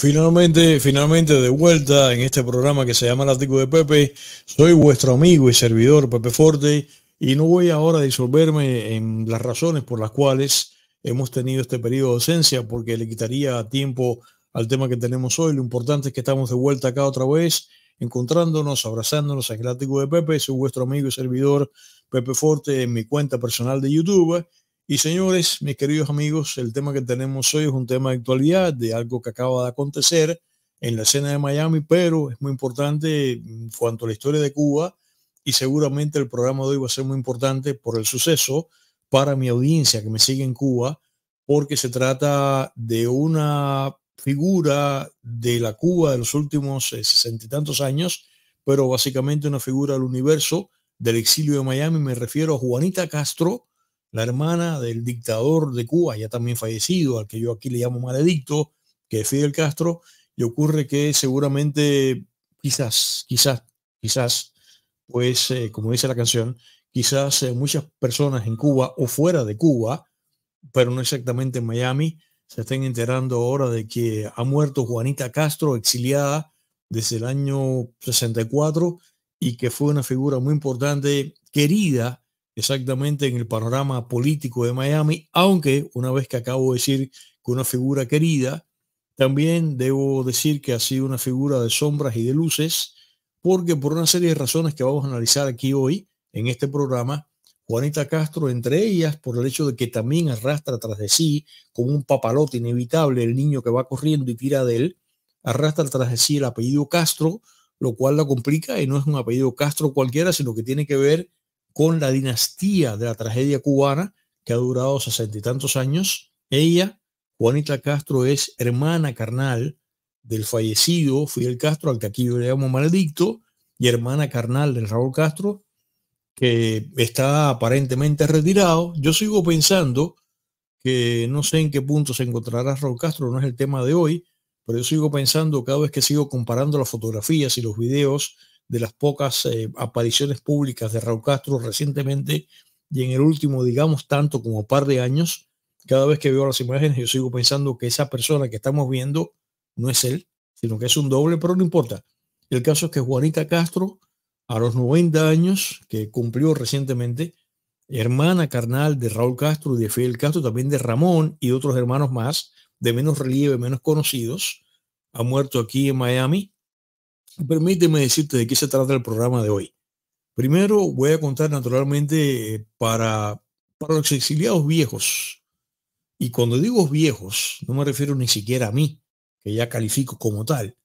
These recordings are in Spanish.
Finalmente, finalmente de vuelta en este programa que se llama El Artículo de Pepe. Soy vuestro amigo y servidor Pepe Forte y no voy ahora a disolverme en las razones por las cuales hemos tenido este periodo de ausencia porque le quitaría tiempo al tema que tenemos hoy. Lo importante es que estamos de vuelta acá otra vez, encontrándonos, abrazándonos en El Artículo de Pepe. Soy vuestro amigo y servidor Pepe Forte en mi cuenta personal de YouTube y señores, mis queridos amigos, el tema que tenemos hoy es un tema de actualidad, de algo que acaba de acontecer en la escena de Miami, pero es muy importante en cuanto a la historia de Cuba y seguramente el programa de hoy va a ser muy importante por el suceso para mi audiencia que me sigue en Cuba, porque se trata de una figura de la Cuba de los últimos eh, sesenta y tantos años, pero básicamente una figura del universo del exilio de Miami. Me refiero a Juanita Castro, la hermana del dictador de Cuba, ya también fallecido, al que yo aquí le llamo maledicto, que es Fidel Castro, y ocurre que seguramente, quizás, quizás, quizás, pues eh, como dice la canción, quizás eh, muchas personas en Cuba o fuera de Cuba, pero no exactamente en Miami, se estén enterando ahora de que ha muerto Juanita Castro, exiliada desde el año 64, y que fue una figura muy importante, querida exactamente en el panorama político de Miami, aunque una vez que acabo de decir que una figura querida, también debo decir que ha sido una figura de sombras y de luces, porque por una serie de razones que vamos a analizar aquí hoy en este programa, Juanita Castro, entre ellas, por el hecho de que también arrastra tras de sí, como un papalote inevitable, el niño que va corriendo y tira de él, arrastra tras de sí el apellido Castro, lo cual la complica y no es un apellido Castro cualquiera, sino que tiene que ver con la dinastía de la tragedia cubana que ha durado sesenta y tantos años. Ella, Juanita Castro, es hermana carnal del fallecido Fidel Castro, al que aquí yo le llamo maledicto, y hermana carnal del Raúl Castro, que está aparentemente retirado. Yo sigo pensando que no sé en qué punto se encontrará Raúl Castro, no es el tema de hoy, pero yo sigo pensando cada vez que sigo comparando las fotografías y los videos de las pocas eh, apariciones públicas de Raúl Castro recientemente y en el último, digamos, tanto como par de años, cada vez que veo las imágenes yo sigo pensando que esa persona que estamos viendo no es él, sino que es un doble, pero no importa. El caso es que Juanita Castro, a los 90 años, que cumplió recientemente, hermana carnal de Raúl Castro y de Fidel Castro, también de Ramón y otros hermanos más, de menos relieve, menos conocidos, ha muerto aquí en Miami Permíteme decirte de qué se trata el programa de hoy. Primero voy a contar naturalmente eh, para, para los exiliados viejos. Y cuando digo viejos, no me refiero ni siquiera a mí, que ya califico como tal,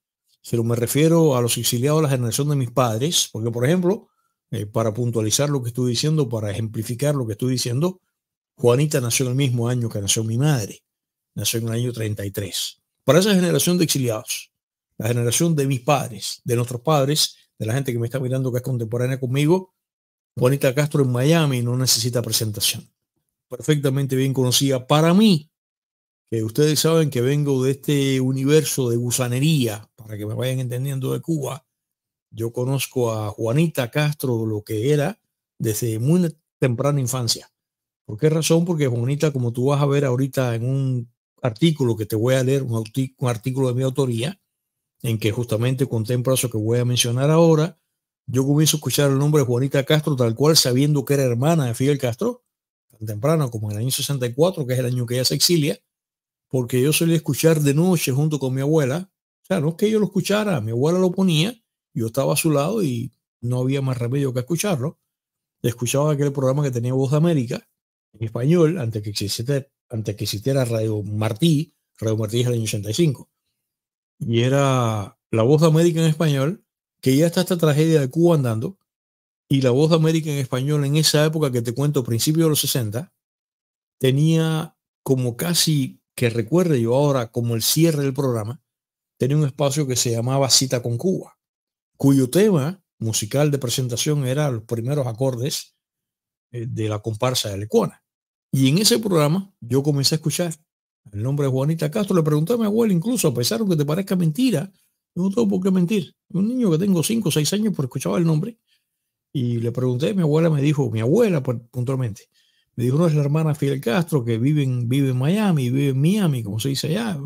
sino me refiero a los exiliados de la generación de mis padres, porque por ejemplo, eh, para puntualizar lo que estoy diciendo, para ejemplificar lo que estoy diciendo, Juanita nació en el mismo año que nació mi madre, nació en el año 33. Para esa generación de exiliados, la generación de mis padres, de nuestros padres, de la gente que me está mirando que es contemporánea conmigo, Juanita Castro en Miami no necesita presentación. Perfectamente bien conocida para mí, que ustedes saben que vengo de este universo de gusanería, para que me vayan entendiendo de Cuba. Yo conozco a Juanita Castro, lo que era, desde muy temprana infancia. ¿Por qué razón? Porque Juanita, como tú vas a ver ahorita en un artículo que te voy a leer, un, artículo de mi autoría, en que justamente contempla eso que voy a mencionar ahora, yo comienzo a escuchar el nombre de Juanita Castro tal cual sabiendo que era hermana de Fidel Castro, tan temprano como en el año 64, que es el año que ella se exilia, porque yo solía escuchar de noche junto con mi abuela, o sea, no es que yo lo escuchara, mi abuela lo ponía, yo estaba a su lado y no había más remedio que escucharlo. Escuchaba aquel programa que tenía Voz de América en español antes que existiera, antes que existiera Radio Martí, Radio Martí es el año 85 y era la voz de América en español, que ya está esta tragedia de Cuba andando, y la voz de América en español en esa época que te cuento, principio de los 60, tenía como casi que recuerde yo ahora como el cierre del programa, tenía un espacio que se llamaba Cita con Cuba, cuyo tema musical de presentación era los primeros acordes eh, de la comparsa de Lecuona. Y en ese programa yo comencé a escuchar el nombre de Juanita Castro le pregunté a mi abuela, incluso a pesar de que te parezca mentira, no tengo por qué mentir. Un niño que tengo 5 o 6 años, por pues, escuchaba el nombre. Y le pregunté, mi abuela me dijo, mi abuela pues, puntualmente, me dijo, no es la hermana Fidel Castro que vive en, vive en Miami, vive en Miami, como se dice allá.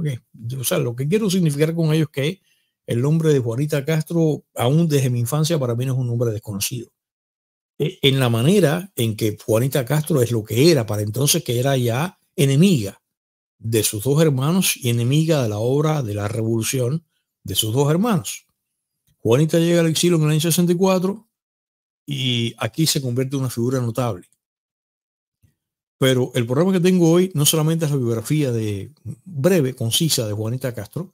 O sea, lo que quiero significar con ellos es que el nombre de Juanita Castro, aún desde mi infancia, para mí no es un nombre desconocido. E, en la manera en que Juanita Castro es lo que era para entonces, que era ya enemiga de sus dos hermanos y enemiga de la obra de la revolución de sus dos hermanos. Juanita llega al exilio en el año 64 y aquí se convierte en una figura notable. Pero el problema que tengo hoy no solamente es la biografía de breve, concisa de Juanita Castro,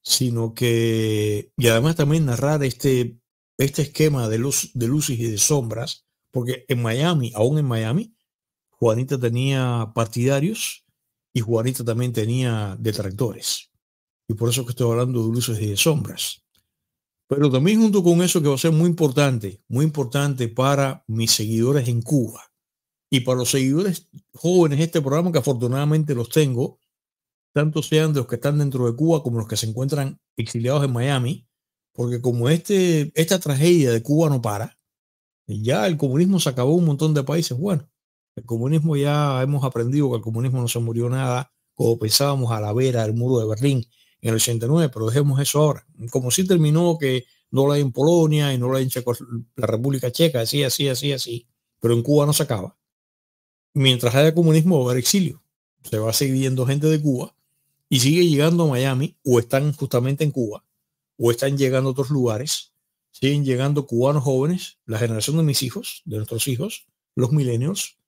sino que, y además también narrar este, este esquema de, luz, de luces y de sombras, porque en Miami, aún en Miami, Juanita tenía partidarios y Juanita también tenía detractores. Y por eso que estoy hablando de luces y de sombras. Pero también junto con eso que va a ser muy importante, muy importante para mis seguidores en Cuba y para los seguidores jóvenes de este programa, que afortunadamente los tengo, tanto sean de los que están dentro de Cuba como los que se encuentran exiliados en Miami, porque como este, esta tragedia de Cuba no para, ya el comunismo se acabó un montón de países, bueno, el comunismo ya hemos aprendido que el comunismo no se murió nada, como pensábamos a la vera del muro de Berlín en el 89, pero dejemos eso ahora. Como si terminó que no la hay en Polonia y no la hay en la República Checa, así, así, así, así, pero en Cuba no se acaba. Mientras haya comunismo va a haber exilio. Se va siguiendo gente de Cuba y sigue llegando a Miami o están justamente en Cuba o están llegando a otros lugares. Siguen llegando cubanos jóvenes, la generación de mis hijos, de nuestros hijos, los milenios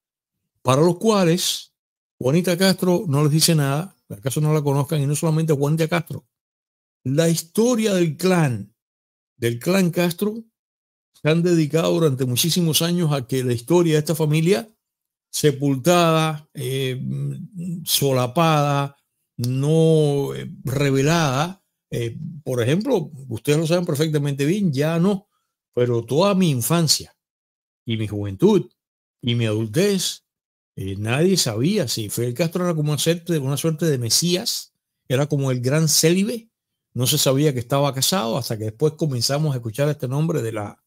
para los cuales Juanita Castro no les dice nada, acaso no la conozcan, y no solamente Juanita Castro. La historia del clan, del clan Castro, se han dedicado durante muchísimos años a que la historia de esta familia, sepultada, eh, solapada, no eh, revelada, eh, por ejemplo, ustedes lo saben perfectamente bien, ya no, pero toda mi infancia y mi juventud y mi adultez eh, nadie sabía si Fidel Castro era como una suerte, una suerte de Mesías, era como el gran célibe, no se sabía que estaba casado hasta que después comenzamos a escuchar este nombre de la,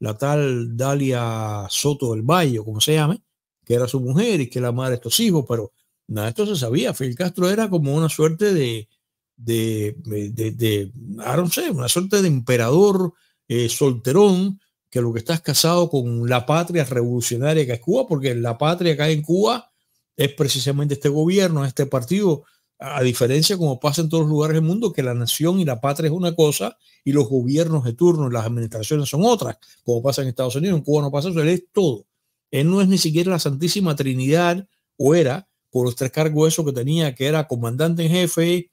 la tal Dalia Soto del Valle, como se llame, que era su mujer y que la madre de estos hijos, pero nada, esto se sabía. Fidel Castro era como una suerte de, de, de, no sé, una suerte de emperador eh, solterón que lo que estás casado con la patria revolucionaria que es Cuba, porque la patria que en Cuba es precisamente este gobierno, este partido, a diferencia como pasa en todos los lugares del mundo, que la nación y la patria es una cosa y los gobiernos de turno, las administraciones son otras, como pasa en Estados Unidos, en Cuba no pasa eso, él es todo. Él no es ni siquiera la Santísima Trinidad, o era, por los tres cargos eso que tenía, que era comandante en jefe,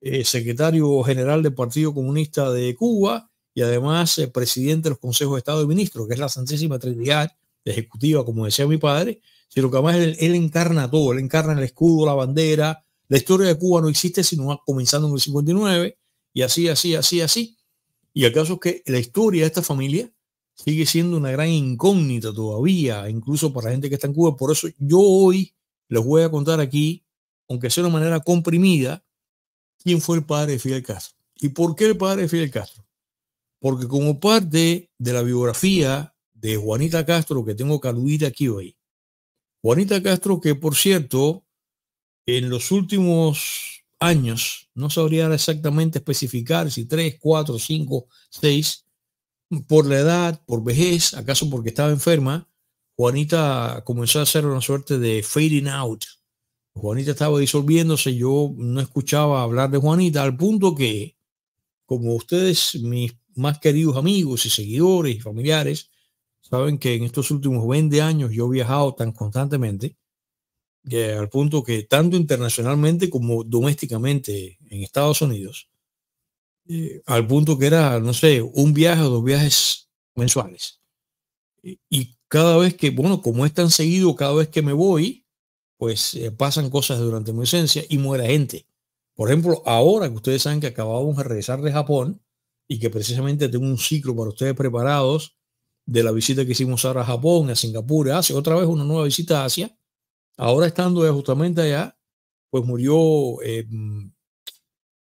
eh, secretario general del Partido Comunista de Cuba y además eh, presidente de los consejos de Estado y ministro, que es la Santísima Trinidad Ejecutiva, como decía mi padre, sino que además él, encarna todo, él encarna el escudo, la bandera. La historia de Cuba no existe sino comenzando en el 59 y así, así, así, así. Y acaso es que la historia de esta familia sigue siendo una gran incógnita todavía, incluso para la gente que está en Cuba. Por eso yo hoy les voy a contar aquí, aunque sea de una manera comprimida, quién fue el padre de Fidel Castro y por qué el padre de Fidel Castro porque como parte de la biografía de Juanita Castro, que tengo que aludir aquí hoy, Juanita Castro, que por cierto, en los últimos años, no sabría exactamente especificar si tres, cuatro, cinco, seis, por la edad, por vejez, acaso porque estaba enferma, Juanita comenzó a hacer una suerte de fading out. Juanita estaba disolviéndose, yo no escuchaba hablar de Juanita, al punto que, como ustedes, mis más queridos amigos y seguidores y familiares saben que en estos últimos 20 años yo he viajado tan constantemente que al punto que tanto internacionalmente como domésticamente en Estados Unidos, eh, al punto que era, no sé, un viaje o dos viajes mensuales. Y, cada vez que, bueno, como es tan seguido, cada vez que me voy, pues eh, pasan cosas durante mi ausencia y muere gente. Por ejemplo, ahora que ustedes saben que acabamos de regresar de Japón, y que precisamente tengo un ciclo para ustedes preparados de la visita que hicimos ahora a Japón, a Singapur, a Asia, otra vez una nueva visita a Asia. Ahora estando justamente allá, pues murió eh,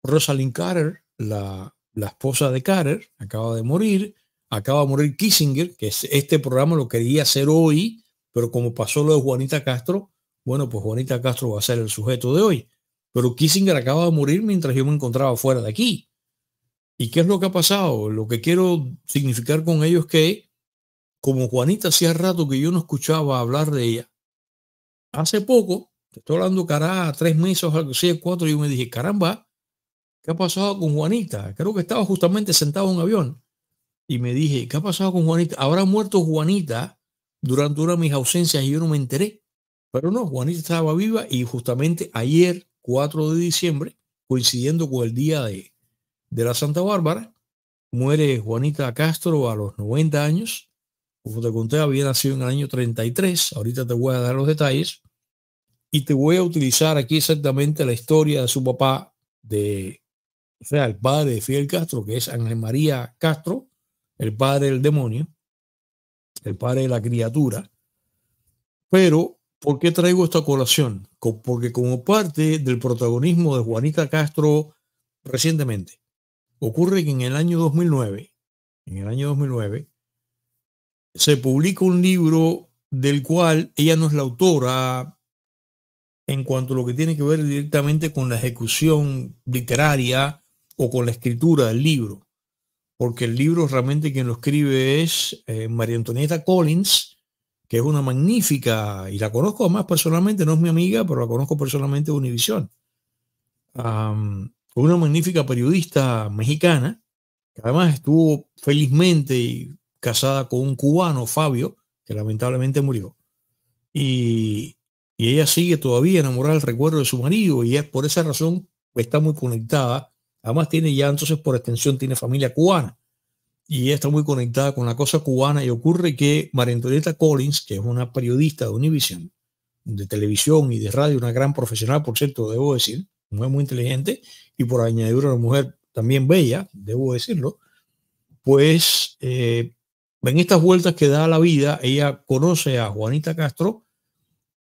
Rosalind Carter, la, la, esposa de Carter, acaba de morir, acaba de morir Kissinger, que este programa lo quería hacer hoy, pero como pasó lo de Juanita Castro, bueno, pues Juanita Castro va a ser el sujeto de hoy. Pero Kissinger acaba de morir mientras yo me encontraba fuera de aquí. ¿Y qué es lo que ha pasado? Lo que quiero significar con ellos es que, como Juanita hacía rato que yo no escuchaba hablar de ella, hace poco, estoy hablando cara tres meses, algo cuatro, y yo me dije, caramba, ¿qué ha pasado con Juanita? Creo que estaba justamente sentado en un avión. Y me dije, ¿qué ha pasado con Juanita? ¿Habrá muerto Juanita durante una de mis ausencias y yo no me enteré? Pero no, Juanita estaba viva y justamente ayer, 4 de diciembre, coincidiendo con el día de de la Santa Bárbara. Muere Juanita Castro a los 90 años. Como te conté, había nacido en el año 33. Ahorita te voy a dar los detalles. Y te voy a utilizar aquí exactamente la historia de su papá, de, o sea, el padre de Fidel Castro, que es Ángel María Castro, el padre del demonio, el padre de la criatura. Pero, ¿por qué traigo esta colación? Porque como parte del protagonismo de Juanita Castro recientemente, Ocurre que en el año 2009, en el año 2009, se publica un libro del cual ella no es la autora en cuanto a lo que tiene que ver directamente con la ejecución literaria o con la escritura del libro, porque el libro realmente quien lo escribe es eh, María Antonieta Collins, que es una magnífica, y la conozco más personalmente, no es mi amiga, pero la conozco personalmente de Univision una magnífica periodista mexicana, que además estuvo felizmente casada con un cubano, Fabio, que lamentablemente murió. Y, ella sigue todavía enamorada del recuerdo de su marido y es por esa razón está muy conectada. Además tiene ya entonces por extensión tiene familia cubana y ella está muy conectada con la cosa cubana y ocurre que María Antonieta Collins, que es una periodista de Univision, de televisión y de radio, una gran profesional, por cierto, debo decir, mujer muy inteligente y por añadidura una mujer también bella, debo decirlo, pues eh, en estas vueltas que da la vida, ella conoce a Juanita Castro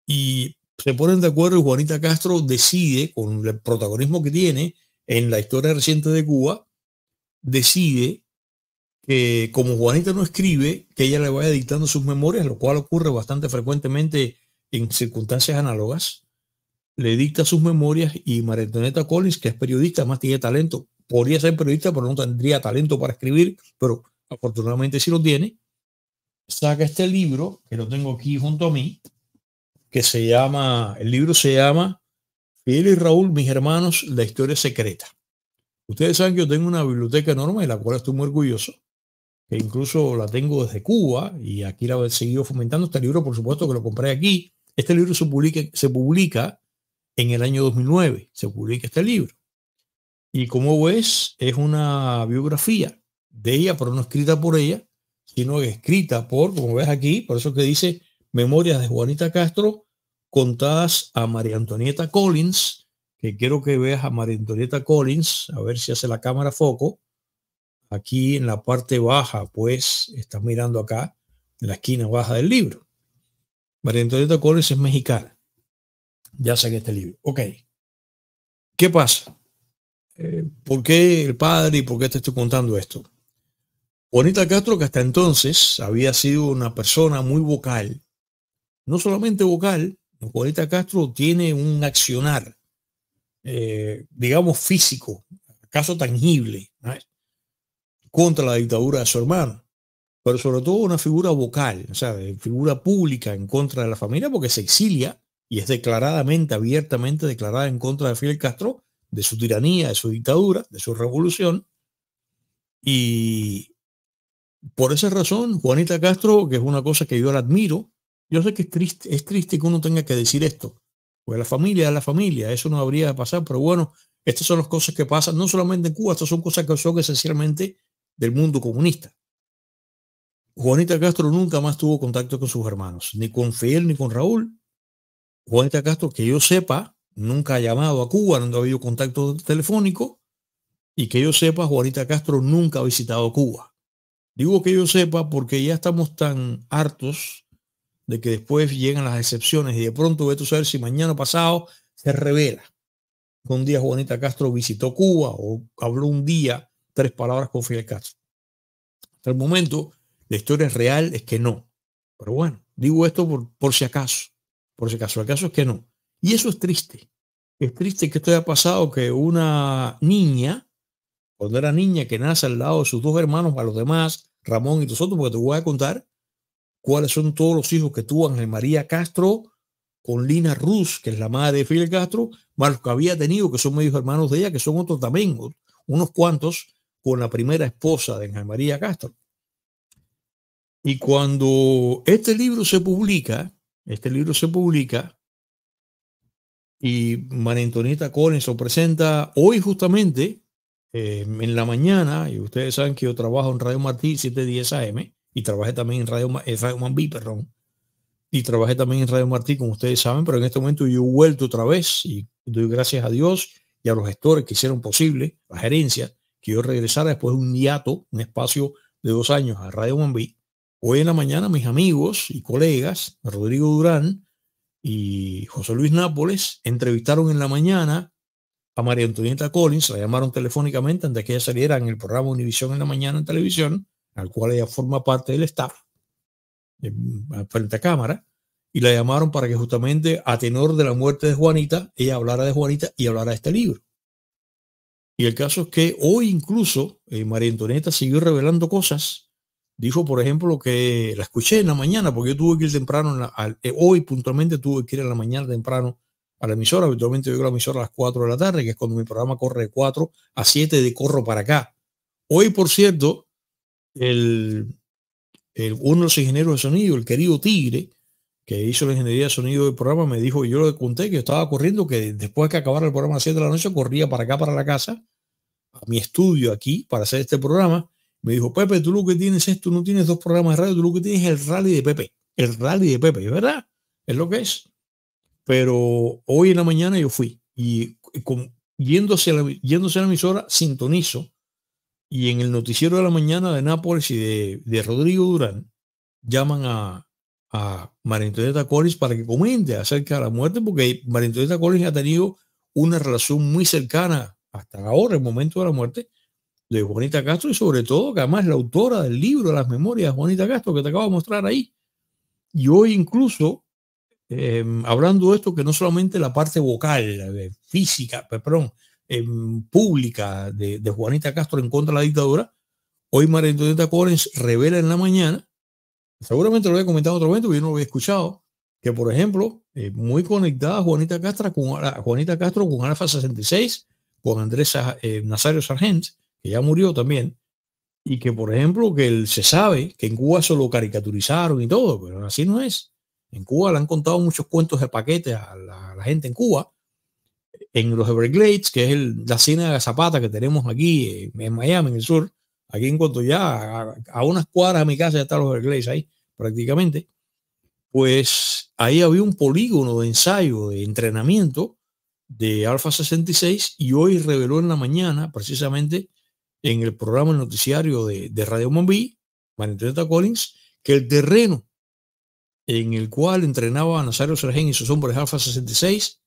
y se ponen de acuerdo y Juanita Castro decide, con el protagonismo que tiene en la historia reciente de Cuba, decide que como Juanita no escribe, que ella le vaya dictando sus memorias, lo cual ocurre bastante frecuentemente en circunstancias análogas le dicta sus memorias y María Collins, que es periodista, más tiene talento. Podría ser periodista, pero no tendría talento para escribir, pero afortunadamente sí lo tiene. Saca este libro, que lo tengo aquí junto a mí, que se llama, el libro se llama Fidel y Raúl, mis hermanos, la historia secreta. Ustedes saben que yo tengo una biblioteca enorme de la cual estoy muy orgulloso, que incluso la tengo desde Cuba y aquí la he seguido fomentando. Este libro, por supuesto, que lo compré aquí. Este libro se publica, se publica en el año 2009 se publica este libro. Y como ves, es una biografía de ella, pero no escrita por ella, sino escrita por, como ves aquí, por eso que dice Memorias de Juanita Castro, contadas a María Antonieta Collins, que quiero que veas a María Antonieta Collins, a ver si hace la cámara foco. Aquí en la parte baja, pues, estás mirando acá, en la esquina baja del libro. María Antonieta Collins es mexicana ya saqué este libro. Ok. ¿Qué pasa? Eh, ¿Por qué el padre y por qué te estoy contando esto? Bonita Castro, que hasta entonces había sido una persona muy vocal, no solamente vocal, Juanita Castro tiene un accionar, eh, digamos, físico, caso tangible, contra la dictadura de su hermano, pero sobre todo una figura vocal, o sea, figura pública en contra de la familia porque se exilia y es declaradamente, abiertamente declarada en contra de Fidel Castro, de su tiranía, de su dictadura, de su revolución. Y por esa razón, Juanita Castro, que es una cosa que yo la admiro, yo sé que es triste, es triste que uno tenga que decir esto, pues la familia es la familia, eso no habría de pasar, pero bueno, estas son las cosas que pasan, no solamente en Cuba, estas son cosas que son esencialmente del mundo comunista. Juanita Castro nunca más tuvo contacto con sus hermanos, ni con Fidel ni con Raúl, Juanita Castro, que yo sepa, nunca ha llamado a Cuba, no ha habido contacto telefónico, y que yo sepa, Juanita Castro nunca ha visitado Cuba. Digo que yo sepa porque ya estamos tan hartos de que después llegan las excepciones y de pronto vete a saber si mañana pasado se revela. Un día Juanita Castro visitó Cuba o habló un día tres palabras con Fidel Castro. Hasta el momento, la historia real es que no. Pero bueno, digo esto por, por si acaso por si acaso. El caso es que no. Y eso es triste. Es triste que esto haya pasado, que una niña, cuando era niña, que nace al lado de sus dos hermanos, a los demás, Ramón y nosotros, porque te voy a contar cuáles son todos los hijos que tuvo Ángel María Castro con Lina Ruz, que es la madre de Fidel Castro, más los que había tenido, que son medios hermanos de ella, que son otros también, unos cuantos, con la primera esposa de Ángel María Castro. Y cuando este libro se publica, este libro se publica y María Antonieta lo presenta hoy justamente eh, en la mañana, y ustedes saben que yo trabajo en Radio Martí 710 AM y trabajé también en Radio, en Radio Manví, perdón, y trabajé también en Radio Martí, como ustedes saben, pero en este momento yo he vuelto otra vez y doy gracias a Dios y a los gestores que hicieron posible, la gerencia, que yo regresara después de un hiato, un espacio de dos años a Radio Manví Hoy en la mañana mis amigos y colegas, Rodrigo Durán y José Luis Nápoles, entrevistaron en la mañana a María Antonieta Collins, la llamaron telefónicamente antes que ella saliera en el programa Univisión en la mañana en televisión, al cual ella forma parte del staff, eh, frente a cámara, y la llamaron para que justamente a tenor de la muerte de Juanita, ella hablara de Juanita y hablara de este libro. Y el caso es que hoy incluso eh, María Antonieta siguió revelando cosas dijo, por ejemplo, que la escuché en la mañana, porque yo tuve que ir temprano, eh, hoy puntualmente tuve que ir en la mañana temprano a la emisora, habitualmente yo a la emisora a las 4 de la tarde, que es cuando mi programa corre de 4 a 7 de corro para acá. Hoy, por cierto, el, el, uno de los ingenieros de sonido, el querido Tigre, que hizo la ingeniería de sonido del programa, me dijo, yo lo conté que estaba corriendo, que después que acabara el programa a las 7 de la noche, corría para acá, para la casa, a mi estudio aquí, para hacer este programa, me dijo, Pepe, tú lo que tienes es, tú no tienes dos programas de radio, tú lo que tienes es el rally de Pepe. El rally de Pepe, verdad, es lo que es. Pero hoy en la mañana yo fui y yéndose, a la, emisora, sintonizo y en el noticiero de la mañana de Nápoles y de, de Rodrigo Durán llaman a, a María Antonieta Collins para que comente acerca de la muerte, porque María Antonieta Collins ha tenido una relación muy cercana hasta ahora, el momento de la muerte, de Juanita Castro y sobre todo que además la autora del libro de Las Memorias, de Juanita Castro, que te acabo de mostrar ahí. Y hoy incluso, em, hablando de esto, que no solamente la parte vocal, física, perdón, em, pública de, Juanita Castro en contra de la dictadura, hoy María Antonieta Collins revela en la mañana, seguramente lo había comentado otro momento, yo no lo había escuchado, que por ejemplo, eh, muy conectada Juanita Castro con Juanita Castro con Alfa 66, con Andrés eh, Nazario Sargent, que ya murió también, y que, por ejemplo, que él, se sabe que en Cuba solo lo caricaturizaron y todo, pero así no es. En Cuba le han contado muchos cuentos de paquete a la, gente en Cuba. En los Everglades, que es la cena de Zapata que tenemos aquí eh, en, Miami, en el sur, aquí en cuanto ya a, unas cuadras de mi casa ya están los Everglades ahí, prácticamente. Pues ahí había un polígono de ensayo, de entrenamiento de Alfa 66 y hoy reveló en la mañana precisamente en el programa noticiario de, de Radio Mambí, Teresa Collins, que el terreno en el cual entrenaba a Nazario Sergén y sus hombres Alfa 66,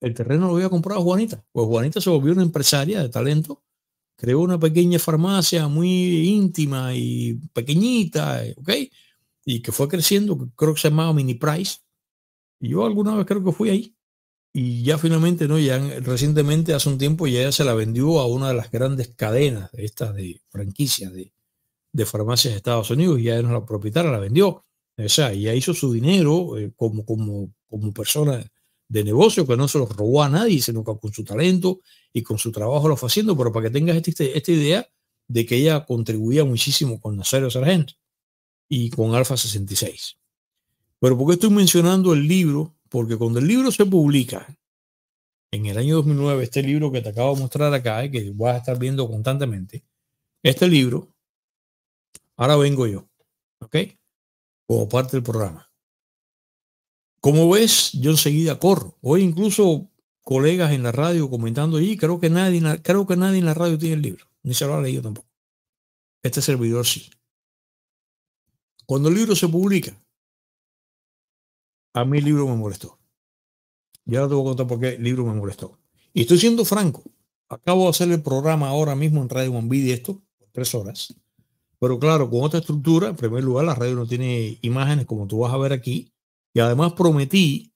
el terreno lo había comprado Juanita. Pues Juanita se volvió una empresaria de talento, creó una pequeña farmacia muy íntima y pequeñita, ¿ok? Y que fue creciendo, creo que se llamaba Mini Price. Y yo alguna vez creo que fui ahí y ya finalmente, ¿no? Ya recientemente, hace un tiempo, ya se la vendió a una de las grandes cadenas de estas de franquicias de, de farmacias de Estados Unidos, ya no la propietaria, la vendió. O sea, ya hizo su dinero eh, como, como, como persona de negocio, que no se lo robó a nadie, sino que con su talento y con su trabajo lo fue haciendo, pero para que tengas este, este esta idea de que ella contribuía muchísimo con Nazario Sargent y con Alfa 66. Pero porque estoy mencionando el libro porque cuando el libro se publica en el año 2009, este libro que te acabo de mostrar acá y eh, que vas a estar viendo constantemente, este libro, ahora vengo yo, ¿ok? Como parte del programa. Como ves, yo enseguida corro. Hoy incluso colegas en la radio comentando, y creo que nadie, creo que nadie en la radio tiene el libro, ni se lo ha leído tampoco. Este servidor sí. Cuando el libro se publica, a mí el libro me molestó. Ya no te voy a contar por qué el libro me molestó. Y estoy siendo franco. Acabo de hacer el programa ahora mismo en Radio One de esto, tres horas. Pero claro, con otra estructura, en primer lugar, la radio no tiene imágenes como tú vas a ver aquí. Y además prometí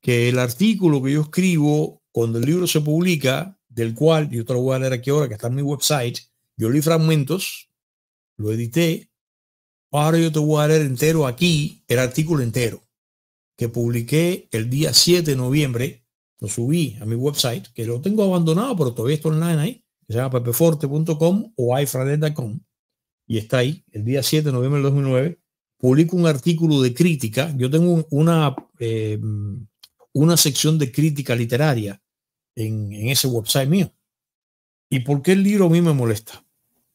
que el artículo que yo escribo cuando el libro se publica, del cual yo te lo voy a leer aquí ahora, que está en mi website, yo leí fragmentos, lo edité. Ahora yo te voy a leer entero aquí el artículo entero que publiqué el día 7 de noviembre, lo subí a mi website, que lo tengo abandonado, pero todavía está online ahí, que se llama pepeforte.com o ifranet.com, y está ahí, el día 7 de noviembre del 2009, publico un artículo de crítica, yo tengo una, eh, una sección de crítica literaria en, en ese website mío. ¿Y por qué el libro a mí me molesta?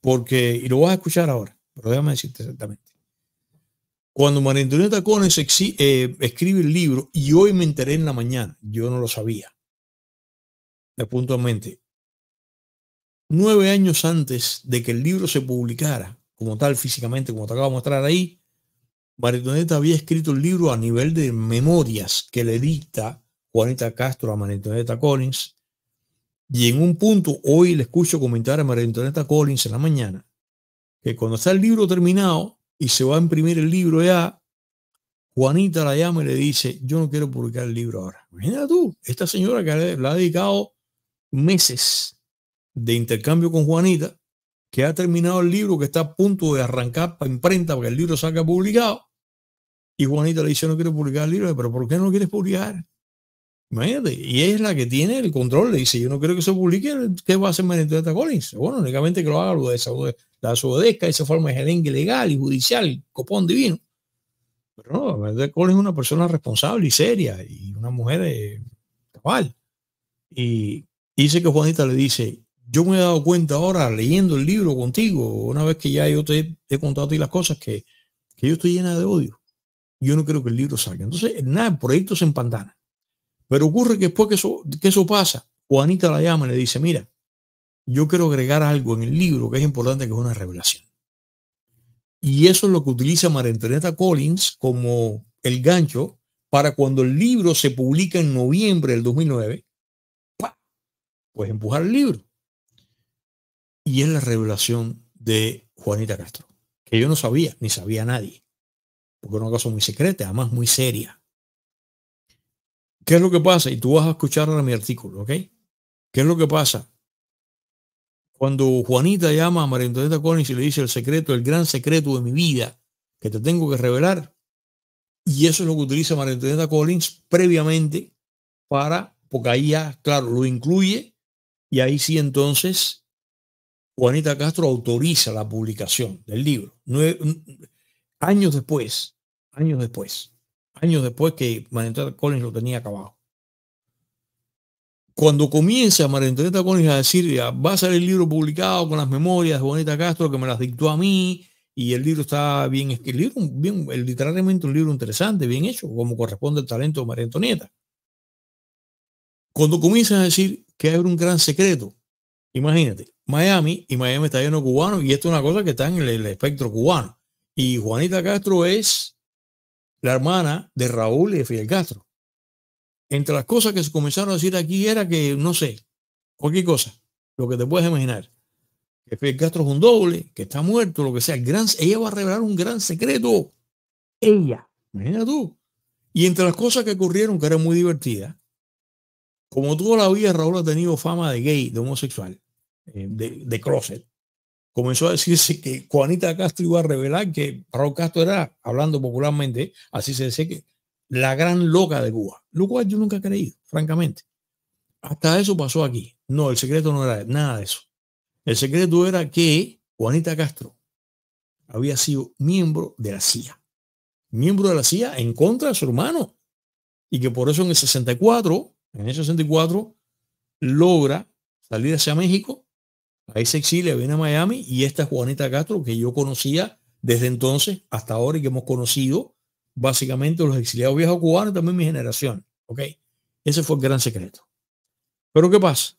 Porque, y lo vas a escuchar ahora, pero déjame decirte exactamente. Cuando María Antonieta Collins eh, escribe el libro, y hoy me enteré en la mañana, yo no lo sabía, de puntualmente, nueve años antes de que el libro se publicara, como tal físicamente, como te acabo de mostrar ahí, Maritoneta había escrito el libro a nivel de memorias que le dicta Juanita Castro a Maritoneta Collins. Y en un punto, hoy le escucho comentar a Maritoneta Collins en la mañana, que cuando está el libro terminado, y se va a imprimir el libro ya, Juanita la llama y le dice, yo no quiero publicar el libro ahora. Imagina tú, esta señora que le ha dedicado meses de intercambio con Juanita, que ha terminado el libro, que está a punto de arrancar para imprenta para que el libro salga publicado. Y Juanita le dice, no quiero publicar el libro, pero ¿por qué no lo quieres publicar? Imagínate, y es la que tiene el control, le dice, yo no quiero que se publique, ¿qué va a hacer Marietta Collins? Bueno, únicamente que lo haga lo de, esa la esa forma de gelengue legal y judicial, copón divino. Pero no, la verdad es una persona responsable y seria y una mujer eh, cabal. Y dice que Juanita le dice, yo me he dado cuenta ahora leyendo el libro contigo, una vez que ya yo te he contado a ti las cosas, que, yo estoy llena de odio. Yo no creo que el libro salga. Entonces, nada, proyectos en se Pero ocurre que después eso, que eso pasa, Juanita la llama y le dice, mira, yo quiero agregar algo en el libro que es importante, que es una revelación. Y eso es lo que utiliza María Collins como el gancho para cuando el libro se publica en noviembre del 2009, pues empujar el libro. Y es la revelación de Juanita Castro, que yo no sabía, ni sabía nadie, porque era una cosa muy secreta, además muy seria. ¿Qué es lo que pasa? Y tú vas a escuchar ahora mi artículo, ¿ok? ¿Qué es lo que pasa? Cuando Juanita llama a María Antonieta Collins y le dice el secreto, el gran secreto de mi vida que te tengo que revelar, y eso es lo que utiliza María Antonieta Collins previamente para, porque ahí ya, claro, lo incluye y ahí sí entonces Juanita Castro autoriza la publicación del libro. años después, años después, años después que María Antonieta Collins lo tenía acabado cuando comienza María Antonieta a decir, va a salir el libro publicado con las memorias de Juanita Castro, que me las dictó a mí, y el libro está bien escrito, bien, literalmente un libro interesante, bien hecho, como corresponde al talento de María Antonieta. Cuando comienza a decir que hay un gran secreto, imagínate, Miami, y Miami está lleno cubano y esto es una cosa que está en el, el espectro cubano. Y Juanita Castro es la hermana de Raúl y de Fidel Castro entre las cosas que se comenzaron a decir aquí era que, no sé, cualquier cosa, lo que te puedes imaginar. Que Fidel Castro es un doble, que está muerto, lo que sea. Gran, ella va a revelar un gran secreto. Ella. Imagina tú. Y entre las cosas que ocurrieron, que era muy divertida como toda la vida Raúl ha tenido fama de gay, de homosexual, eh, de, de closet, comenzó a decirse que Juanita Castro iba a revelar que Raúl Castro era, hablando popularmente, así se dice que la gran loca de Cuba, lo cual yo nunca he creído, francamente. Hasta eso pasó aquí. No, el secreto no era nada de eso. El secreto era que Juanita Castro había sido miembro de la CIA. Miembro de la CIA en contra de su hermano. Y que por eso en el 64, en el 64, logra salir hacia México. Ahí se exilia, viene a Miami y esta es Juanita Castro que yo conocía desde entonces hasta ahora y que hemos conocido básicamente los exiliados viejos cubanos, también mi generación. ¿Ok? Ese fue el gran secreto. Pero ¿qué pasa?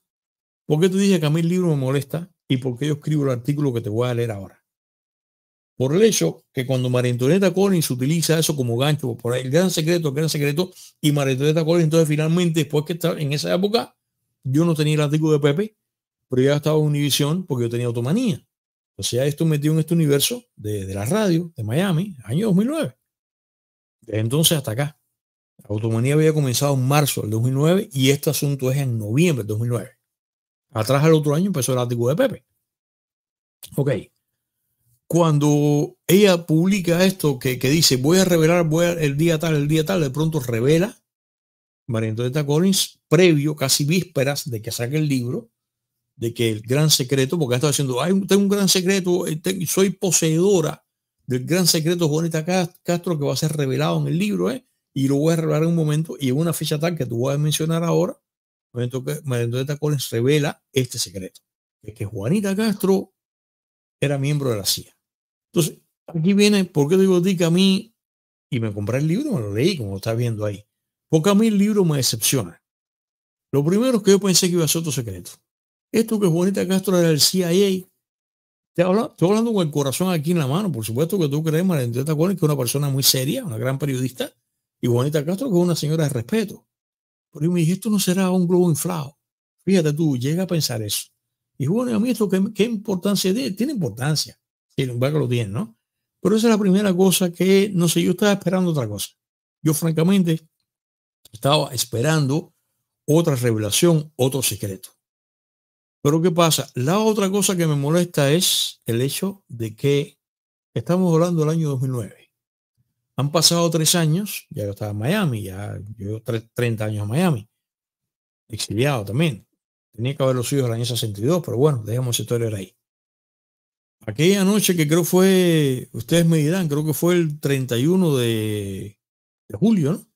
¿Por qué te dije que a mí el libro me molesta y por qué yo escribo el artículo que te voy a leer ahora? Por el hecho que cuando María Antonieta Collins utiliza eso como gancho, por ahí, el gran secreto, el gran secreto, y María Antonieta Collins, entonces finalmente, después que estaba en esa época, yo no tenía el artículo de Pepe, pero ya estaba en Univisión porque yo tenía automanía. O sea, esto metió en este universo de, de la radio de Miami, año 2009 entonces hasta acá. La automanía había comenzado en marzo del 2009 y este asunto es en noviembre del 2009. Atrás al otro año empezó el artículo de Pepe. Ok. Cuando ella publica esto que, dice voy a revelar voy a, el día tal, el día tal, de pronto revela María Antonieta Collins previo, casi vísperas de que saque el libro, de que el gran secreto, porque ha estado diciendo, tengo un gran secreto, eh, soy poseedora del gran secreto de Juanita Castro que va a ser revelado en el libro, ¿eh? y lo voy a revelar en un momento, y en una fecha tal que tú vas a mencionar ahora, momento Marianita Collins revela este secreto, es que Juanita Castro era miembro de la CIA. Entonces, aquí viene, ¿por qué digo dica a mí, y me compré el libro, me lo leí, como lo estás viendo ahí, porque a mí el libro me decepciona. Lo primero es que yo pensé que iba a ser otro secreto. Esto que Juanita Castro era del CIA, estoy hablando con el corazón aquí en la mano. Por supuesto que tú crees, María Antonieta que es una persona muy seria, una gran periodista, y Juanita Castro, que es una señora de respeto. Pero yo me dije, esto no será un globo inflado. Fíjate tú, llega a pensar eso. Y bueno, a mí esto, ¿qué, importancia tiene? Tiene importancia. Sin embargo, lo tiene, ¿no? Pero esa es la primera cosa que, no sé, yo estaba esperando otra cosa. Yo, francamente, estaba esperando otra revelación, otro secreto. Pero ¿qué pasa? La otra cosa que me molesta es el hecho de que estamos hablando del año 2009. Han pasado tres años, ya yo estaba en Miami, ya yo 30 años en Miami, exiliado también. Tenía que haberlo sido en el año 62, pero bueno, dejemos esa historia ahí. Aquella noche que creo fue, ustedes me dirán, creo que fue el 31 de, julio,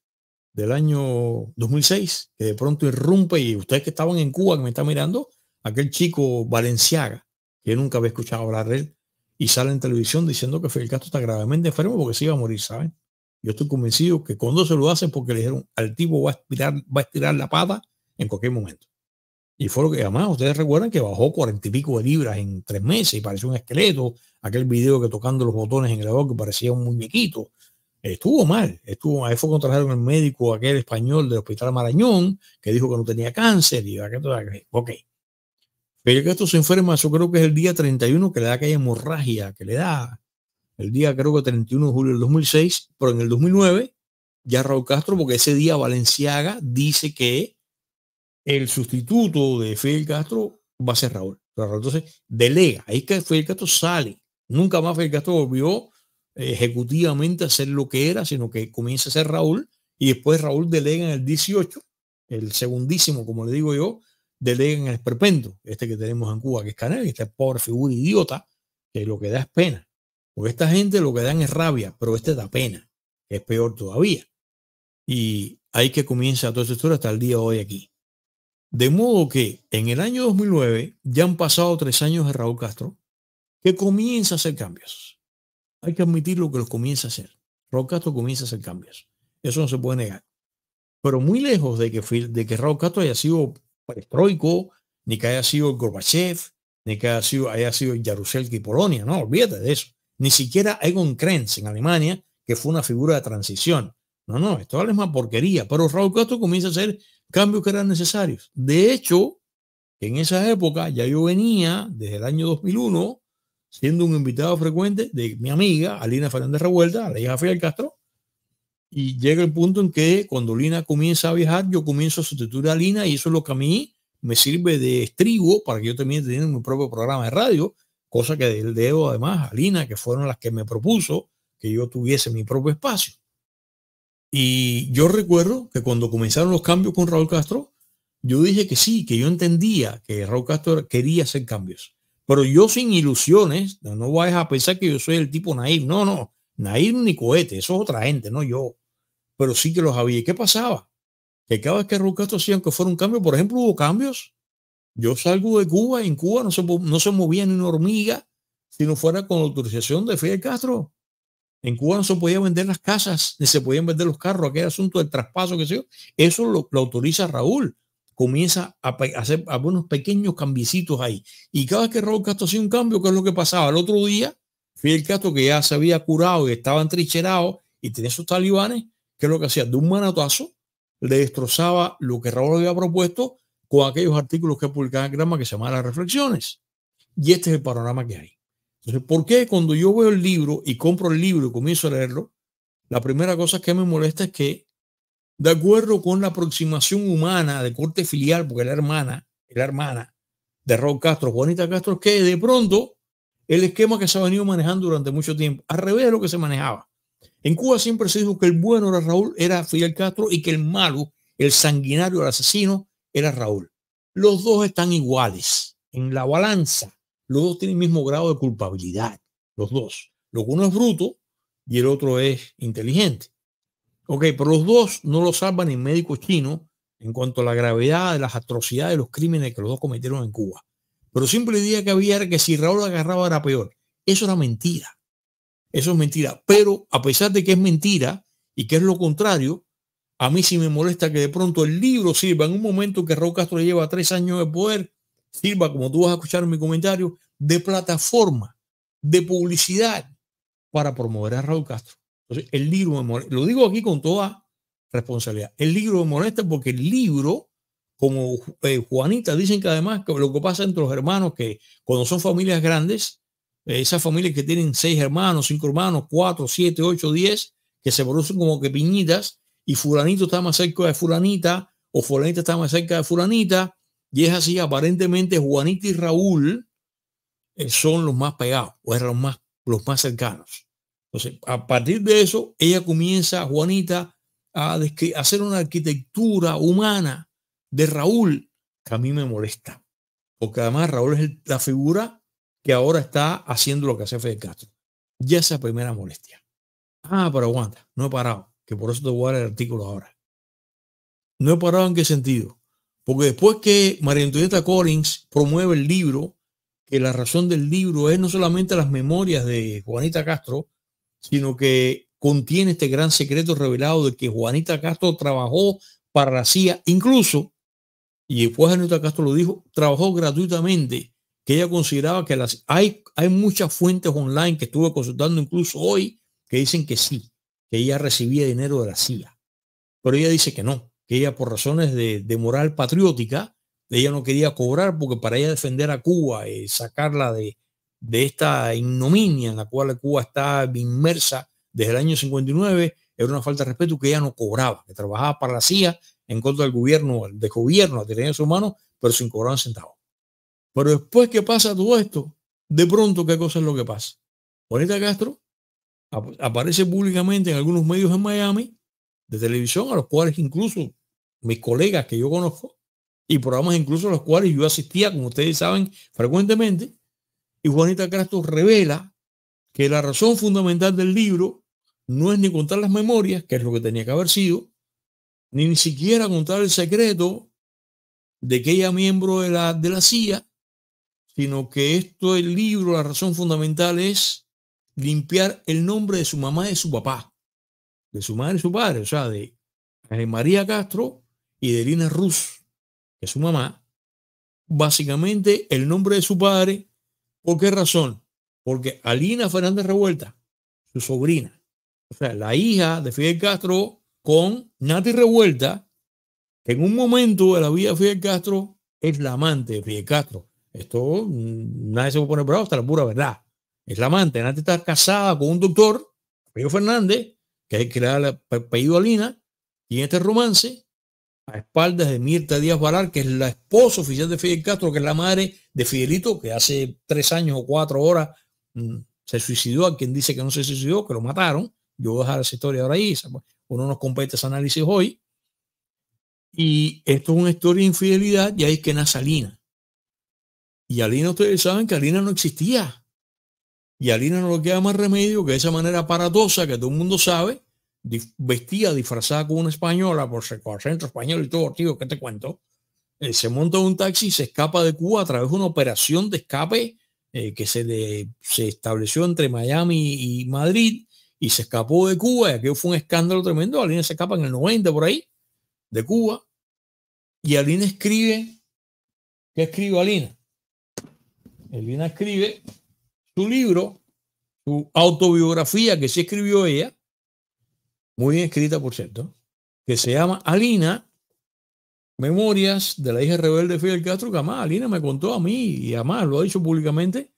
Del año 2006, que de pronto irrumpe y ustedes que estaban en Cuba, que me están mirando, aquel chico Valenciaga, que nunca había escuchado hablar de él, y sale en televisión diciendo que Fidel Castro está gravemente enfermo porque se iba a morir, ¿saben? Yo estoy convencido que cuando se lo hacen porque le dijeron al tipo va a estirar, la pata en cualquier momento. Y fue lo que además ustedes recuerdan que bajó cuarenta y pico de libras en tres meses y pareció un esqueleto. Aquel video que tocando los botones en el agua que parecía un muñequito. Estuvo mal, estuvo Ahí fue contrajeron el médico aquel español del Hospital Marañón que dijo que no tenía cáncer y aquel, ok. Fidel Castro se enferma, yo creo que es el día 31 que le da aquella hemorragia que le da. El día creo que 31 de julio del 2006, pero en el 2009 ya Raúl Castro, porque ese día Valenciaga dice que el sustituto de Fidel Castro va a ser Raúl. Entonces, delega. Ahí es que Fidel Castro sale. Nunca más Fidel Castro volvió eh, ejecutivamente a ser lo que era, sino que comienza a ser Raúl y después Raúl delega en el 18, el segundísimo, como le digo yo, deleguen el esperpento, este que tenemos en Cuba, que es Canel, esta pobre figura idiota, que lo que da es pena. Porque esta gente lo que dan es rabia, pero este da pena, es peor todavía. Y ahí que comienza toda esta historia hasta el día de hoy aquí. De modo que en el año 2009 ya han pasado tres años de Raúl Castro, que comienza a hacer cambios. Hay que admitir lo que los comienza a hacer. Raúl Castro comienza a hacer cambios. Eso no se puede negar. Pero muy lejos de que, de que Raúl Castro haya sido estroico, ni que haya sido Gorbachev, ni que haya sido, haya sido Jaruzelski y Polonia, no, olvídate de eso. Ni siquiera Egon Krenz en Alemania, que fue una figura de transición. No, no, esto es más porquería. Pero Raúl Castro comienza a hacer cambios que eran necesarios. De hecho, en esa época ya yo venía desde el año 2001 siendo un invitado frecuente de mi amiga Alina Fernández Revuelta, la hija Fidel Castro, y llega el punto en que cuando Lina comienza a viajar, yo comienzo a sustituir a Lina y eso es lo que a mí me sirve de estribo para que yo también tenga mi propio programa de radio, cosa que del debo además a Lina, que fueron las que me propuso que yo tuviese mi propio espacio. Y yo recuerdo que cuando comenzaron los cambios con Raúl Castro, yo dije que sí, que yo entendía que Raúl Castro quería hacer cambios. Pero yo sin ilusiones, no, vayas a pensar que yo soy el tipo Nair. No, no, Nair ni cohete, eso es otra gente, no yo pero sí que los había. ¿Y qué pasaba? Que cada vez que Castro hacían que fuera un cambio, por ejemplo, hubo cambios. Yo salgo de Cuba, en Cuba no se, no se movía ni una hormiga si no fuera con la autorización de Fidel Castro. En Cuba no se podía vender las casas, ni se podían vender los carros, aquel asunto del traspaso, que sé yo. Eso lo, autoriza Raúl. Comienza a, hacer algunos pequeños cambiecitos ahí. Y cada vez que Raúl Castro hacía un cambio, ¿qué es lo que pasaba? El otro día, Fidel Castro, que ya se había curado y estaba entrincherado y tenía sus talibanes, que es lo que hacía de un manatazo, le destrozaba lo que Raúl había propuesto con aquellos artículos que publicaba en Grama que se llamaba las reflexiones. Y este es el panorama que hay. Entonces, ¿por qué cuando yo veo el libro y compro el libro y comienzo a leerlo, la primera cosa que me molesta es que, de acuerdo con la aproximación humana de corte filial, porque la hermana, la hermana de Raúl Castro, Juanita Castro, que de pronto el esquema que se ha venido manejando durante mucho tiempo, al revés de lo que se manejaba. En Cuba siempre se dijo que el bueno era Raúl, era Fidel Castro, y que el malo, el sanguinario, el asesino, era Raúl. Los dos están iguales en la balanza. Los dos tienen el mismo grado de culpabilidad, los dos. Lo uno es bruto y el otro es inteligente. Ok, pero los dos no lo salvan ni médico chino, en cuanto a la gravedad de las atrocidades de los crímenes que los dos cometieron en Cuba. Pero siempre día que había que si Raúl agarraba era peor. Eso era mentira. Eso es mentira. Pero a pesar de que es mentira y que es lo contrario, a mí sí me molesta que de pronto el libro sirva en un momento que Raúl Castro lleva tres años de poder, sirva, como tú vas a escuchar en mi comentario, de plataforma, de publicidad para promover a Raúl Castro. Entonces, el libro me molesta. Lo digo aquí con toda responsabilidad. El libro me molesta porque el libro, como eh, Juanita, dicen que además lo que pasa entre los hermanos, que cuando son familias grandes, esas familias que tienen seis hermanos, cinco hermanos, cuatro, siete, ocho, diez, que se producen como que piñitas y fulanito está más cerca de fulanita o fulanita está más cerca de fulanita y es así, aparentemente Juanita y Raúl eh, son los más pegados o eran los más, los más cercanos. Entonces, a partir de eso, ella comienza, Juanita, a, hacer una arquitectura humana de Raúl que a mí me molesta, porque además Raúl es la figura que ahora está haciendo lo que hace Fede Castro. Ya esa primera molestia. Ah, pero aguanta, no he parado, que por eso te voy a dar el artículo ahora. No he parado en qué sentido. Porque después que María Antonieta Collins promueve el libro, que la razón del libro es no solamente las memorias de Juanita Castro, sino que contiene este gran secreto revelado de que Juanita Castro trabajó para la CIA, incluso, y después Juanita Castro lo dijo, trabajó gratuitamente que ella consideraba que las hay, hay muchas fuentes online que estuve consultando incluso hoy que dicen que sí, que ella recibía dinero de la CIA. Pero ella dice que no, que ella por razones de, moral patriótica, ella no quería cobrar porque para ella defender a Cuba, y sacarla de, de esta ignominia en la cual Cuba está inmersa desde el año 59, era una falta de respeto que ella no cobraba, que trabajaba para la CIA en contra del gobierno, de gobierno, de derechos humanos, pero sin cobrar un centavo. Pero después que pasa todo esto, de pronto, ¿qué cosa es lo que pasa? Juanita Castro aparece públicamente en algunos medios en Miami de televisión, a los cuales incluso mis colegas que yo conozco, y programas incluso a los cuales yo asistía, como ustedes saben, frecuentemente, y Juanita Castro revela que la razón fundamental del libro no es ni contar las memorias, que es lo que tenía que haber sido, ni, ni siquiera contar el secreto de que ella miembro de la, de la CIA sino que esto el libro, la razón fundamental es limpiar el nombre de su mamá y de su papá, de su madre y su padre, o sea, de María Castro y de Lina Rus, que es su mamá, básicamente el nombre de su padre. ¿Por qué razón? Porque Alina Fernández Revuelta, su sobrina, o sea, la hija de Fidel Castro con Nati Revuelta, que en un momento de la vida de Fidel Castro es la amante de Fidel Castro. Esto mm, nadie se puede poner bravo, hasta la pura verdad. Es la amante, nadie está casada con un doctor, Pedro Fernández, que es que le da apellido a Lina, en este romance a espaldas de Mirta Díaz Baral que es la esposa oficial de Fidel Castro, que es la madre de Fidelito, que hace tres años o cuatro horas mm, se suicidó, a quien dice que no se suicidó, que lo mataron. Yo voy a dejar esa historia ahora ahí, pues, uno nos compete ese análisis hoy. Y esto es una historia de infidelidad y ahí es que nace Lina y Alina, ustedes saben que Alina no existía. Y Alina no le queda más remedio que esa manera paradosa que todo el mundo sabe, vestía, disfrazada como una española, por centro español y todo, tío, que te cuento? Eh, se monta un taxi y se escapa de Cuba a través de una operación de escape eh, que se, se estableció entre Miami y Madrid y se escapó de Cuba y aquello fue un escándalo tremendo. Alina se escapa en el 90 por ahí de Cuba y Alina escribe, ¿qué escribe Alina? Elina escribe su libro, su autobiografía que se escribió ella, muy bien escrita por cierto, que se llama Alina, Memorias de la hija rebelde Fidel Castro, que además Alina me contó a mí y además lo ha dicho públicamente,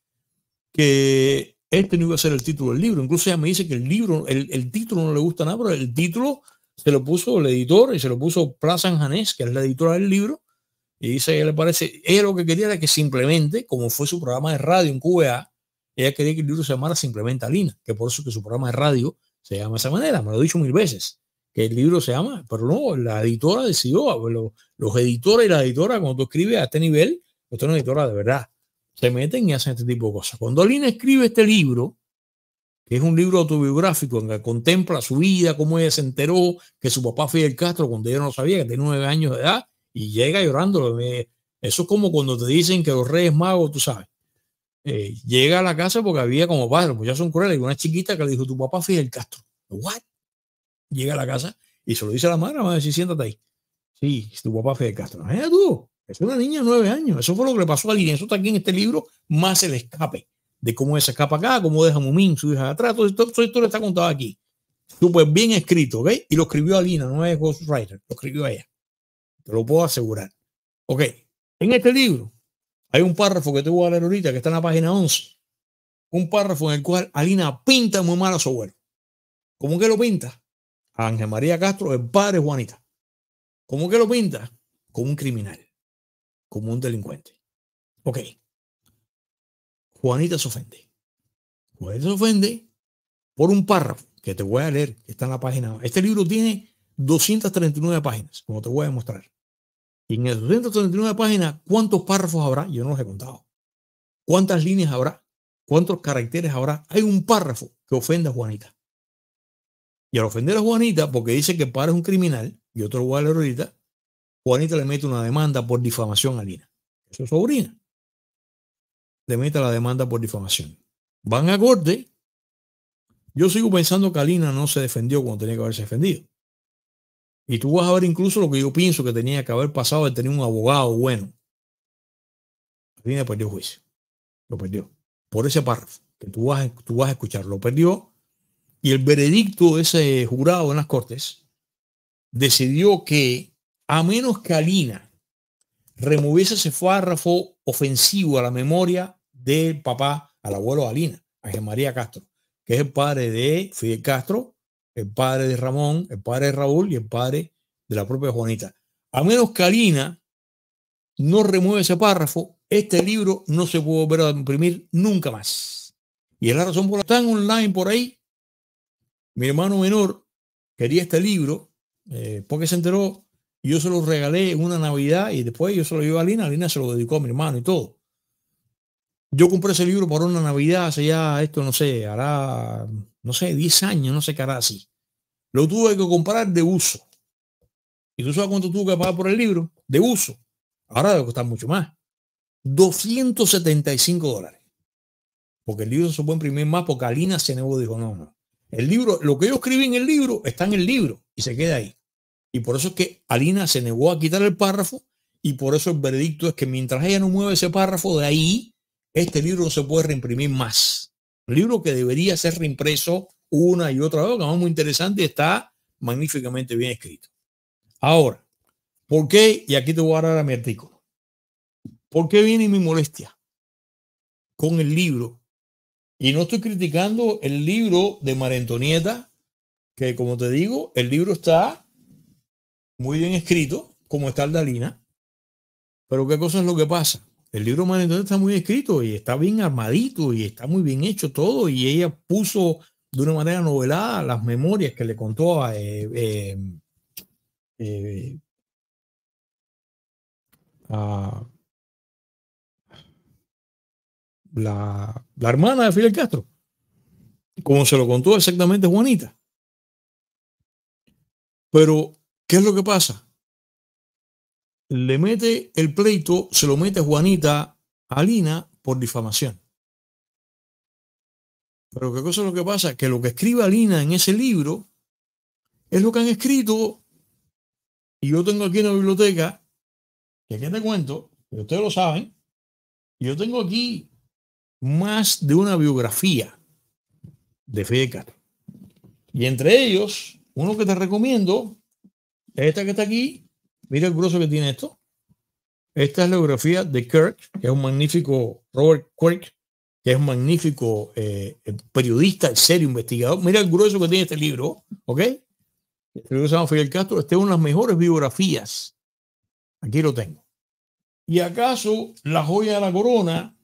que este no iba a ser el título del libro. Incluso ella me dice que el libro, el, título no le gusta nada, pero el título se lo puso el editor y se lo puso Plaza Janés, que es la editora del libro, y dice, le parece? Ella lo que quería era que simplemente, como fue su programa de radio en QBA, ella quería que el libro se llamara simplemente Alina, que por eso que su programa de radio se llama de esa manera, me lo he dicho mil veces, que el libro se llama, pero no, la editora decidió, los, editores y la editora, cuando tú escribes a este nivel, usted es una editora de verdad, se meten y hacen este tipo de cosas. Cuando Alina escribe este libro, que es un libro autobiográfico en que contempla su vida, cómo ella se enteró que su papá fue el Castro, cuando ella no lo sabía, que tenía nueve años de edad, y llega llorando Eso es como cuando te dicen que los reyes magos, tú sabes, eh, llega a la casa porque había como padre, pues ya son crueles, y una chiquita que le dijo, tu papá Fidel Castro. ¿What? Llega a la casa y se lo dice a la madre, va a decir, siéntate ahí. Sí, tu papá Fidel Castro. tú? Es una niña de nueve años. Eso fue lo que le pasó a alguien. Eso está aquí en este libro, más el escape. De cómo se escapa acá, cómo deja Mumín, su hija atrás. Todo esto, todo está contado aquí. Súper bien escrito, ¿ok? Y lo escribió Alina, no es Ghostwriter, lo escribió ella. Te lo puedo asegurar. Ok, en este libro hay un párrafo que te voy a leer ahorita, que está en la página 11. Un párrafo en el cual Alina pinta muy mal a su abuelo. ¿Cómo que lo pinta? A Ángel María Castro, el padre Juanita. ¿Cómo que lo pinta? Como un criminal, como un delincuente. Ok. Juanita se ofende. Juanita se ofende por un párrafo que te voy a leer, que está en la página. Este libro tiene 239 páginas, como te voy a demostrar. Y en esas 239 páginas, ¿cuántos párrafos habrá? Yo no los he contado. ¿Cuántas líneas habrá? ¿Cuántos caracteres habrá? Hay un párrafo que ofenda a Juanita. Y al ofender a Juanita, porque dice que para es un criminal, y otro voy a ahorita, Juanita le mete una demanda por difamación a Lina. Eso sobrina. Le mete la demanda por difamación. Van a corte. Yo sigo pensando que Alina no se defendió cuando tenía que haberse defendido. Y tú vas a ver incluso lo que yo pienso que tenía que haber pasado de tener un abogado bueno. Alina perdió juicio. Lo perdió. Por ese párrafo que tú vas, tú vas a escuchar. Lo perdió. Y el veredicto de ese jurado en las Cortes decidió que a menos que Alina removiese ese párrafo ofensivo a la memoria del papá, al abuelo de Alina, a María Castro, que es el padre de Fidel Castro, el padre de Ramón, el padre de Raúl y el padre de la propia Juanita. A menos que Alina no remueve ese párrafo, este libro no se puede volver a imprimir nunca más. Y es la razón por la que están online por ahí. Mi hermano menor quería este libro eh, porque se enteró. Yo se lo regalé en una Navidad y después yo se lo llevo a Alina. Alina se lo dedicó a mi hermano y todo. Yo compré ese libro para una Navidad hace ya, esto no sé, hará no sé, 10 años, no sé qué hará así. Lo tuve que comprar de uso. ¿Y tú sabes cuánto tuve que pagar por el libro? De uso. Ahora debe costar mucho más. 275 dólares. Porque el libro se puede imprimir más porque Alina se negó, dijo, no, no. El libro, lo que yo escribí en el libro está en el libro y se queda ahí. Y por eso es que Alina se negó a quitar el párrafo y por eso el veredicto es que mientras ella no mueve ese párrafo de ahí, este libro no se puede reimprimir más. Libro que debería ser reimpreso una y otra vez, que es muy interesante está magníficamente bien escrito. Ahora, ¿por qué? Y aquí te voy a dar a mi artículo. ¿Por qué viene mi molestia con el libro? Y no estoy criticando el libro de Marentonieta, que como te digo, el libro está muy bien escrito, como está el Dalina. Pero ¿qué cosa es lo que pasa? El libro humano está muy escrito y está bien armadito y está muy bien hecho todo y ella puso de una manera novelada las memorias que le contó a... Eh, eh, eh, la, la, hermana de Fidel Castro, como se lo contó exactamente Juanita. Pero, ¿qué es lo que pasa? le mete el pleito, se lo mete Juanita a Lina por difamación. Pero qué cosa es lo que pasa, que lo que escribe Alina en ese libro es lo que han escrito. Y yo tengo aquí en la biblioteca, que aquí te cuento, y ustedes lo saben, yo tengo aquí más de una biografía de Fedecar. Y entre ellos, uno que te recomiendo, esta que está aquí, Mira el grueso que tiene esto. Esta es la biografía de Kirk, que es un magnífico, Robert Kirk, que es un magnífico eh, eh periodista, serio investigador. Mira el grueso que tiene este libro, ¿ok? El este libro se llama Fidel Castro. Este es una de las mejores biografías. Aquí lo tengo. ¿Y acaso la joya de la corona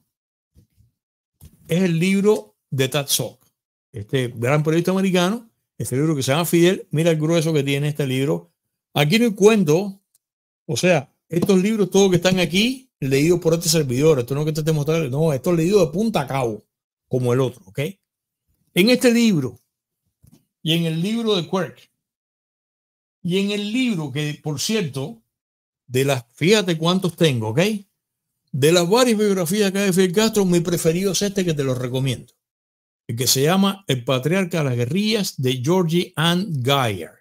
es el libro de Sok? Este gran periodista americano, este libro que se llama Fidel, mira el grueso que tiene este libro. Aquí no encuentro o sea, estos libros, todos que están aquí, leídos por este servidor, esto no que te mostrar, no, esto es leído de punta a cabo, como el otro, ¿ok? En este libro y en el libro de Quirk y en el libro que, por cierto, de las, fíjate cuántos tengo, ¿ok? De las varias biografías que hay de Fidel Castro, mi preferido es este que te lo recomiendo, el que se llama El Patriarca de las Guerrillas de Georgie Ann Geyer.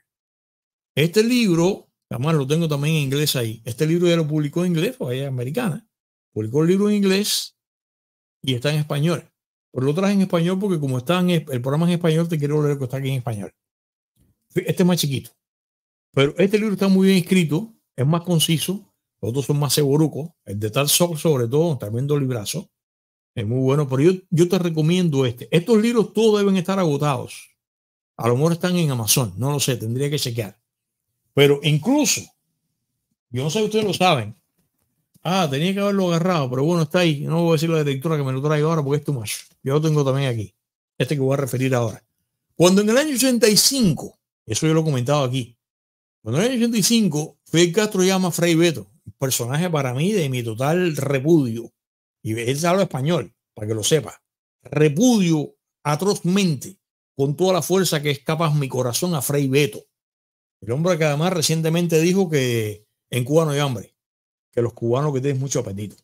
Este libro Además, lo tengo también en inglés ahí. Este libro ya lo publicó en inglés, o ahí americana. Publicó el libro en inglés y está en español. Pero lo traje en español porque como está en el programa en español, te quiero leer que está aquí en español. Este es más chiquito. Pero este libro está muy bien escrito, es más conciso. Los otros son más seborucos El de Tal Sol, sobre todo, tremendo librazo. Es muy bueno, pero yo te recomiendo este. Estos libros todos deben estar agotados. A lo mejor están en Amazon, no lo sé, tendría que chequear. Pero incluso, yo no sé si ustedes lo saben. Ah, tenía que haberlo agarrado, pero bueno, está ahí. No voy a decir la lectura que me lo traigo ahora porque es tu much. Yo lo tengo también aquí. Este que voy a referir ahora. Cuando en el año 85, eso yo lo he comentado aquí, cuando en el año 85, Fede Castro llama a Fray Beto, personaje para mí de mi total repudio. Y él habla español, para que lo sepa. Repudio atrozmente, con toda la fuerza que es mi corazón a Fray Beto. El hombre que además recientemente dijo que en Cuba no hay hambre, que los cubanos que tienen mucho apetito.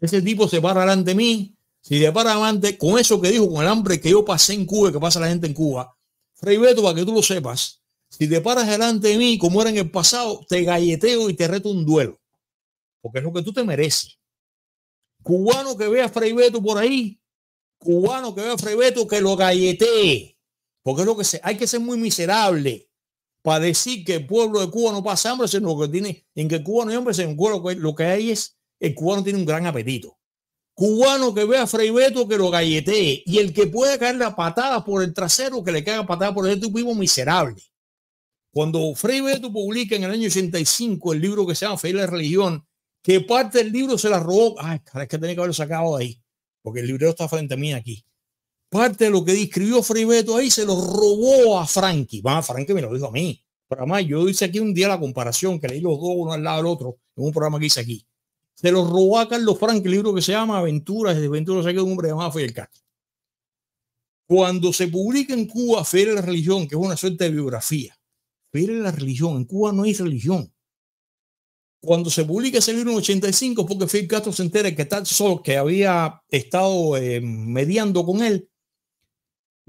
Ese tipo se para delante de mí, si se para delante, con eso que dijo, con el hambre que yo pasé en Cuba que pasa la gente en Cuba, Frei Beto, para que tú lo sepas, si te paras delante de mí, como era en el pasado, te galleteo y te reto un duelo. Porque es lo que tú te mereces. Cubano que vea a Frei Beto por ahí, cubano que vea a Frei Beto, que lo galletee. Porque es lo que se, hay que ser muy miserable para decir que el pueblo de Cuba no pasa hambre, sino que tiene, en que Cuba no hay hambre, sino que lo que hay es, el cubano tiene un gran apetito. Cubano que vea a Frei Beto que lo galletee y el que pueda caer la patada por el trasero que le caiga patada por el tu vivo miserable. Cuando Frei Beto publica en el año 85 el libro que se llama Fe y la Religión, que parte del libro se la robó, ay, es que tenía que haberlo sacado de ahí, porque el librero está frente a mí aquí parte de lo que describió Frei ahí se lo robó a Frankie. Va, Frankie me lo dijo a mí. Pero además, yo hice aquí un día la comparación que leí los dos uno al lado del otro en un programa que hice aquí. Se lo robó a Carlos Frank, el libro que se llama Aventuras Aventuras que que un hombre llamado Fidel Castro. Cuando se publica en Cuba Fidel la religión, que es una suerte de biografía, Fidel la religión, en Cuba no hay religión. Cuando se publica ese libro en 85, porque Fidel Castro se entera que tal Sol, que había estado eh, mediando con él,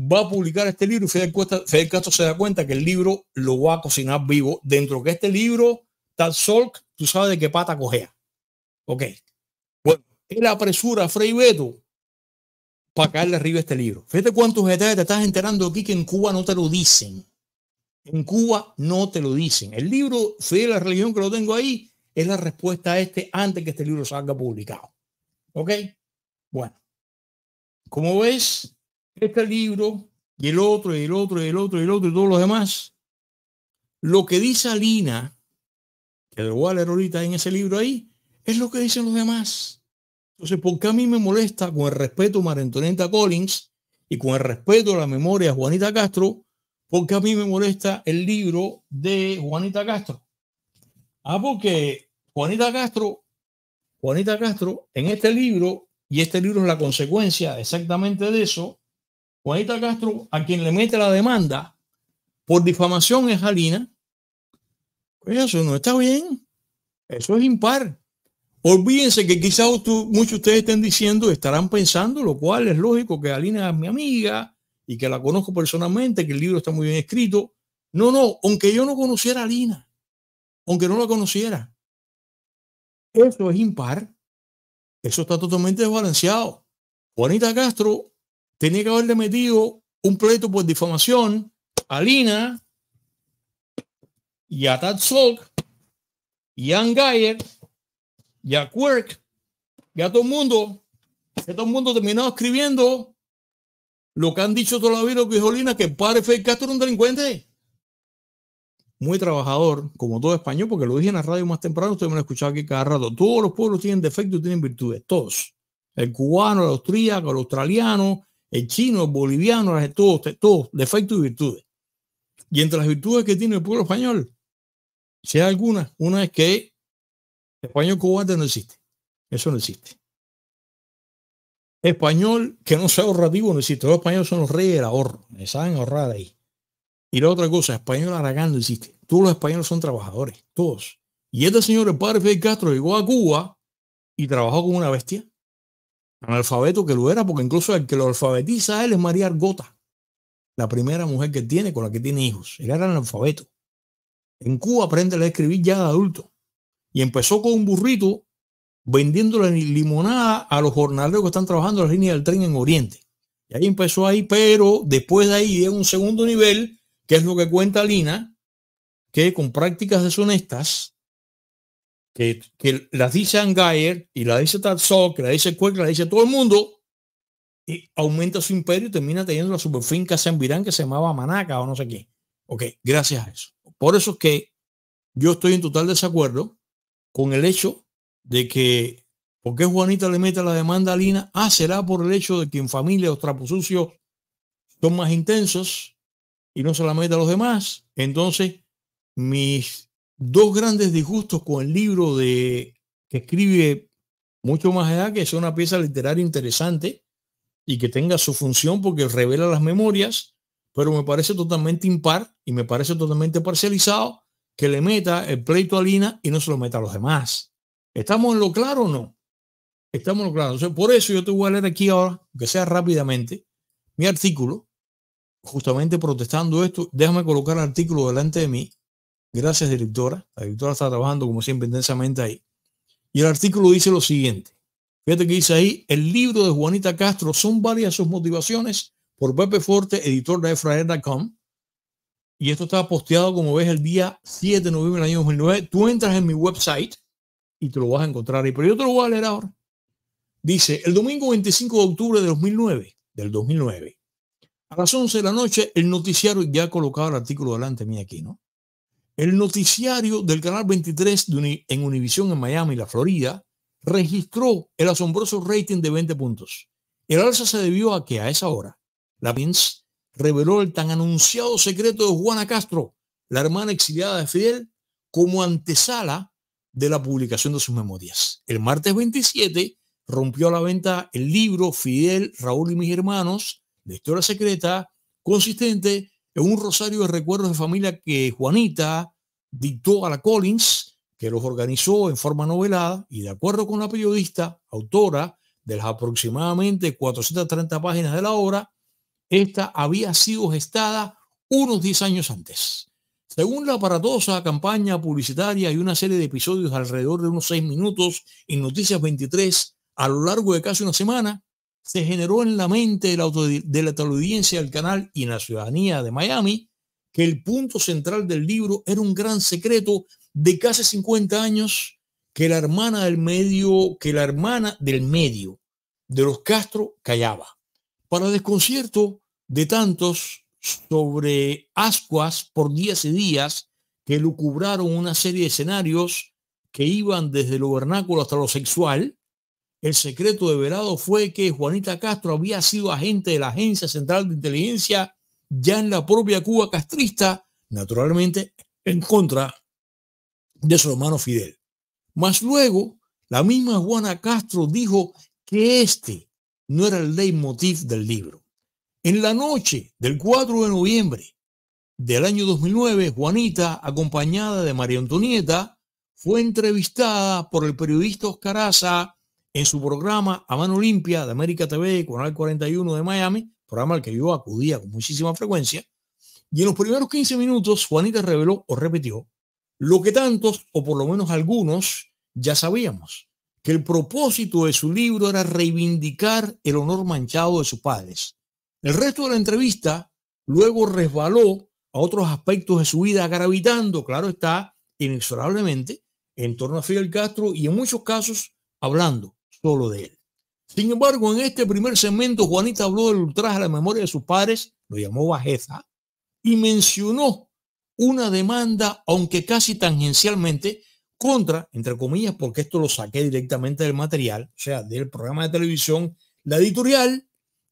va a publicar este libro y Fidel, Castro se da cuenta que el libro lo va a cocinar vivo dentro que este libro, tal sol, tú sabes de qué pata cojea. Ok. Bueno, él apresura a Frei Beto para caerle arriba este libro. Fíjate cuántos detalles te estás enterando aquí que en Cuba no te lo dicen. En Cuba no te lo dicen. El libro Fe la Religión que lo tengo ahí es la respuesta a este antes que este libro salga publicado. ¿Ok? Bueno, como ves, este libro y el otro y el otro y el otro y el otro y todos los demás, lo que dice Alina, que lo igual a ahorita en ese libro ahí, es lo que dicen los demás. Entonces, ¿por qué a mí me molesta con el respeto a María Collins y con el respeto a la memoria de Juanita Castro? ¿Por qué a mí me molesta el libro de Juanita Castro? Ah, porque Juanita Castro, Juanita Castro, en este libro, y este libro es la consecuencia exactamente de eso, Juanita Castro, a quien le mete la demanda por difamación es Alina. Pues eso no está bien. Eso es impar. Olvídense que quizás muchos de ustedes estén diciendo, estarán pensando, lo cual es lógico, que Alina es mi amiga y que la conozco personalmente, que el libro está muy bien escrito. No, no, aunque yo no conociera a Alina, aunque no la conociera, eso es impar. Eso está totalmente desbalanceado. Juanita Castro tenía que haberle metido un pleito por difamación a Lina y a Tad Salk y a y a Quirk y a todo el mundo. Que todo el mundo terminado escribiendo lo que han dicho toda la vida los Lina, que el padre Fede Castro era un delincuente. Muy trabajador, como todo español, porque lo dije en la radio más temprano, usted me lo escuchado aquí cada rato. Todos los pueblos tienen defectos y tienen virtudes, todos. El cubano, el austríaco, el australiano, el chino, el boliviano, todos, todos, defectos y virtudes. Y entre las virtudes que tiene el pueblo español, si hay alguna, una es que español cubano no existe. Eso no existe. Español que no sea ahorrativo no existe. Los españoles son los reyes del ahorro. Saben ahorrar ahí. Y la otra cosa, español aragán no existe. Todos los españoles son trabajadores, todos. Y este señor, el padre Fidel Castro, llegó a Cuba y trabajó como una bestia analfabeto que lo era, porque incluso el que lo alfabetiza él es María Argota, la primera mujer que tiene con la que tiene hijos. Él era analfabeto. En Cuba aprende a escribir ya de adulto. Y empezó con un burrito vendiéndole limonada a los jornaleros que están trabajando en la línea del tren en Oriente. Y ahí empezó ahí, pero después de ahí en un segundo nivel, que es lo que cuenta Lina, que con prácticas deshonestas que, las dice Angayer y la dice Tatsok, que las dice Cuec, la dice todo el mundo, y aumenta su imperio y termina teniendo la superfinca Virán que se llamaba Manaca o no sé qué. Ok, gracias a eso. Por eso es que yo estoy en total desacuerdo con el hecho de que, ¿por qué Juanita le mete la demanda a Lina? Ah, será por el hecho de que en familia los trapos sucios son más intensos y no se la mete a los demás. Entonces, mis dos grandes disgustos con el libro de que escribe mucho más allá, que es una pieza literaria interesante y que tenga su función porque revela las memorias, pero me parece totalmente impar y me parece totalmente parcializado que le meta el pleito a Lina y no se lo meta a los demás. ¿Estamos en lo claro o no? Estamos en lo claro. por eso yo te voy a leer aquí ahora, que sea rápidamente, mi artículo, justamente protestando esto. Déjame colocar el artículo delante de mí Gracias, directora. La directora está trabajando, como siempre, intensamente ahí. Y el artículo dice lo siguiente. Fíjate que dice ahí, el libro de Juanita Castro son varias sus motivaciones por Pepe Forte, editor de Efraer.com. Y esto está posteado, como ves, el día 7 de noviembre del año 2009. Tú entras en mi website y te lo vas a encontrar ahí. Pero yo te lo voy a leer ahora. Dice, el domingo 25 de octubre de 2009, del 2009, a las 11 de la noche, el noticiario ya ha colocado el artículo delante mío aquí, ¿no? El noticiario del Canal 23 en Univisión en Miami, la Florida, registró el asombroso rating de 20 puntos. El alza se debió a que a esa hora, la PINS reveló el tan anunciado secreto de Juana Castro, la hermana exiliada de Fidel, como antesala de la publicación de sus memorias. El martes 27 rompió a la venta el libro Fidel, Raúl y mis hermanos, de historia secreta, consistente en un rosario de recuerdos de familia que Juanita dictó a la Collins, que los organizó en forma novelada y de acuerdo con la periodista, autora de las aproximadamente 430 páginas de la obra, esta había sido gestada unos 10 años antes. Según la aparatosa campaña publicitaria y una serie de episodios alrededor de unos 6 minutos en Noticias 23 a lo largo de casi una semana, se generó en la mente de la, de la del canal y en la ciudadanía de Miami que el punto central del libro era un gran secreto de casi 50 años que la hermana del medio, que la hermana del medio de los Castro callaba. Para desconcierto de tantos sobre ascuas por días y días que lucubraron una serie de escenarios que iban desde lo vernáculo hasta lo sexual, el secreto Verado fue que Juanita Castro había sido agente de la Agencia Central de Inteligencia ya en la propia Cuba castrista, naturalmente en contra de su hermano Fidel. Más luego, la misma Juana Castro dijo que este no era el leitmotiv del libro. En la noche del 4 de noviembre del año 2009, Juanita, acompañada de María Antonieta, fue entrevistada por el periodista Oscar en su programa A Mano Limpia de América TV, Canal 41 de Miami, programa al que yo acudía con muchísima frecuencia, y en los primeros 15 minutos Juanita reveló o repitió lo que tantos, o por lo menos algunos, ya sabíamos, que el propósito de su libro era reivindicar el honor manchado de sus padres. El resto de la entrevista luego resbaló a otros aspectos de su vida, gravitando, claro está, inexorablemente, en torno a Fidel Castro y en muchos casos hablando solo de él. Sin embargo, en este primer segmento, Juanita habló del ultraje a la memoria de sus padres, lo llamó bajeza, y mencionó una demanda, aunque casi tangencialmente, contra, entre comillas, porque esto lo saqué directamente del material, o sea, del programa de televisión, la editorial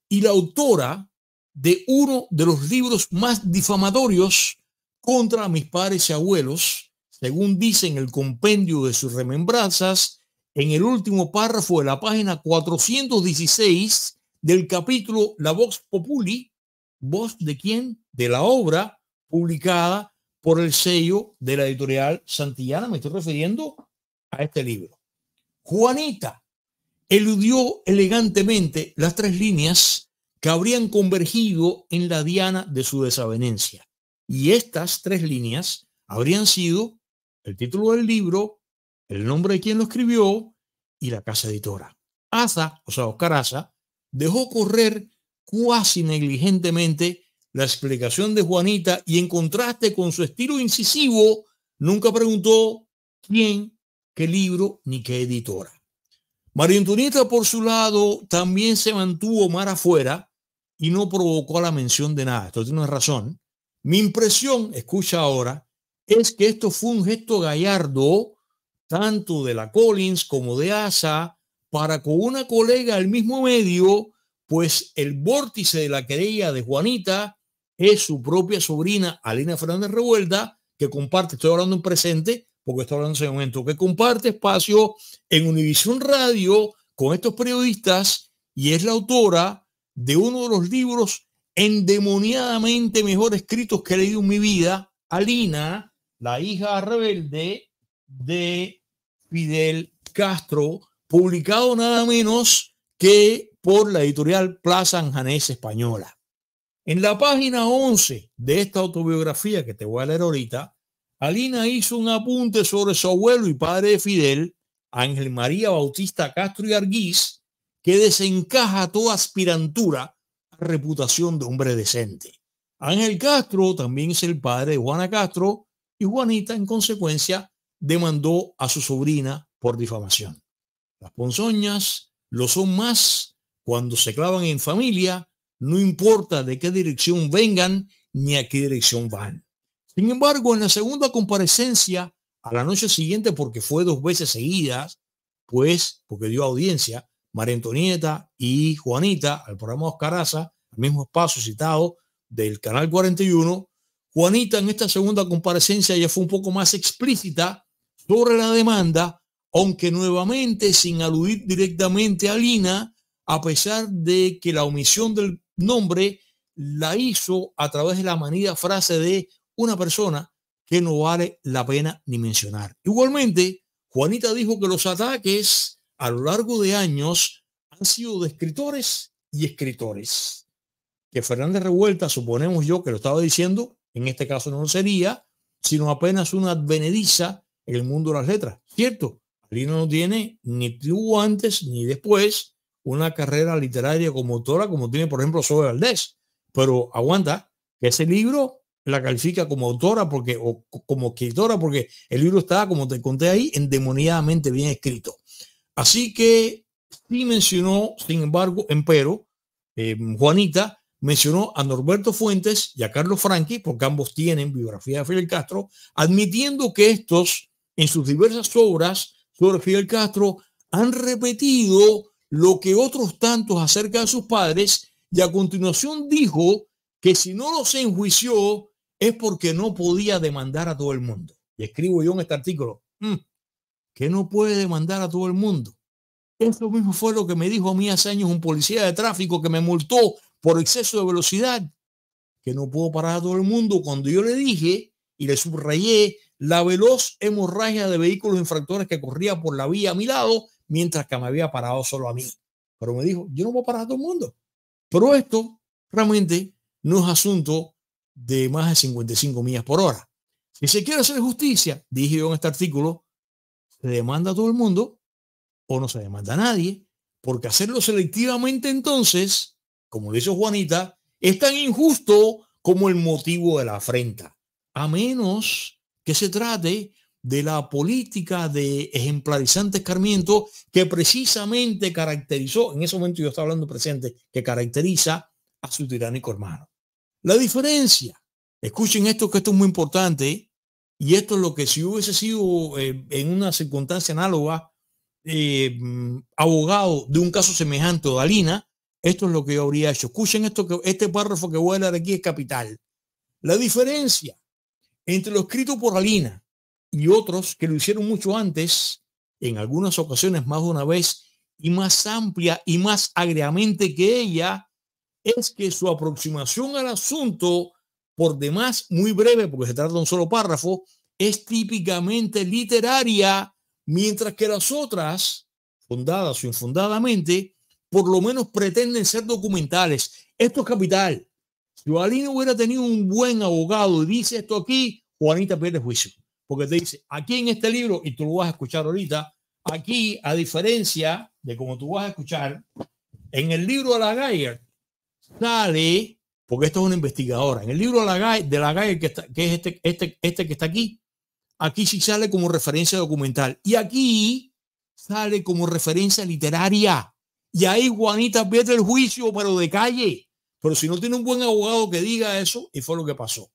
y la autora de uno de los libros más difamatorios contra mis padres y abuelos, según dicen el compendio de sus remembranzas, en el último párrafo de la página 416 del capítulo La Vox Populi, voz de quién? De la obra publicada por el sello de la editorial Santillana, me estoy refiriendo a este libro. Juanita eludió elegantemente las tres líneas que habrían convergido en la diana de su desavenencia. Y estas tres líneas habrían sido el título del libro, el nombre de quien lo escribió y la casa editora. Asa, o sea, Oscar Asa, dejó correr cuasi negligentemente la explicación de Juanita y en contraste con su estilo incisivo, nunca preguntó quién, qué libro ni qué editora. María Antonieta, por su lado, también se mantuvo mar afuera y no provocó la mención de nada. Esto tiene una razón. Mi impresión, escucha ahora, es que esto fue un gesto gallardo tanto de la Collins como de ASA, para con una colega del mismo medio, pues el vórtice de la querella de Juanita es su propia sobrina, Alina Fernández Revuelta, que comparte, estoy hablando en presente, porque estoy hablando en ese momento, que comparte espacio en Univisión Radio con estos periodistas y es la autora de uno de los libros endemoniadamente mejor escritos que he leído en mi vida, Alina, la hija rebelde, de Fidel Castro, publicado nada menos que por la editorial Plaza Anjanés Española. En la página 11 de esta autobiografía que te voy a leer ahorita, Alina hizo un apunte sobre su abuelo y padre de Fidel, Ángel María Bautista Castro y Arguís, que desencaja toda aspirantura a reputación de hombre decente. Ángel Castro también es el padre de Juana Castro y Juanita, en consecuencia, demandó a su sobrina por difamación. Las ponzoñas lo son más cuando se clavan en familia, no importa de qué dirección vengan ni a qué dirección van. Sin embargo, en la segunda comparecencia, a la noche siguiente, porque fue dos veces seguidas, pues porque dio audiencia, María Antonieta y Juanita al programa Oscaraza, al mismo espacio citado del Canal 41, Juanita en esta segunda comparecencia ya fue un poco más explícita sobre la demanda, aunque nuevamente sin aludir directamente a Lina, a pesar de que la omisión del nombre la hizo a través de la manida frase de una persona que no vale la pena ni mencionar. Igualmente, Juanita dijo que los ataques a lo largo de años han sido de escritores y escritores. Que Fernández Revuelta, suponemos yo que lo estaba diciendo, en este caso no lo sería, sino apenas una advenediza el mundo de las letras. Cierto, Alina no tiene ni tuvo antes ni después una carrera literaria como autora, como tiene, por ejemplo, Sobe Valdés. Pero aguanta, que ese libro la califica como autora porque, o como escritora, porque el libro está, como te conté ahí, endemoniadamente bien escrito. Así que sí mencionó, sin embargo, empero, eh, Juanita mencionó a Norberto Fuentes y a Carlos Franchi, porque ambos tienen biografía de Fidel Castro, admitiendo que estos en sus diversas obras sobre Fidel Castro han repetido lo que otros tantos acerca de sus padres y a continuación dijo que si no los enjuició es porque no podía demandar a todo el mundo. Y escribo yo en este artículo, mm, que no puede demandar a todo el mundo. Eso mismo fue lo que me dijo a mí hace años un policía de tráfico que me multó por exceso de velocidad, que no puedo parar a todo el mundo cuando yo le dije y le subrayé la veloz hemorragia de vehículos infractores que corría por la vía a mi lado mientras que me había parado solo a mí. Pero me dijo, yo no voy a parar a todo el mundo. Pero esto realmente no es asunto de más de 55 millas por hora. Si se quiere hacer justicia, dije yo en este artículo, se demanda a todo el mundo o no se demanda a nadie, porque hacerlo selectivamente entonces, como le hizo Juanita, es tan injusto como el motivo de la afrenta. A menos que se trate de la política de ejemplarizante escarmiento que precisamente caracterizó, en ese momento yo estaba hablando presente, que caracteriza a su tiránico hermano. La diferencia, escuchen esto que esto es muy importante, y esto es lo que si hubiese sido eh, en una circunstancia análoga, eh, mm, abogado de un caso semejante, Alina, esto es lo que yo habría hecho. Escuchen esto que este párrafo que voy a leer aquí es capital. La diferencia entre lo escrito por Alina y otros que lo hicieron mucho antes, en algunas ocasiones más de una vez, y más amplia y más agriamente que ella, es que su aproximación al asunto, por demás muy breve, porque se trata de un solo párrafo, es típicamente literaria, mientras que las otras, fundadas o infundadamente, por lo menos pretenden ser documentales. Esto es capital. Si hubiera tenido un buen abogado y dice esto aquí, Juanita pierde juicio. Porque te dice, aquí en este libro, y tú lo vas a escuchar ahorita, aquí, a diferencia de como tú vas a escuchar, en el libro de la Geiger sale, porque esto es una investigadora, en el libro de la Geiger, de la Gayer que, que es este, este, este que está aquí, aquí sí sale como referencia documental. Y aquí sale como referencia literaria. Y ahí Juanita pierde el juicio, pero de calle. Pero si no tiene un buen abogado que diga eso, y fue lo que pasó.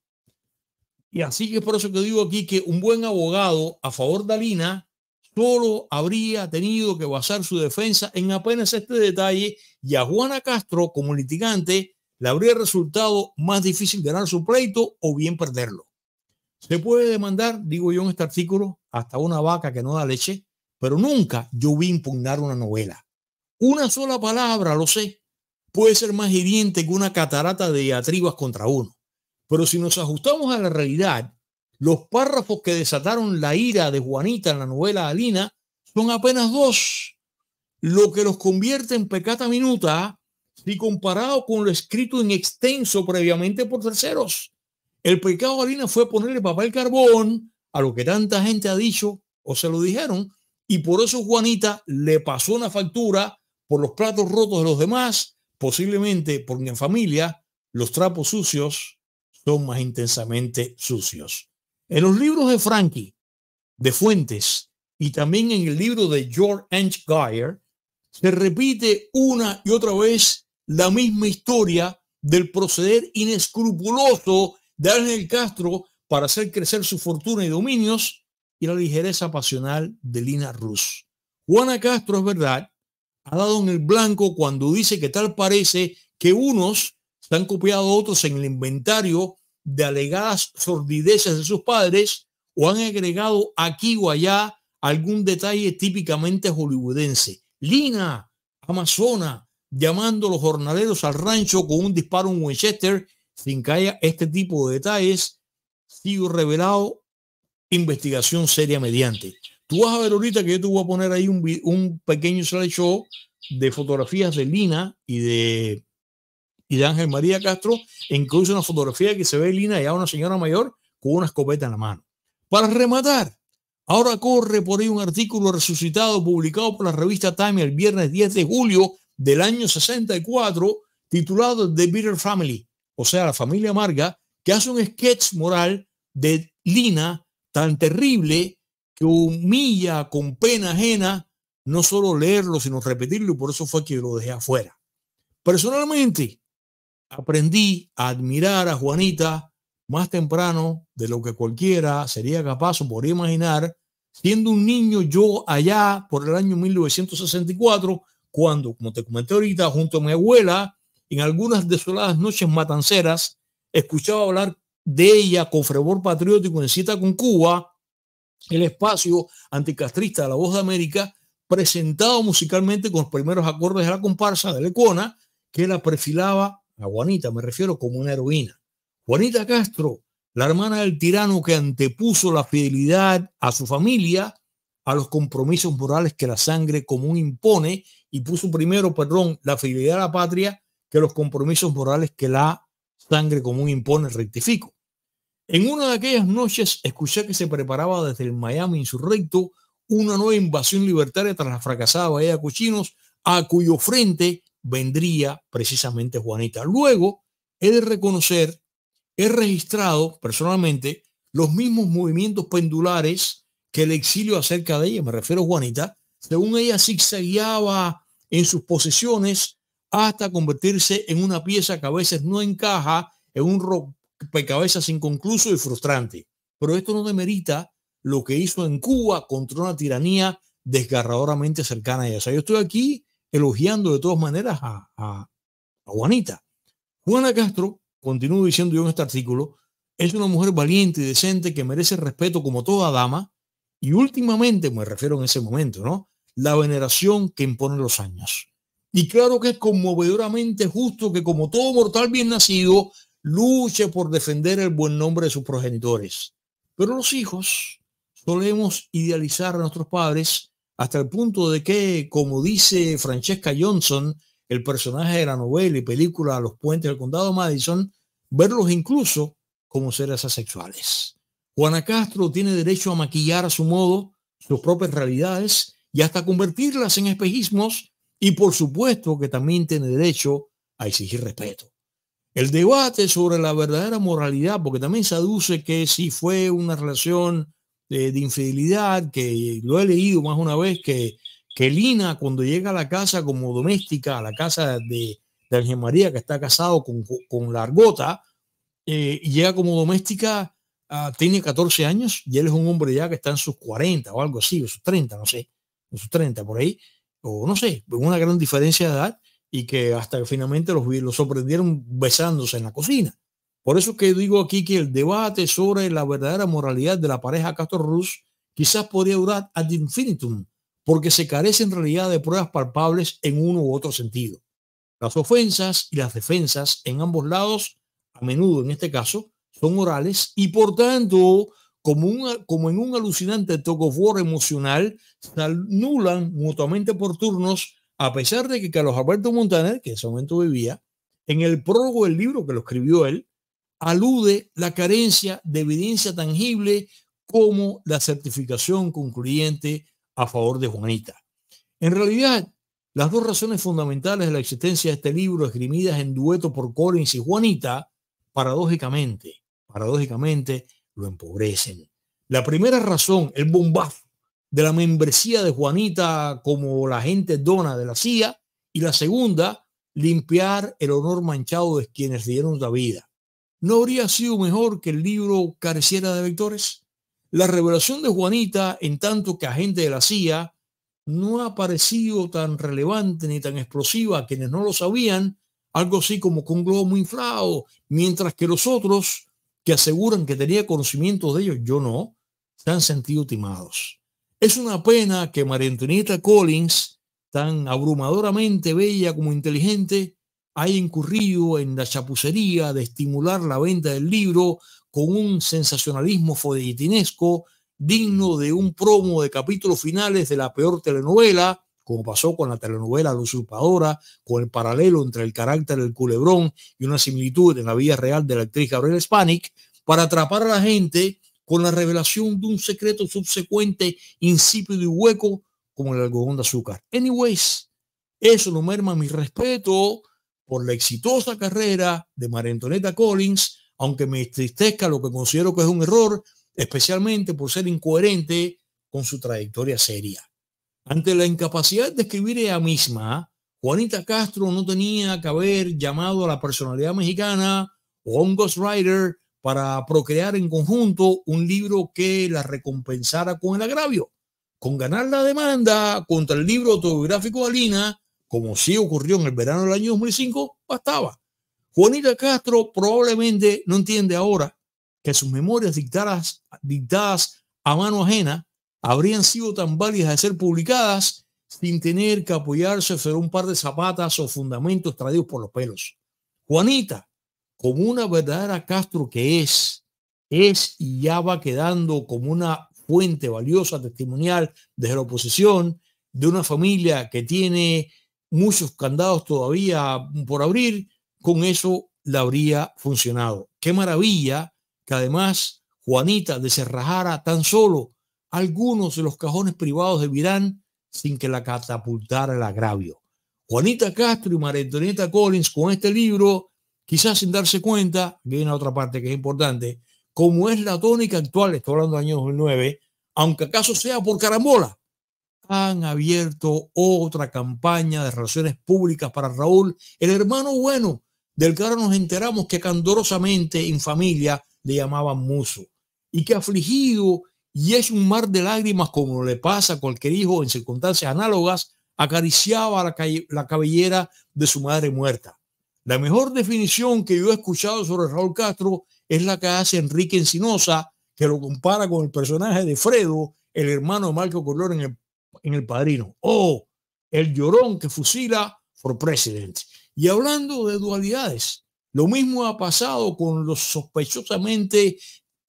Y así que es por eso que digo aquí que un buen abogado a favor de Alina solo habría tenido que basar su defensa en apenas este detalle y a Juana Castro como litigante le habría resultado más difícil ganar su pleito o bien perderlo. Se puede demandar, digo yo en este artículo, hasta una vaca que no da leche, pero nunca yo vi impugnar una novela. Una sola palabra, lo sé, puede ser más hiriente que una catarata de diatribas contra uno. Pero si nos ajustamos a la realidad, los párrafos que desataron la ira de Juanita en la novela Alina son apenas dos, lo que los convierte en pecata minuta si comparado con lo escrito en extenso previamente por terceros. El pecado de Alina fue ponerle papel carbón a lo que tanta gente ha dicho o se lo dijeron, y por eso Juanita le pasó una factura por los platos rotos de los demás, posiblemente porque en familia los trapos sucios son más intensamente sucios. En los libros de Frankie, de Fuentes, y también en el libro de George H. Geyer, se repite una y otra vez la misma historia del proceder inescrupuloso de Ángel Castro para hacer crecer su fortuna y dominios y la ligereza pasional de Lina Rus. Juana Castro, es verdad, ha dado en el blanco cuando dice que tal parece que unos se han copiado a otros en el inventario de alegadas sordideces de sus padres o han agregado aquí o allá algún detalle típicamente hollywoodense. Lina, Amazona, llamando a los jornaleros al rancho con un disparo en Winchester sin que haya este tipo de detalles, sido revelado investigación seria mediante. Tú vas a ver ahorita que yo te voy a poner ahí un, un pequeño slideshow de fotografías de Lina y de, Ángel María Castro, e incluso una fotografía que se ve Lina y a una señora mayor con una escopeta en la mano. Para rematar, ahora corre por ahí un artículo resucitado publicado por la revista Time el viernes 10 de julio del año 64, titulado The Bitter Family, o sea, la familia amarga, que hace un sketch moral de Lina tan terrible humilla con pena ajena no solo leerlo, sino repetirlo, y por eso fue que lo dejé afuera. Personalmente, aprendí a admirar a Juanita más temprano de lo que cualquiera sería capaz o podría imaginar, siendo un niño yo allá por el año 1964, cuando, como te comenté ahorita, junto a mi abuela, en algunas desoladas noches matanceras, escuchaba hablar de ella con fervor patriótico en cita con Cuba el espacio anticastrista de La Voz de América, presentado musicalmente con los primeros acordes de la comparsa de Lecona, que la perfilaba a Juanita, me refiero como una heroína. Juanita Castro, la hermana del tirano que antepuso la fidelidad a su familia a los compromisos morales que la sangre común impone y puso primero, perdón, la fidelidad a la patria que los compromisos morales que la sangre común impone, rectifico. En una de aquellas noches escuché que se preparaba desde el Miami insurrecto una nueva invasión libertaria tras la fracasada Bahía de Cochinos, a cuyo frente vendría precisamente Juanita. Luego he de reconocer, he registrado personalmente los mismos movimientos pendulares que el exilio acerca de ella, me refiero a Juanita, según ella zigzagueaba en sus posesiones hasta convertirse en una pieza que a veces no encaja en un rock cabezas inconcluso y frustrante. Pero esto no demerita lo que hizo en Cuba contra una tiranía desgarradoramente cercana a ella. yo estoy aquí elogiando de todas maneras a, a Juanita. Juana Castro, continúo diciendo yo en este artículo, es una mujer valiente y decente que merece respeto como toda dama y últimamente, me refiero en ese momento, ¿no? La veneración que imponen los años. Y claro que es conmovedoramente justo que como todo mortal bien nacido, luche por defender el buen nombre de sus progenitores. Pero los hijos solemos idealizar a nuestros padres hasta el punto de que, como dice Francesca Johnson, el personaje de la novela y película Los Puentes del Condado Madison, verlos incluso como seres asexuales. Juana Castro tiene derecho a maquillar a su modo sus propias realidades y hasta convertirlas en espejismos y por supuesto que también tiene derecho a exigir respeto. El debate sobre la verdadera moralidad, porque también se aduce que si fue una relación eh, de, infidelidad, que lo he leído más una vez, que, Lina cuando llega a la casa como doméstica, a la casa de, de Ángel María, que está casado con, con la argota, eh, llega como doméstica, ah, tiene 14 años y él es un hombre ya que está en sus 40 o algo así, o sus 30, no sé, o sus 30 por ahí, o no sé, una gran diferencia de edad y que hasta que finalmente los, los sorprendieron besándose en la cocina. Por eso que digo aquí que el debate sobre la verdadera moralidad de la pareja castro Rus quizás podría durar ad infinitum, porque se carece en realidad de pruebas palpables en uno u otro sentido. Las ofensas y las defensas en ambos lados, a menudo en este caso, son orales y por tanto, como, un, como en un alucinante toco of emocional, se anulan mutuamente por turnos a pesar de que Carlos Alberto Montaner, que en ese momento vivía, en el prólogo del libro que lo escribió él, alude la carencia de evidencia tangible como la certificación concluyente a favor de Juanita. En realidad, las dos razones fundamentales de la existencia de este libro, esgrimidas en dueto por Collins y Juanita, paradójicamente, paradójicamente, lo empobrecen. La primera razón, el bombazo de la membresía de Juanita como la gente dona de la CIA y la segunda, limpiar el honor manchado de quienes dieron la vida. ¿No habría sido mejor que el libro careciera de vectores? La revelación de Juanita, en tanto que agente de la CIA, no ha parecido tan relevante ni tan explosiva a quienes no lo sabían, algo así como con globo muy inflado, mientras que los otros, que aseguran que tenía conocimiento de ellos, yo no, se han sentido timados. Es una pena que María Antonieta Collins, tan abrumadoramente bella como inteligente, haya incurrido en la chapucería de estimular la venta del libro con un sensacionalismo folletinesco digno de un promo de capítulos finales de la peor telenovela, como pasó con la telenovela La Usurpadora, con el paralelo entre el carácter del culebrón y una similitud en la vida real de la actriz Gabriela Spanik, para atrapar a la gente con la revelación de un secreto subsecuente, insípido y hueco, como el algodón de azúcar. Anyways, eso no merma mi respeto por la exitosa carrera de María Collins, aunque me tristezca lo que considero que es un error, especialmente por ser incoherente con su trayectoria seria. Ante la incapacidad de escribir ella misma, Juanita Castro no tenía que haber llamado a la personalidad mexicana o a ghostwriter para procrear en conjunto un libro que la recompensara con el agravio, con ganar la demanda contra el libro autobiográfico de Alina, como sí ocurrió en el verano del año 2005, bastaba. Juanita Castro probablemente no entiende ahora que sus memorias dictadas, dictadas a mano ajena habrían sido tan válidas de ser publicadas sin tener que apoyarse sobre un par de zapatas o fundamentos traídos por los pelos. Juanita, como una verdadera Castro que es, es y ya va quedando como una fuente valiosa, testimonial desde la oposición, de una familia que tiene muchos candados todavía por abrir, con eso la habría funcionado. Qué maravilla que además Juanita deserrajara tan solo algunos de los cajones privados de Virán sin que la catapultara el agravio. Juanita Castro y María Collins con este libro quizás sin darse cuenta, viene otra parte que es importante, como es la tónica actual, estoy hablando del año 2009, aunque acaso sea por carambola, han abierto otra campaña de relaciones públicas para Raúl, el hermano bueno, del que ahora nos enteramos que candorosamente en familia le llamaban muso, y que afligido y es un mar de lágrimas como le pasa a cualquier hijo en circunstancias análogas, acariciaba la cabellera de su madre muerta. La mejor definición que yo he escuchado sobre Raúl Castro es la que hace Enrique Encinosa, que lo compara con el personaje de Fredo, el hermano de Marco Color en el, en el Padrino. O oh, el llorón que fusila por president. Y hablando de dualidades, lo mismo ha pasado con los sospechosamente,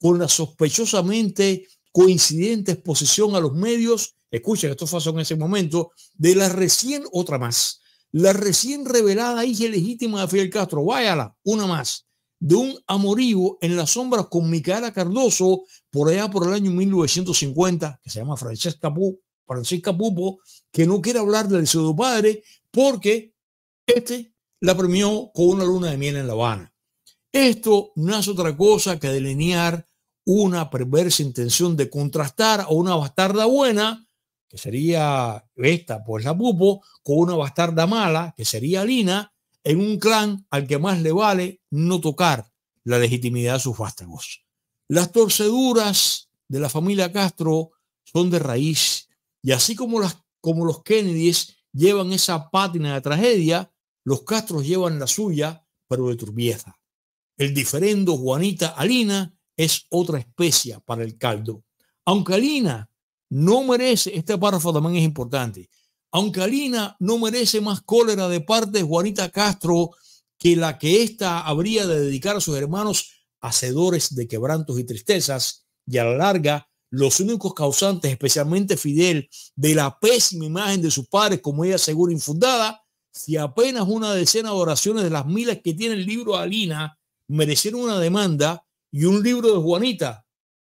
con la sospechosamente coincidente exposición a los medios. Escuchen, esto fue en ese momento, de la recién, otra más, la recién revelada hija legítima de Fidel Castro, váyala, una más, de un amorío en las sombras con Micaela Cardoso por allá por el año 1950, que se llama Francesca Pupo, Francisca Pupo, que no quiere hablar del padre porque este la premió con una luna de miel en La Habana. Esto no es otra cosa que delinear una perversa intención de contrastar a una bastarda buena que sería esta por pues, la pupo, con una bastarda mala, que sería Lina, en un clan al que más le vale no tocar la legitimidad de sus vástagos. Las torceduras de la familia Castro son de raíz, y así como, las, como los Kennedys llevan esa pátina de tragedia, los Castros llevan la suya, pero de turbieza. El diferendo Juanita Alina es otra especia para el caldo. Aunque Alina no merece, este párrafo también es importante, aunque Alina no merece más cólera de parte de Juanita Castro que la que ésta habría de dedicar a sus hermanos hacedores de quebrantos y tristezas, y a la larga, los únicos causantes, especialmente Fidel, de la pésima imagen de sus padres, como ella seguro infundada, si apenas una decena de oraciones de las miles que tiene el libro Alina merecieron una demanda y un libro de Juanita,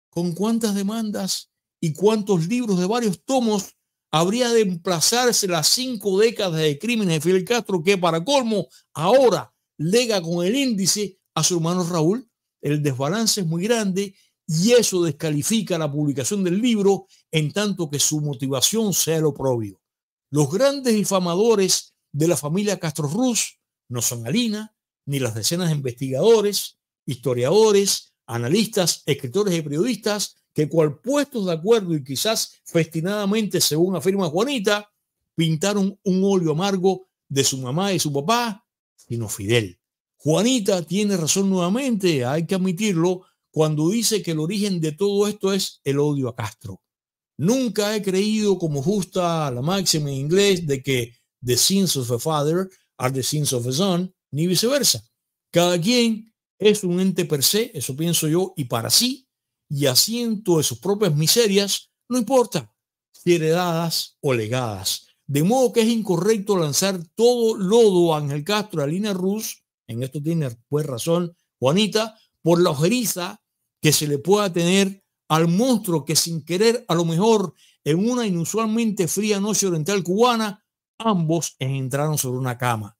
¿con cuántas demandas y cuántos libros de varios tomos habría de emplazarse las cinco décadas de crímenes de Fidel Castro, que para colmo ahora lega con el índice a su hermano Raúl. El desbalance es muy grande y eso descalifica la publicación del libro en tanto que su motivación sea lo propio. Los grandes difamadores de la familia Castro Ruz no son Alina, ni las decenas de investigadores, historiadores, analistas, escritores y periodistas que cual puestos de acuerdo y quizás festinadamente, según afirma Juanita, pintaron un óleo amargo de su mamá y su papá, sino Fidel. Juanita tiene razón nuevamente, hay que admitirlo, cuando dice que el origen de todo esto es el odio a Castro. Nunca he creído como justa la máxima en inglés de que the sins of a father are the sins of a son, ni viceversa. Cada quien es un ente per se, eso pienso yo, y para sí y asiento de sus propias miserias, no importa si heredadas o legadas. De modo que es incorrecto lanzar todo lodo a Ángel Castro a Lina Ruz, en esto tiene pues razón Juanita, por la ojeriza que se le pueda tener al monstruo que sin querer, a lo mejor en una inusualmente fría noche oriental cubana, ambos entraron sobre una cama.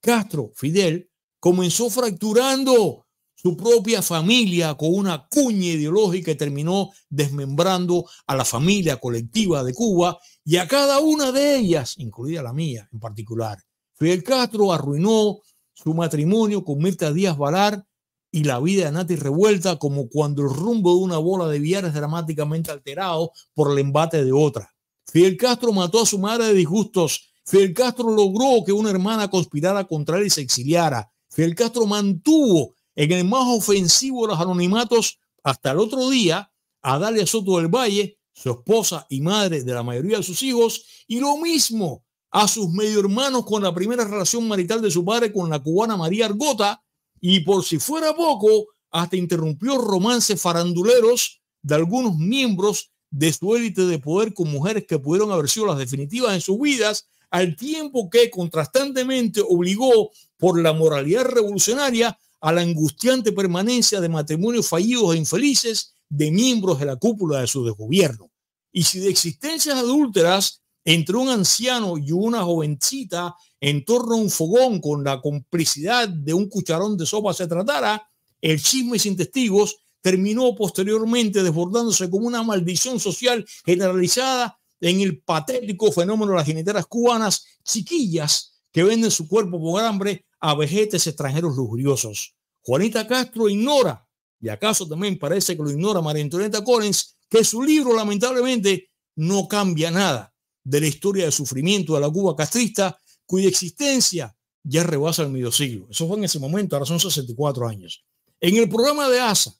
Castro, Fidel, comenzó fracturando su propia familia con una cuña ideológica y terminó desmembrando a la familia colectiva de Cuba y a cada una de ellas, incluida la mía en particular. Fidel Castro arruinó su matrimonio con Mirta Díaz Valar y la vida de Nati Revuelta como cuando el rumbo de una bola de billar es dramáticamente alterado por el embate de otra. Fidel Castro mató a su madre de disgustos. Fidel Castro logró que una hermana conspirara contra él y se exiliara. Fidel Castro mantuvo en el más ofensivo de los anonimatos hasta el otro día, a Dalia Soto del Valle, su esposa y madre de la mayoría de sus hijos, y lo mismo a sus medio hermanos con la primera relación marital de su padre con la cubana María Argota, y por si fuera poco, hasta interrumpió romances faranduleros de algunos miembros de su élite de poder con mujeres que pudieron haber sido las definitivas en sus vidas, al tiempo que contrastantemente obligó por la moralidad revolucionaria a la angustiante permanencia de matrimonios fallidos e infelices de miembros de la cúpula de su desgobierno. Y si de existencias adúlteras entre un anciano y una jovencita en torno a un fogón con la complicidad de un cucharón de sopa se tratara, el chisme sin testigos terminó posteriormente desbordándose como una maldición social generalizada en el patético fenómeno de las jineteras cubanas, chiquillas que venden su cuerpo por hambre a vejetes extranjeros lujuriosos. Juanita Castro ignora, y acaso también parece que lo ignora María Antonieta Collins, que su libro lamentablemente no cambia nada de la historia de sufrimiento de la Cuba castrista, cuya existencia ya rebasa el medio siglo. Eso fue en ese momento, ahora son 64 años. En el programa de ASA,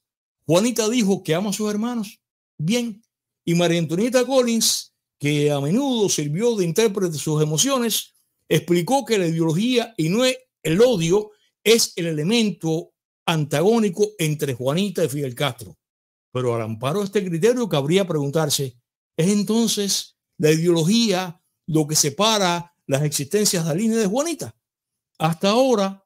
Juanita dijo que ama a sus hermanos. Bien. Y María Antonieta Collins, que a menudo sirvió de intérprete de sus emociones, explicó que la ideología y no el odio es el elemento antagónico entre Juanita y Fidel Castro. Pero al amparo de este criterio cabría preguntarse, ¿es entonces la ideología lo que separa las existencias de Aline y de Juanita? Hasta ahora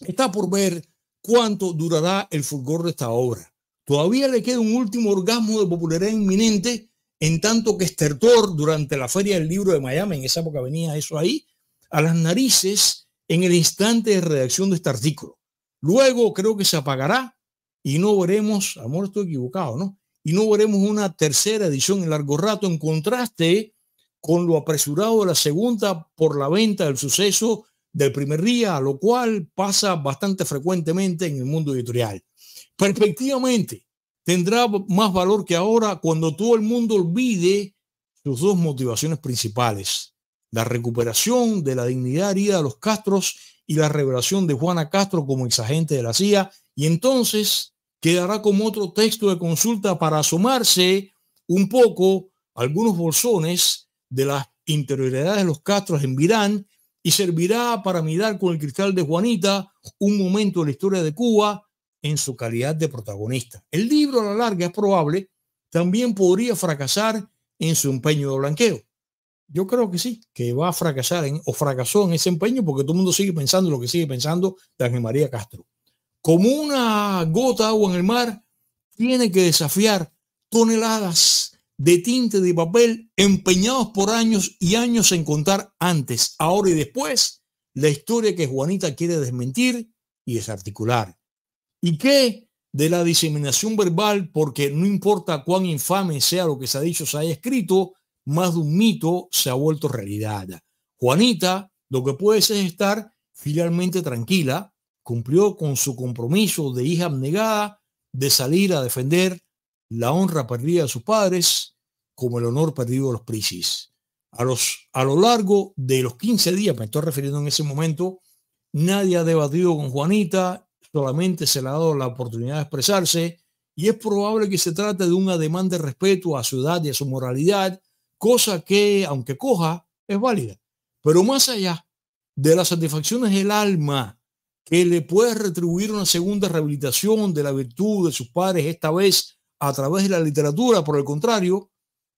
está por ver cuánto durará el fulgor de esta obra. Todavía le queda un último orgasmo de popularidad inminente, en tanto que Estertor, durante la Feria del Libro de Miami, en esa época venía eso ahí, a las narices en el instante de redacción de este artículo. Luego creo que se apagará y no veremos, amor, estoy equivocado, ¿no? Y no veremos una tercera edición en largo rato en contraste con lo apresurado de la segunda por la venta del suceso del primer día, lo cual pasa bastante frecuentemente en el mundo editorial. Perspectivamente, tendrá más valor que ahora cuando todo el mundo olvide sus dos motivaciones principales, la recuperación de la dignidad herida de los Castros y la revelación de Juana Castro como exagente de la CIA, y entonces quedará como otro texto de consulta para asomarse un poco algunos bolsones de las interioridades de los Castros en Virán y servirá para mirar con el cristal de Juanita un momento de la historia de Cuba en su calidad de protagonista. El libro a la larga es probable también podría fracasar en su empeño de blanqueo. Yo creo que sí, que va a fracasar o fracasó en ese empeño porque todo el mundo sigue pensando lo que sigue pensando de María Castro. Como una gota de agua en el mar, tiene que desafiar toneladas de tinte de papel empeñados por años y años en contar antes, ahora y después la historia que Juanita quiere desmentir y desarticular. ¿Y qué de la diseminación verbal? Porque no importa cuán infame sea lo que se ha dicho, se haya escrito, más de un mito se ha vuelto realidad. Juanita lo que puede es estar finalmente tranquila, cumplió con su compromiso de hija abnegada de salir a defender la honra perdida de sus padres como el honor perdido de los prisis. A, a lo largo de los 15 días, me estoy refiriendo en ese momento, nadie ha debatido con Juanita, solamente se le ha dado la oportunidad de expresarse y es probable que se trate de un ademán de respeto a su edad y a su moralidad cosa que, aunque coja, es válida. Pero más allá de las satisfacciones del alma que le puede retribuir una segunda rehabilitación de la virtud de sus padres, esta vez a través de la literatura. Por el contrario,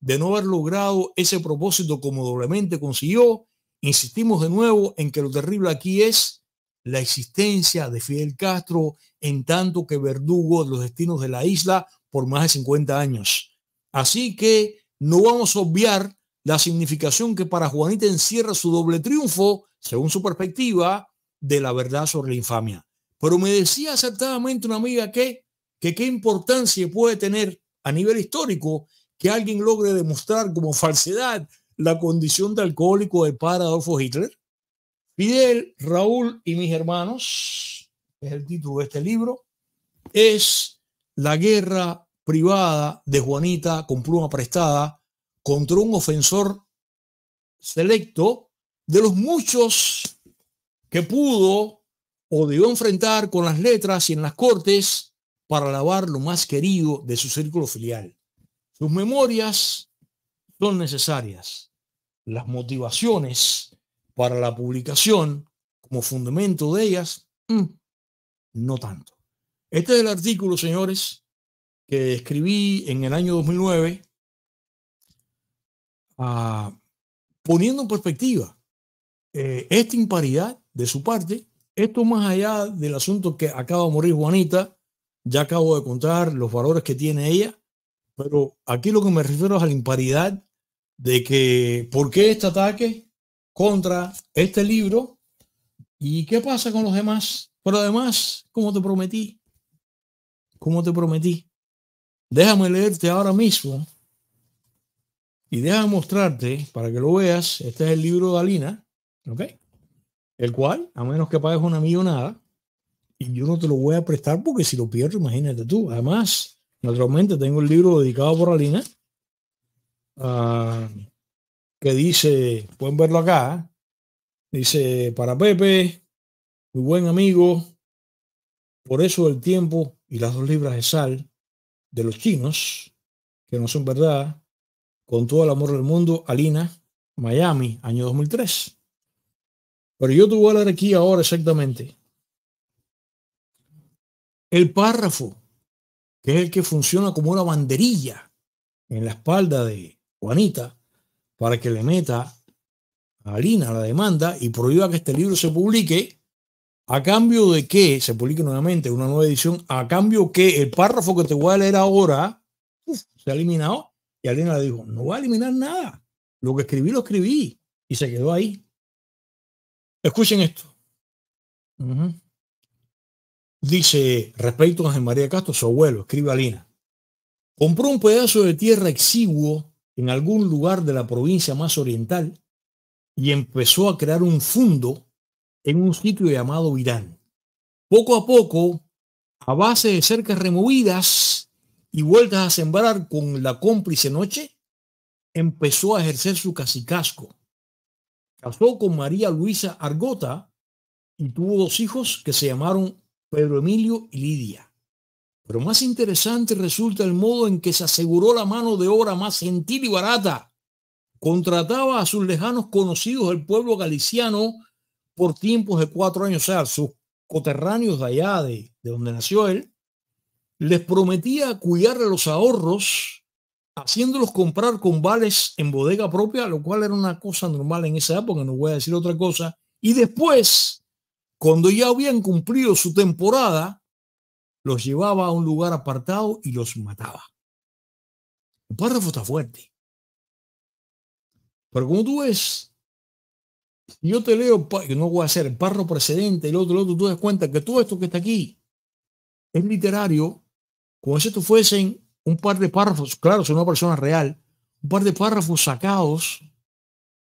de no haber logrado ese propósito como doblemente consiguió, insistimos de nuevo en que lo terrible aquí es la existencia de Fidel Castro en tanto que verdugo de los destinos de la isla por más de 50 años. Así que no vamos a obviar la significación que para Juanita encierra su doble triunfo, según su perspectiva, de la verdad sobre la infamia. Pero me decía acertadamente una amiga que, qué importancia puede tener a nivel histórico que alguien logre demostrar como falsedad la condición de alcohólico del padre Adolfo Hitler. Fidel, Raúl y mis hermanos, es el título de este libro, es la guerra privada de Juanita con pluma prestada contra un ofensor selecto de los muchos que pudo o debió enfrentar con las letras y en las cortes para alabar lo más querido de su círculo filial. Sus memorias son necesarias. Las motivaciones para la publicación como fundamento de ellas, mm, no tanto. Este es el artículo, señores, que escribí en el año 2009, ah, poniendo en perspectiva eh, esta imparidad de su parte, esto más allá del asunto que acaba de morir Juanita, ya acabo de contar los valores que tiene ella, pero aquí lo que me refiero es a la imparidad de que por qué este ataque contra este libro y qué pasa con los demás. Pero además, como te prometí, como te prometí, Déjame leerte ahora mismo y déjame mostrarte para que lo veas. Este es el libro de Alina, ¿ok? El cual, a menos que pagues una millonada, y yo no te lo voy a prestar porque si lo pierdo, imagínate tú. Además, naturalmente tengo el libro dedicado por Alina, ah, que dice, pueden verlo acá, dice, para Pepe, muy buen amigo, por eso el tiempo y las dos libras de sal de los chinos, que no son verdad, con todo el amor del mundo, Alina, Miami, año 2003. Pero yo te voy a leer aquí ahora exactamente. El párrafo, que es el que funciona como una banderilla en la espalda de Juanita, para que le meta a Alina la demanda y prohíba que este libro se publique, a cambio de que se publique nuevamente una nueva edición, a cambio que el párrafo que te voy a leer ahora se ha eliminado. Y Alina le dijo, no va a eliminar nada. Lo que escribí, lo escribí. Y se quedó ahí. Escuchen esto. Dice, respecto a José María Castro, su abuelo, escribe Alina, compró un pedazo de tierra exiguo en algún lugar de la provincia más oriental y empezó a crear un fondo en un sitio llamado Irán. Poco a poco, a base de cercas removidas y vueltas a sembrar con la cómplice noche, empezó a ejercer su casicasco... Casó con María Luisa Argota y tuvo dos hijos que se llamaron Pedro Emilio y Lidia. Pero más interesante resulta el modo en que se aseguró la mano de obra más gentil y barata. Contrataba a sus lejanos conocidos del pueblo galiciano por tiempos de cuatro años. O sea, sus coterráneos de allá, de, donde nació él, les prometía cuidarle los ahorros haciéndolos comprar con vales en bodega propia, lo cual era una cosa normal en esa época, no voy a decir otra cosa. Y después, cuando ya habían cumplido su temporada, los llevaba a un lugar apartado y los mataba. El párrafo está fuerte. Pero como tú ves, yo te leo, no voy a hacer el párrafo precedente, el otro, el otro, tú das cuenta que todo esto que está aquí es literario, como si esto fuesen un par de párrafos, claro, es una persona real, un par de párrafos sacados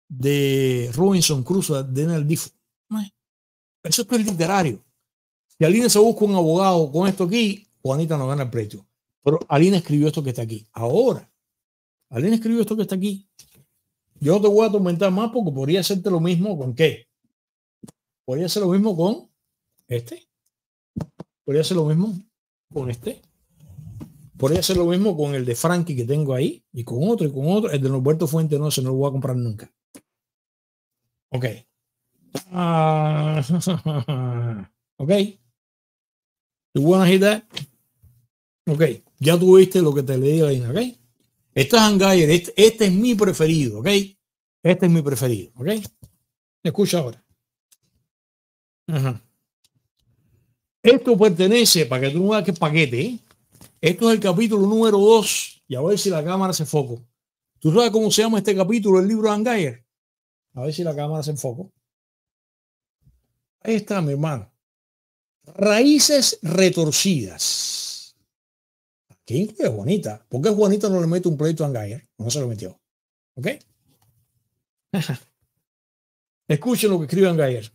de Robinson Crusoe, de Naldifo. Eso es literario. Si Alina se busca un abogado con esto aquí, Juanita no gana el precio. Pero Alina escribió esto que está aquí. Ahora, Alina escribió esto que está aquí. Yo te voy a tormentar más porque podría hacerte lo mismo con qué. Podría ser lo mismo con este. Podría ser lo mismo con este. Podría ser lo mismo con el de Frankie que tengo ahí y con otro y con otro. El de Norberto Fuente no, se no lo voy a comprar nunca. Ok. Ah, ok. You wanna hear Ok. Ya tuviste lo que te leí ahí, ok. Este es este, este es mi preferido, ¿ok? Este es mi preferido, ¿ok? escucha ahora. Esto pertenece, para que tú no veas que paquete, ¿eh? Esto es el capítulo número 2. Y a ver si la cámara se enfoca. ¿Tú sabes cómo se llama este capítulo, el libro de A ver si la cámara se enfoca. Ahí está, mi hermano. Raíces retorcidas. ¿Qué es Juanita? ¿Por qué Juanita no le mete un pleito a Gayer? No se lo metió. ¿Ok? Escuchen lo que escribe Angaier.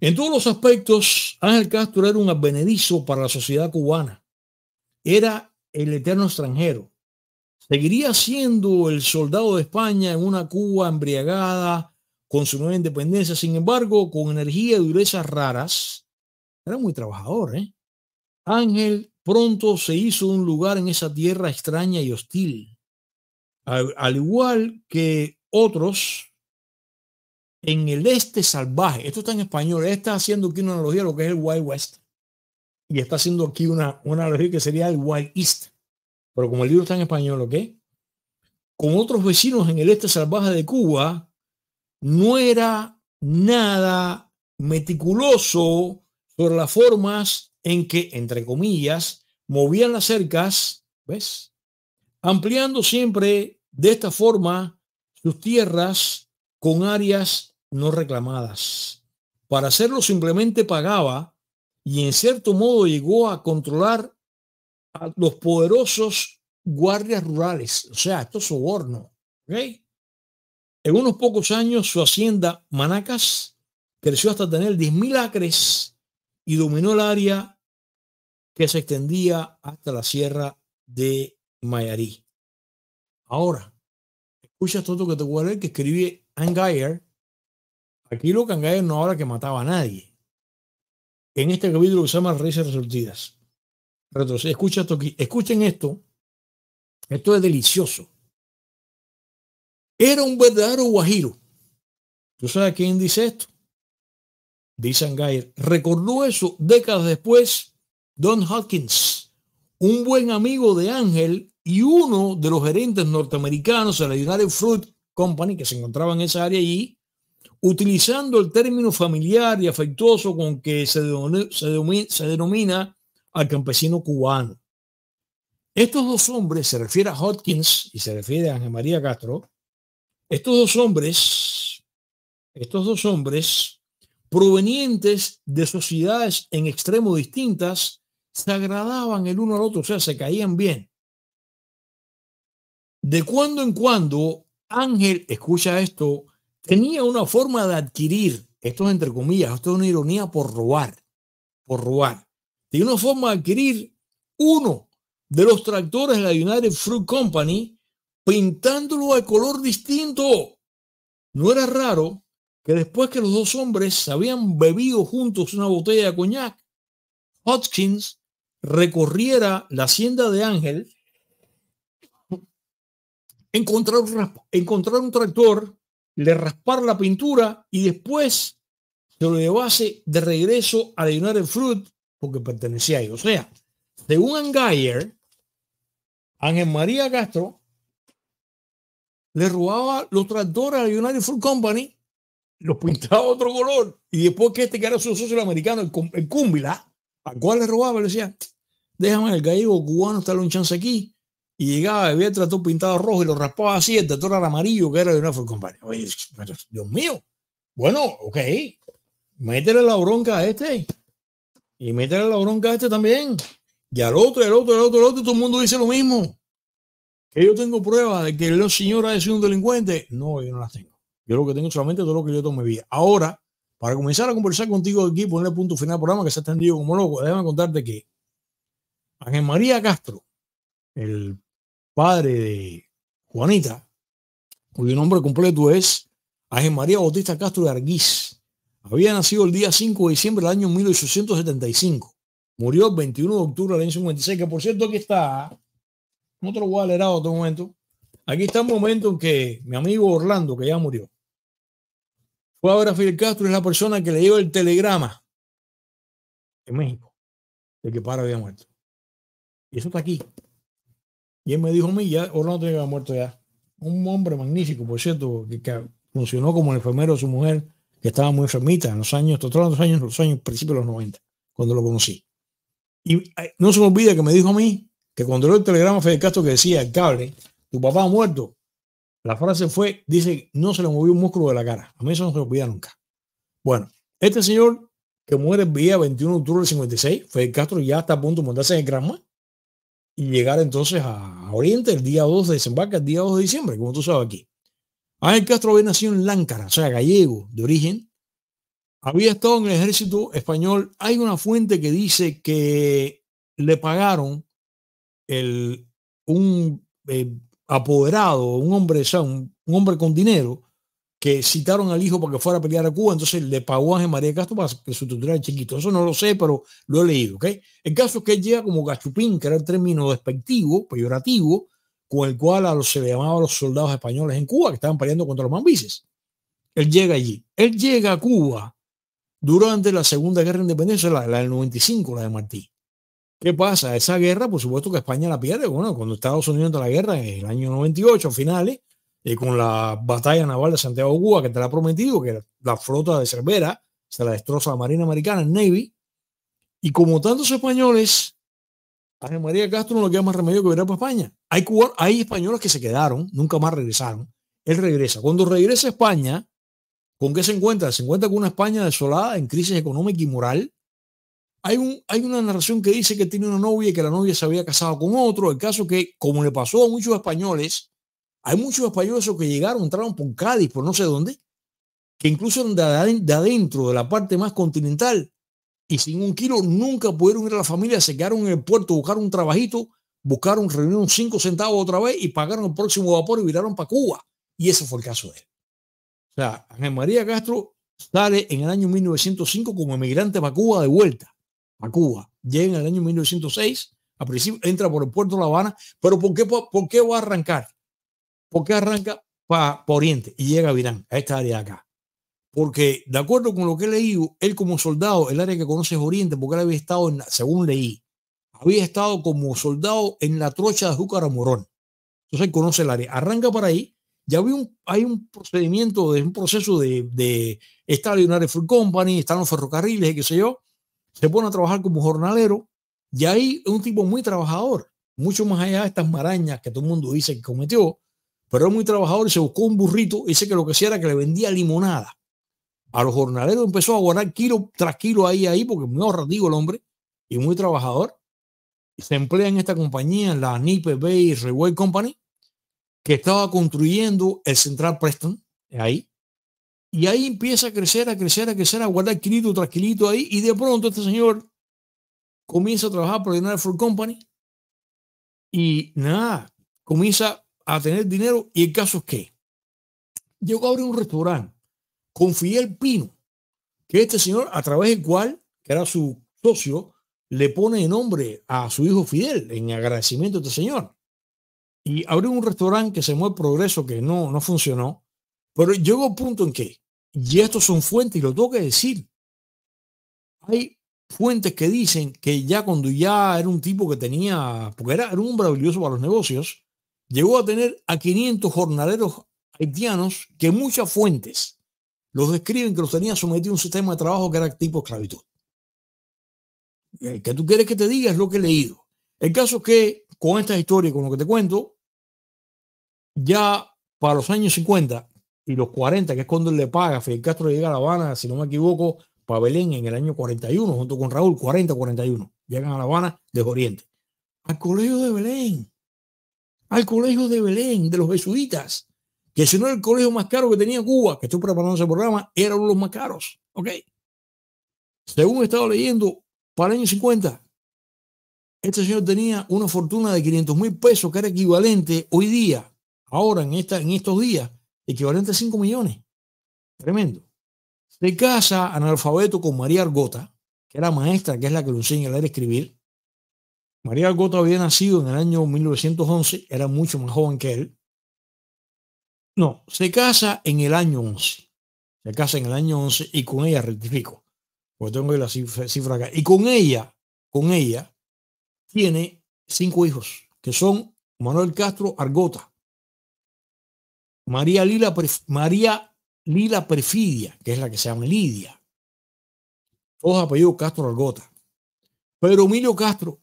En todos los aspectos, Ángel Castro era un advenedizo para la sociedad cubana. Era el eterno extranjero. Seguiría siendo el soldado de España en una Cuba embriagada con su nueva independencia, sin embargo, con energía y durezas raras. Era muy trabajador, ¿eh? Ángel Pronto se hizo un lugar en esa tierra extraña y hostil. Al, igual que otros, en el este salvaje, esto está en español, está haciendo aquí una analogía a lo que es el Wild West. Y está haciendo aquí una, una analogía que sería el Wild East. Pero como el libro está en español, ¿ok? Con otros vecinos en el este salvaje de Cuba, no era nada meticuloso sobre las formas en que, entre comillas, movían las cercas, ¿ves? Ampliando siempre de esta forma sus tierras con áreas no reclamadas. Para hacerlo simplemente pagaba y en cierto modo llegó a controlar a los poderosos guardias rurales, o sea, esto es soborno. En unos pocos años su hacienda Manacas creció hasta tener 10.000 acres y dominó el área que se extendía hasta la sierra de Mayarí. Ahora, escucha todo lo que te voy a leer que escribe Angayer. Aquí lo que Angayer no habla que mataba a nadie. En este capítulo se llama Raíces Resurtidas. escucha esto aquí. Escuchen esto. Esto es delicioso. Era un verdadero guajiro. ¿Tú sabes quién dice esto? Dice Angayer. Recordó eso décadas después Don Hawkins, un buen amigo de Ángel y uno de los gerentes norteamericanos de la United Fruit Company, que se encontraba en esa área allí, utilizando el término familiar y afectuoso con que se, denomina, se denomina al campesino cubano. Estos dos hombres, se refiere a Hawkins y se refiere a Ángel María Castro, estos dos hombres, estos dos hombres provenientes de sociedades en extremo distintas, se agradaban el uno al otro, o sea, se caían bien. De cuando en cuando, Ángel, escucha esto, tenía una forma de adquirir, esto es entre comillas, esto es una ironía por robar, por robar. Tenía una forma de adquirir uno de los tractores de la United Fruit Company pintándolo de color distinto. No era raro que después que los dos hombres habían bebido juntos una botella de coñac, Hodgkins recorriera la hacienda de Ángel, encontrar un, encontrar un tractor, le raspar la pintura y después se lo llevase de regreso a la Fruit porque pertenecía a ellos. O sea, según Angayer, Ángel María Castro le robaba los tractores a la United Fruit Company, los pintaba otro color y después que este que era su socio americano, el, el Cumbila, al cual le robaba, le decía, déjame el gallego cubano estar un chance aquí. Y llegaba, había el trato pintado rojo y lo raspaba así, el trato era amarillo, que era de una Company. Oye, Dios mío. Bueno, ok, métele la bronca a este. Y métele la bronca a este también. Y al otro, al otro, al otro, al otro, todo el mundo dice lo mismo. Que yo tengo pruebas de que el señor ha sido un delincuente. No, yo no las tengo. Yo lo que tengo solamente todo lo que yo tomé mi vida. Ahora, para comenzar a conversar contigo aquí, ponerle punto final al programa que se ha extendido como loco, déjame contarte que Ángel María Castro, el padre de Juanita, cuyo nombre completo es Ángel María Bautista Castro de Arguís. Había nacido el día 5 de diciembre del año 1875. Murió el 21 de octubre del año 56, que por cierto aquí está, Otro te lo voy a otro momento. Aquí está un momento en que mi amigo Orlando, que ya murió, fue a ver a Fidel Castro, es la persona que le dio el telegrama en México de que Para había muerto. Y eso está aquí. Y él me dijo a mí, ya Orlando tenía muerto ya. Un hombre magnífico, por cierto, que, funcionó como el enfermero de su mujer, que estaba muy enfermita en los años, todos los años, los años, principios de los 90, cuando lo conocí. Y no se me olvida que me dijo a mí que cuando leo el telegrama Fede Castro que decía, el cable, tu papá ha muerto, la frase fue, dice, no se le movió un músculo de la cara. A mí eso no se olvida nunca. Bueno, este señor que muere el día 21 de octubre del 56, Fede Castro ya está a punto de montarse en el Granma y llegar entonces a Oriente el día 2 de desembarca, el día 2 de diciembre, como tú sabes aquí. Ángel Castro había nacido en Láncara, o sea, gallego de origen. Había estado en el ejército español. Hay una fuente que dice que le pagaron el, un eh, apoderado, un hombre, o un hombre con dinero, que citaron al hijo para que fuera a pelear a Cuba, entonces le pagó a María Castro para que su el chiquito. Eso no lo sé, pero lo he leído. El caso es que él llega como gachupín, que era el término despectivo, peyorativo, con el cual a los, se le llamaba a los soldados españoles en Cuba que estaban peleando contra los mambises. Él llega allí. Él llega a Cuba durante la Segunda Guerra de Independencia, la, del 95, la de Martí. ¿Qué pasa? Esa guerra, por supuesto que España la pierde, bueno, cuando Estados Unidos entra la guerra en el año 98, finales, y con la batalla naval de Santiago de Cuba, que te la ha prometido, que la flota de Cervera se la destroza la Marina Americana, el Navy, y como tantos españoles, a María Castro no le queda más remedio que ver para España. Hay, hay españoles que se quedaron, nunca más regresaron. Él regresa. Cuando regresa a España, ¿con qué se encuentra? Se encuentra con una España desolada, en crisis económica y moral, hay, un, hay, una narración que dice que tiene una novia y que la novia se había casado con otro. El caso que, como le pasó a muchos españoles, hay muchos españoles que llegaron, entraron por Cádiz, por no sé dónde, que incluso de adentro, de la parte más continental, y sin un kilo nunca pudieron ir a la familia, se quedaron en el puerto, buscaron un trabajito, buscaron, reunieron cinco centavos otra vez y pagaron el próximo vapor y viraron para Cuba. Y ese fue el caso de él. O sea, María Castro sale en el año 1905 como emigrante para Cuba de vuelta, a Cuba. Llega en el año 1906, a principio entra por el puerto de La Habana, pero ¿por qué, por qué va a arrancar? porque arranca para, Oriente y llega a Virán, a esta área de acá? Porque de acuerdo con lo que he leído, él como soldado, el área que conoce es Oriente, porque él había estado, en, según leí, había estado como soldado en la trocha de Júcar Morón. Entonces él conoce el área. Arranca para ahí. Ya había un, hay un procedimiento, de un proceso de, de en Leonardo full Company, están los ferrocarriles, y qué sé yo. Se pone a trabajar como jornalero. Y ahí es un tipo muy trabajador, mucho más allá de estas marañas que todo el mundo dice que cometió. Pero era muy trabajador y se buscó un burrito. y Dice que lo que hacía era que le vendía limonada. A los jornaleros empezó a guardar kilo tras kilo ahí, ahí, porque muy digo el hombre y muy trabajador. Se emplea en esta compañía, en la Nipe Bay Railway Company, que estaba construyendo el Central Preston, ahí. Y ahí empieza a crecer, a crecer, a crecer, a guardar kilito tras ahí. Y de pronto este señor comienza a trabajar por el United Company. Y nada, comienza a tener dinero y el caso es que llegó a abrir un restaurante con Fidel Pino, que este señor, a través del cual, que era su socio, le pone de nombre a su hijo Fidel en agradecimiento a este señor. Y abrió un restaurante que se mueve progreso, que no, no funcionó, pero llegó un punto en que, y estos son fuentes, y lo tengo que decir, hay fuentes que dicen que ya cuando ya era un tipo que tenía, porque era, un maravilloso para los negocios, llegó a tener a 500 jornaleros haitianos que muchas fuentes los describen que los tenían sometidos a un sistema de trabajo que era tipo esclavitud. que tú quieres que te diga es lo que he leído. El caso es que con esta historia, y con lo que te cuento, ya para los años 50 y los 40, que es cuando él le paga, Fidel Castro llega a La Habana, si no me equivoco, para Belén en el año 41, junto con Raúl, 40-41, llegan a La Habana desde Oriente. Al colegio de Belén al colegio de Belén, de los jesuitas, que si no era el colegio más caro que tenía Cuba, que estoy preparando ese programa, era uno de los más caros. ¿Ok? Según he estado leyendo, para el año 50, este señor tenía una fortuna de 500 mil pesos, que era equivalente hoy día, ahora en, esta, en estos días, equivalente a 5 millones. Tremendo. Se casa analfabeto con María Argota, que era maestra, que es la que lo enseña a leer escribir. María Gota había nacido en el año 1911, era mucho más joven que él. No, se casa en el año 11. Se casa en el año 11 y con ella rectifico, porque tengo la cifra, acá. Y con ella, con ella, tiene cinco hijos, que son Manuel Castro Argota, María Lila, María Lila Perfidia, que es la que se llama Lidia, todos apellidos Castro Argota, Pero Emilio Castro,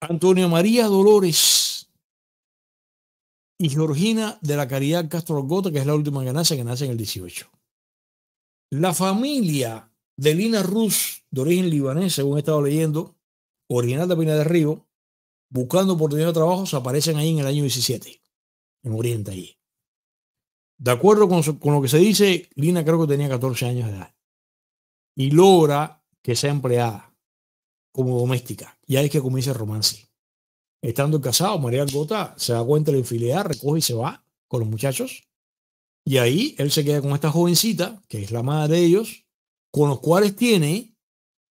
Antonio María Dolores y Georgina de la Caridad Castro Gota, que es la última que nace, que nace en el 18. La familia de Lina Rus, de origen libanés, según he estado leyendo, original de Pina de Río, buscando oportunidades de trabajo, se aparecen ahí en el año 17, en Oriente ahí. De acuerdo con, con lo que se dice, Lina creo que tenía 14 años de edad y logra que sea empleada como doméstica. Y ahí es que comienza el romance. Estando casado, María Gota se da cuenta de la infidelidad, recoge y se va con los muchachos. Y ahí él se queda con esta jovencita, que es la madre de ellos, con los cuales tiene,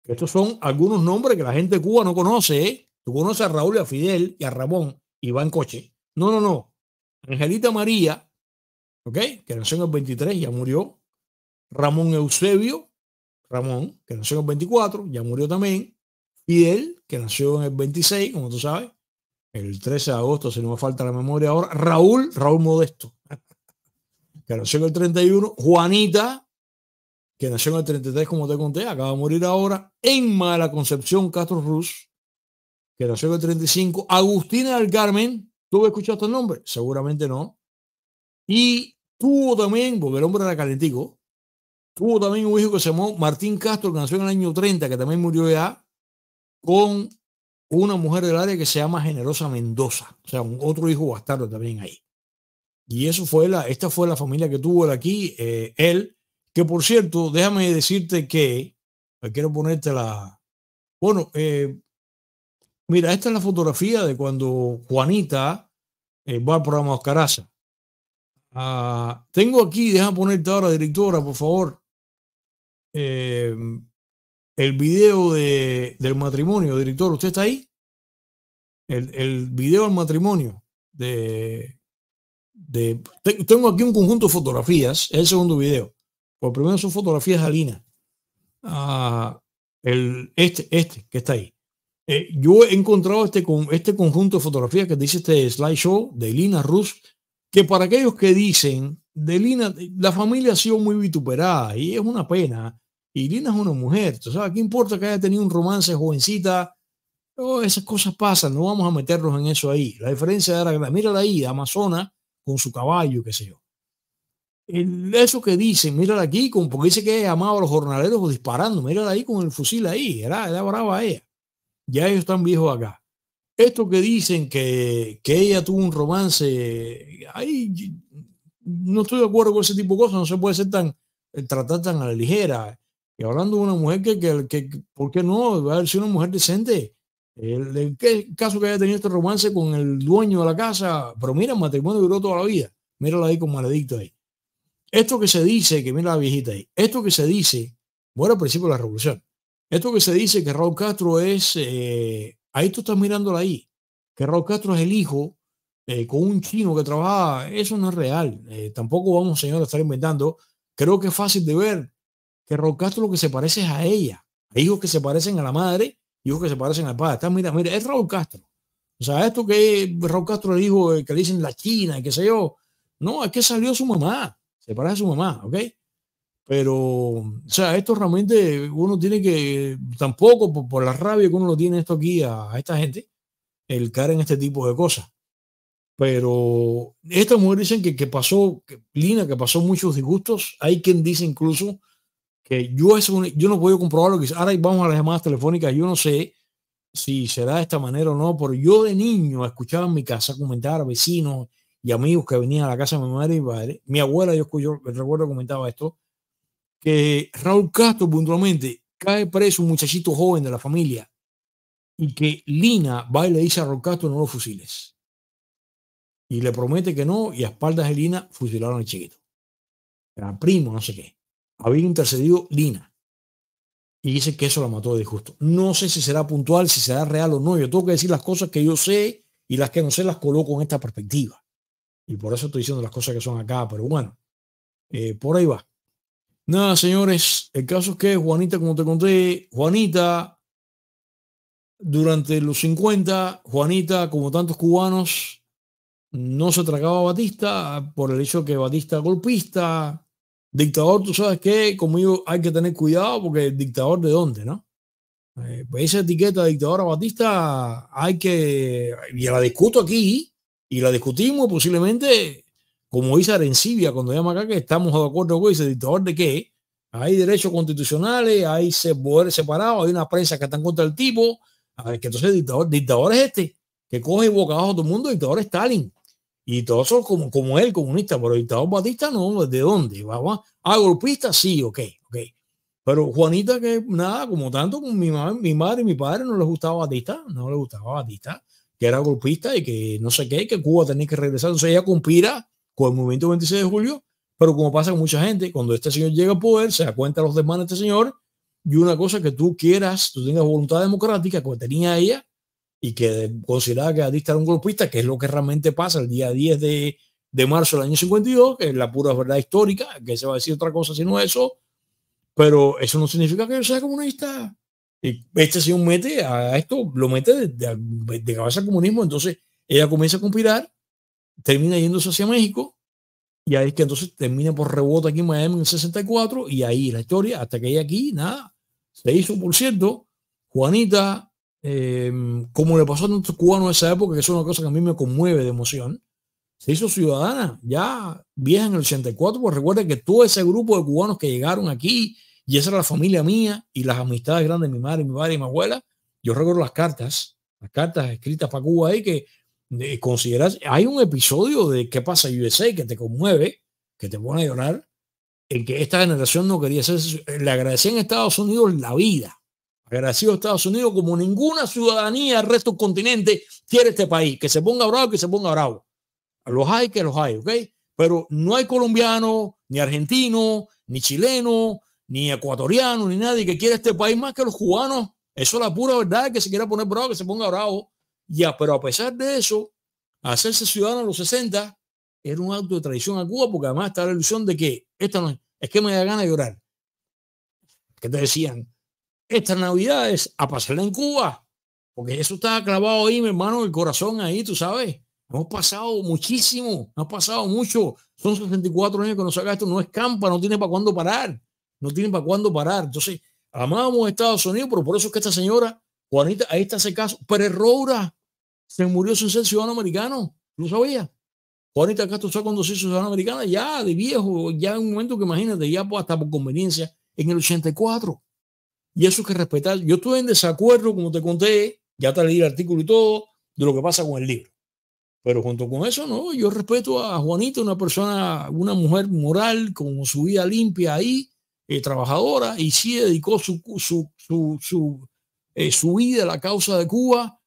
estos son algunos nombres que la gente de Cuba no conoce. ¿eh? Tú conoces a Raúl y a Fidel y a Ramón y va en coche. No, no, no. Angelita María, ¿ok? Que nació en el 23, ya murió. Ramón Eusebio, Ramón, que nació en el 24, ya murió también. Y él, que nació en el 26, como tú sabes, el 13 de agosto, si no me falta la memoria ahora, Raúl, Raúl Modesto, que nació en el 31, Juanita, que nació en el 33, como te conté, acaba de morir ahora, Emma de la Concepción Castro Ruz, que nació en el 35, Agustina del Carmen, ¿tú escuchado este nombre? Seguramente no. Y tuvo también, porque el hombre era calentico, tuvo también un hijo que se llamó Martín Castro, que nació en el año 30, que también murió ya, con una mujer del área que se llama Generosa Mendoza, o sea, un otro hijo bastardo también ahí. Y eso fue la, esta fue la familia que tuvo él aquí, eh, él, que por cierto, déjame decirte que, eh, quiero ponerte la, bueno, eh, mira, esta es la fotografía de cuando Juanita va al programa Oscaraza. Ah, tengo aquí, déjame ponerte ahora, directora, por favor el video de, del matrimonio, director, ¿usted está ahí? El, el video del matrimonio de, Tengo aquí un conjunto de fotografías, es el segundo video. Por primero son fotografías de Alina. Ah, el, este, este que está ahí. Eh, yo he encontrado este, este conjunto de fotografías que dice este slideshow de Lina Rus, que para aquellos que dicen, de Lina, la familia ha sido muy vituperada y es una pena y es una mujer, ¿tú sabes? ¿Qué importa que haya tenido un romance jovencita? esas cosas pasan, no vamos a meternos en eso ahí. La diferencia era, mírala ahí, Amazona con su caballo, qué sé yo. eso que dicen, mírala aquí, con, porque dice que amaba a los jornaleros disparando, mírala ahí con el fusil ahí, era, brava ella. Ya ellos están viejos acá. Esto que dicen que, que ella tuvo un romance, ahí no estoy de acuerdo con ese tipo de cosas, no se puede ser tan, tratar tan a la ligera. Y hablando de una mujer que, que, que ¿por qué no? Va a ser una mujer decente. El, qué caso que haya tenido este romance con el dueño de la casa, pero mira, el matrimonio duró toda la vida. Mírala ahí con maledicto ahí. Esto que se dice, que mira la viejita ahí, esto que se dice, bueno, al principio de la revolución, esto que se dice que Raúl Castro es, eh, ahí tú estás mirándola ahí, que Raúl Castro es el hijo eh, con un chino que trabaja, eso no es real. Eh, tampoco vamos, señor, a estar inventando. Creo que es fácil de ver que Raúl Castro lo que se parece es a ella. Hay hijos que se parecen a la madre, hijos que se parecen al padre. mira, mira, es Raúl Castro. O sea, esto que Raúl Castro dijo, eh, que le dicen la China, qué sé yo. No, es que salió su mamá. Se parece a su mamá, ¿ok? Pero, o sea, esto realmente uno tiene que, tampoco por, la rabia que uno lo tiene esto aquí a, esta gente, el cara en este tipo de cosas. Pero esta mujer dicen que, que pasó, que, Lina, que pasó muchos disgustos. Hay quien dice incluso que yo, eso, yo no puedo comprobarlo. dice ahora vamos a las llamadas telefónicas, yo no sé si será de esta manera o no, pero yo de niño escuchaba en mi casa comentar a vecinos y amigos que venían a la casa de mi madre y padre. Mi abuela, yo, yo recuerdo comentaba esto, que Raúl Castro puntualmente cae preso un muchachito joven de la familia y que Lina va y le dice a Raúl Castro no lo fusiles. Y le promete que no y a espaldas de Lina fusilaron al chiquito. Era primo, no sé qué había intercedido Lina. Y dice que eso la mató de justo. No sé si será puntual, si será real o no. Yo tengo que decir las cosas que yo sé y las que no sé las coloco en esta perspectiva. Y por eso estoy diciendo las cosas que son acá, pero bueno, eh, por ahí va. Nada, señores, el caso es que Juanita, como te conté, Juanita, durante los 50, Juanita, como tantos cubanos, no se tragaba a Batista por el hecho que Batista golpista, Dictador, tú sabes que conmigo hay que tener cuidado porque el dictador de dónde, ¿no? Eh, pues esa etiqueta de dictador a Batista hay que, y la discuto aquí, y la discutimos posiblemente, como dice Arencibia cuando llama acá, que estamos de acuerdo con ese dictador de qué. Hay derechos constitucionales, hay poderes separados, hay una prensa que está en contra del tipo. que entonces dictador, dictador es este, que coge boca abajo a todo el mundo, dictador es Stalin. Y todos son como, como él, comunista, pero dictador Batista no, ¿de dónde? Vamos a, ah, golpista, sí, ok, ok. Pero Juanita, que nada, como tanto, como mi, mi madre y mi padre no les gustaba Batista, no les gustaba Batista, que era golpista y que no sé qué, que Cuba tenía que regresar. Entonces ella conspira con el movimiento 26 de julio, pero como pasa con mucha gente, cuando este señor llega al poder, se da cuenta los demás de este señor, y una cosa que tú quieras, tú tengas voluntad democrática, como tenía ella, y que consideraba que Batista era un golpista, que es lo que realmente pasa el día 10 de, marzo del año 52, que es la pura verdad histórica, que se va a decir otra cosa sino eso, pero eso no significa que yo sea comunista. Y este señor mete a esto, lo mete de, cabeza al comunismo, entonces ella comienza a conspirar, termina yéndose hacia México, y ahí es que entonces termina por rebote aquí en Miami en el 64, y ahí la historia, hasta que hay aquí, nada, se hizo, por cierto, Juanita Em, como le pasó a tantos cubanos esa época, que es una cosa que a mí me conmueve de emoción, se hizo ciudadana, ya vieja en el 84, pues recuerda que todo ese grupo de cubanos que llegaron aquí, y esa era la familia mía y las amistades grandes de mi madre, mi padre y mi abuela, yo recuerdo las cartas, las cartas escritas para Cuba ahí que eh, consideras, hay un episodio de ¿Qué pasa USA? que te conmueve, que te pone a llorar, en que esta generación no quería ser, le agradecía en Estados Unidos la vida, Agradecido a Estados Unidos como ninguna ciudadanía del resto del continente quiere este país. Que se ponga bravo, que se ponga bravo. Los hay que los hay, ¿ok? Pero no hay colombiano, ni argentino, ni chileno, ni ecuatoriano, ni nadie que quiera este país más que los cubanos. Eso es la pura verdad, que se quiera poner bravo, que se ponga bravo. Ya, pero a pesar de eso, hacerse ciudadano a los 60 era un acto de traición a Cuba, porque además está la ilusión de que esta no es, es que me da ganas de llorar. Que te decían, estas navidades a pasarla en Cuba, porque eso está clavado ahí, mi hermano, el corazón ahí, tú sabes. Hemos pasado muchísimo, ha pasado mucho. Son 64 años que nos saca esto, no es campa, no tiene para cuándo parar, no tiene para cuándo parar. Entonces, amamos a Estados Unidos, pero por eso es que esta señora, Juanita, ahí está ese caso. Pero Roura se murió sin ser ciudadano americano, ¿lo sabía? Juanita Castro está cuando se americana, ya de viejo, ya en un momento que imagínate, ya pues hasta por conveniencia, en el 84 y eso es que respetar. Yo estoy en desacuerdo, como te conté, ya te leí el artículo y todo, de lo que pasa con el libro. Pero junto con eso, no, yo respeto a Juanita, una persona, una mujer moral, con su vida limpia ahí, eh, trabajadora, y sí dedicó su, su, su, eh, su vida a la causa de Cuba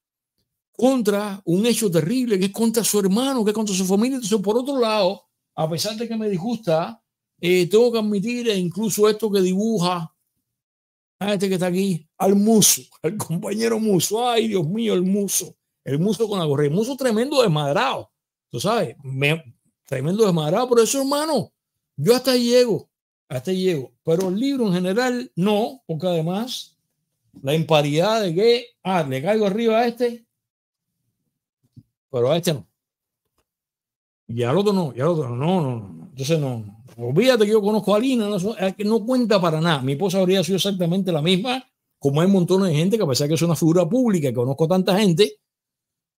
contra un hecho terrible, que es contra su hermano, que es contra su familia. Entonces, por otro lado, a pesar de que me disgusta, eh, tengo que admitir, e incluso esto que dibuja a este que está aquí, al muso, al compañero muso. Ay, Dios mío, el muso. El muso con la gorre. El muso tremendo desmadrado. Tú sabes, Me, tremendo desmadrado. Por eso, hermano, yo hasta llego. Hasta ahí llego. Pero el libro en general, no, porque además la imparidad de que, ah, le caigo arriba a este, pero a este no. Y al otro no, y al otro no, no, no. no. Entonces no, no olvídate pues que yo conozco a Lina, no, no cuenta para nada. Mi esposa habría sido exactamente la misma, como hay un montón de gente que a pesar que es una figura pública y conozco tanta gente,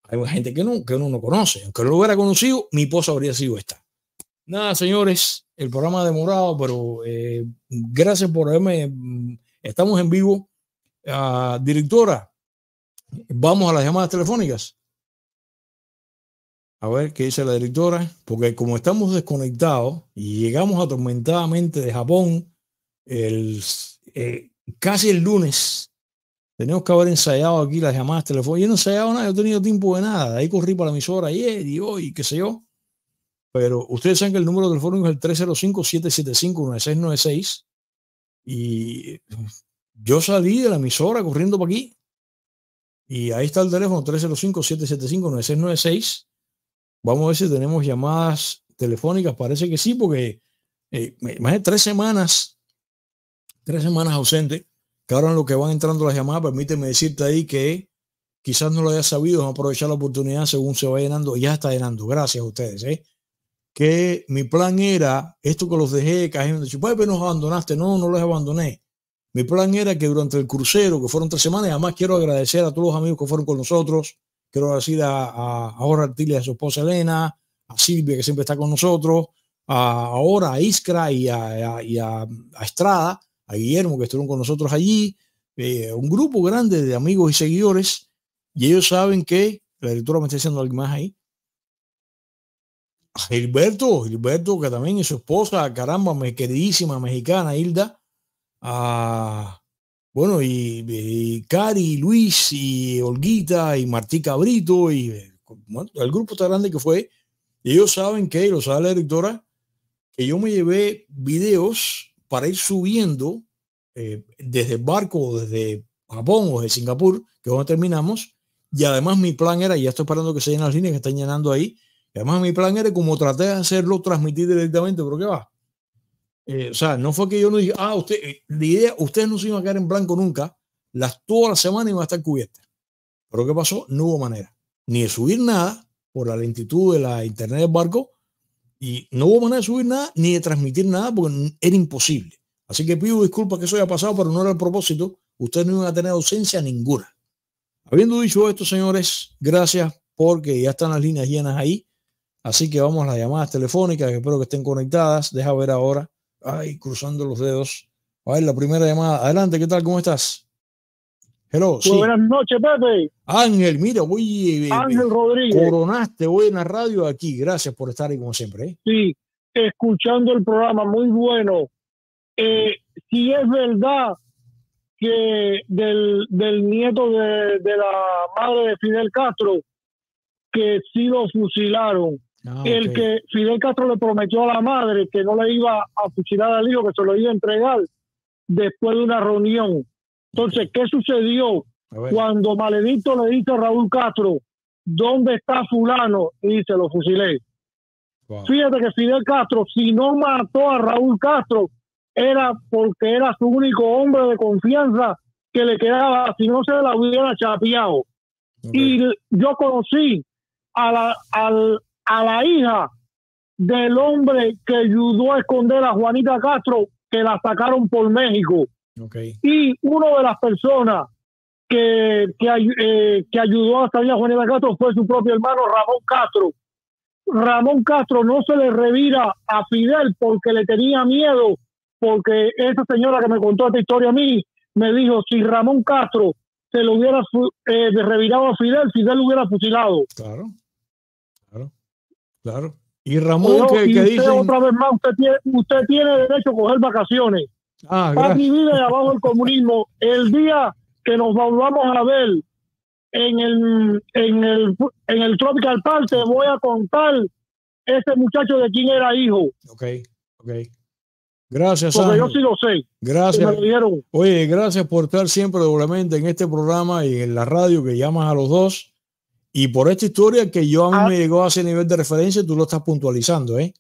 hay gente que, no, que uno no conoce. Aunque lo hubiera conocido, mi esposa habría sido esta. Nada, señores, el programa ha demorado, pero eh, gracias por haberme. Mm, estamos en vivo. Ah, directora, vamos a las llamadas telefónicas. A ver qué dice la directora, porque como estamos desconectados y llegamos atormentadamente de Japón, el, eh, casi el lunes, tenemos que haber ensayado aquí las llamadas telefónicas. Yo no he ensayado nada, yo he tenido tiempo de nada. ahí corrí para la emisora ayer y hoy, qué sé yo. Pero ustedes saben que el número teléfono es el 305-775-9696. Y yo salí de la emisora corriendo para aquí. Y ahí está el teléfono 305-775-9696. Vamos a ver si tenemos llamadas telefónicas. Parece que sí, porque eh, más de tres semanas, tres semanas ausente, que ahora en lo que van entrando las llamadas, permíteme decirte ahí que quizás no lo hayas sabido, vamos a aprovechar la oportunidad según se va llenando, ya está llenando, gracias a ustedes, ¿eh? que mi plan era, esto que los dejé, que en pero nos abandonaste, no, no los abandoné. Mi plan era que durante el crucero, que fueron tres semanas, además quiero agradecer a todos los amigos que fueron con nosotros, Quiero decir a, a, ahora y a su esposa Elena, a Silvia que siempre está con nosotros, a, ahora a Iskra y, a, Estrada, a Guillermo que estuvieron con nosotros allí, eh, un grupo grande de amigos y seguidores, y ellos saben que, la directora me está diciendo algo más ahí, a Gilberto, Gilberto que también y su esposa, caramba, mi queridísima mexicana Hilda, a ah, bueno, y, Cari, Luis, y Olguita, y Martí Cabrito, y eh, el grupo tan grande que fue. ellos saben que, lo sabe la directora, que yo me llevé videos para ir subiendo eh, desde el barco, desde Japón o desde Singapur, que es terminamos. Y además mi plan era, ya estoy esperando que se llenen las líneas que están llenando ahí, además mi plan era como traté de hacerlo, transmitir directamente, pero ¿qué va? Eh, o sea, no fue que yo no dije, ah, usted, eh, la idea, ustedes no se iban a quedar en blanco nunca, las toda la semana iban a estar cubierta. Pero ¿qué pasó? No hubo manera ni de subir nada por la lentitud de la internet del barco y no hubo manera de subir nada ni de transmitir nada porque era imposible. Así que pido disculpas que eso haya pasado, pero no era el propósito. Ustedes no iban a tener ausencia ninguna. Habiendo dicho esto, señores, gracias porque ya están las líneas llenas ahí. Así que vamos a las llamadas telefónicas, espero que estén conectadas. Deja ver ahora Ay, cruzando los dedos. A ver, la primera llamada. Adelante, ¿qué tal? ¿Cómo estás? Hello. Pues buenas noches, Pepe. Ángel, mira, voy. Eh, eh, eh, Ángel Rodríguez. Coronaste buena radio aquí. Gracias por estar ahí, como siempre. Sí, escuchando el programa, muy bueno. si es verdad que del, nieto de, de, la madre de Fidel Castro, que sí lo fusilaron. Ah, el que Fidel Castro le prometió a la madre que no le iba a fusilar al hijo, que se lo iba a entregar después de una reunión. Entonces, ¿qué sucedió cuando maledito le dice a Raúl Castro, ¿dónde está fulano? Y se lo fusilé. Fíjate que Fidel Castro, si no mató a Raúl Castro, era porque era su único hombre de confianza que le quedaba, si no se la hubiera chapeado. Y yo conocí a la, al, a la hija del hombre que ayudó a esconder a Juanita Castro, que la sacaron por México. Y una de las personas que, eh, que, ayudó a salir a Juanita Castro fue su propio hermano Ramón Castro. Ramón Castro no se le revira a Fidel porque le tenía miedo, porque esa señora que me contó esta historia a mí me dijo, si Ramón Castro se lo hubiera eh, revirado a Fidel, Fidel lo hubiera fusilado. Claro. Claro. Y Ramón, que, dice. Otra vez más, usted tiene, derecho a coger vacaciones. Ah, Aquí vive abajo el comunismo. El día que nos volvamos a ver en el, en el, en el Tropical Park, te voy a contar ese muchacho de quién era hijo. Ok, ok. Gracias, Porque yo sí lo sé. Gracias. Oye, gracias por estar siempre doblemente en este programa y en la radio que llamas a los dos y por esta historia que yo a mí me llegó a ese nivel de referencia, tú lo estás puntualizando, ¿eh?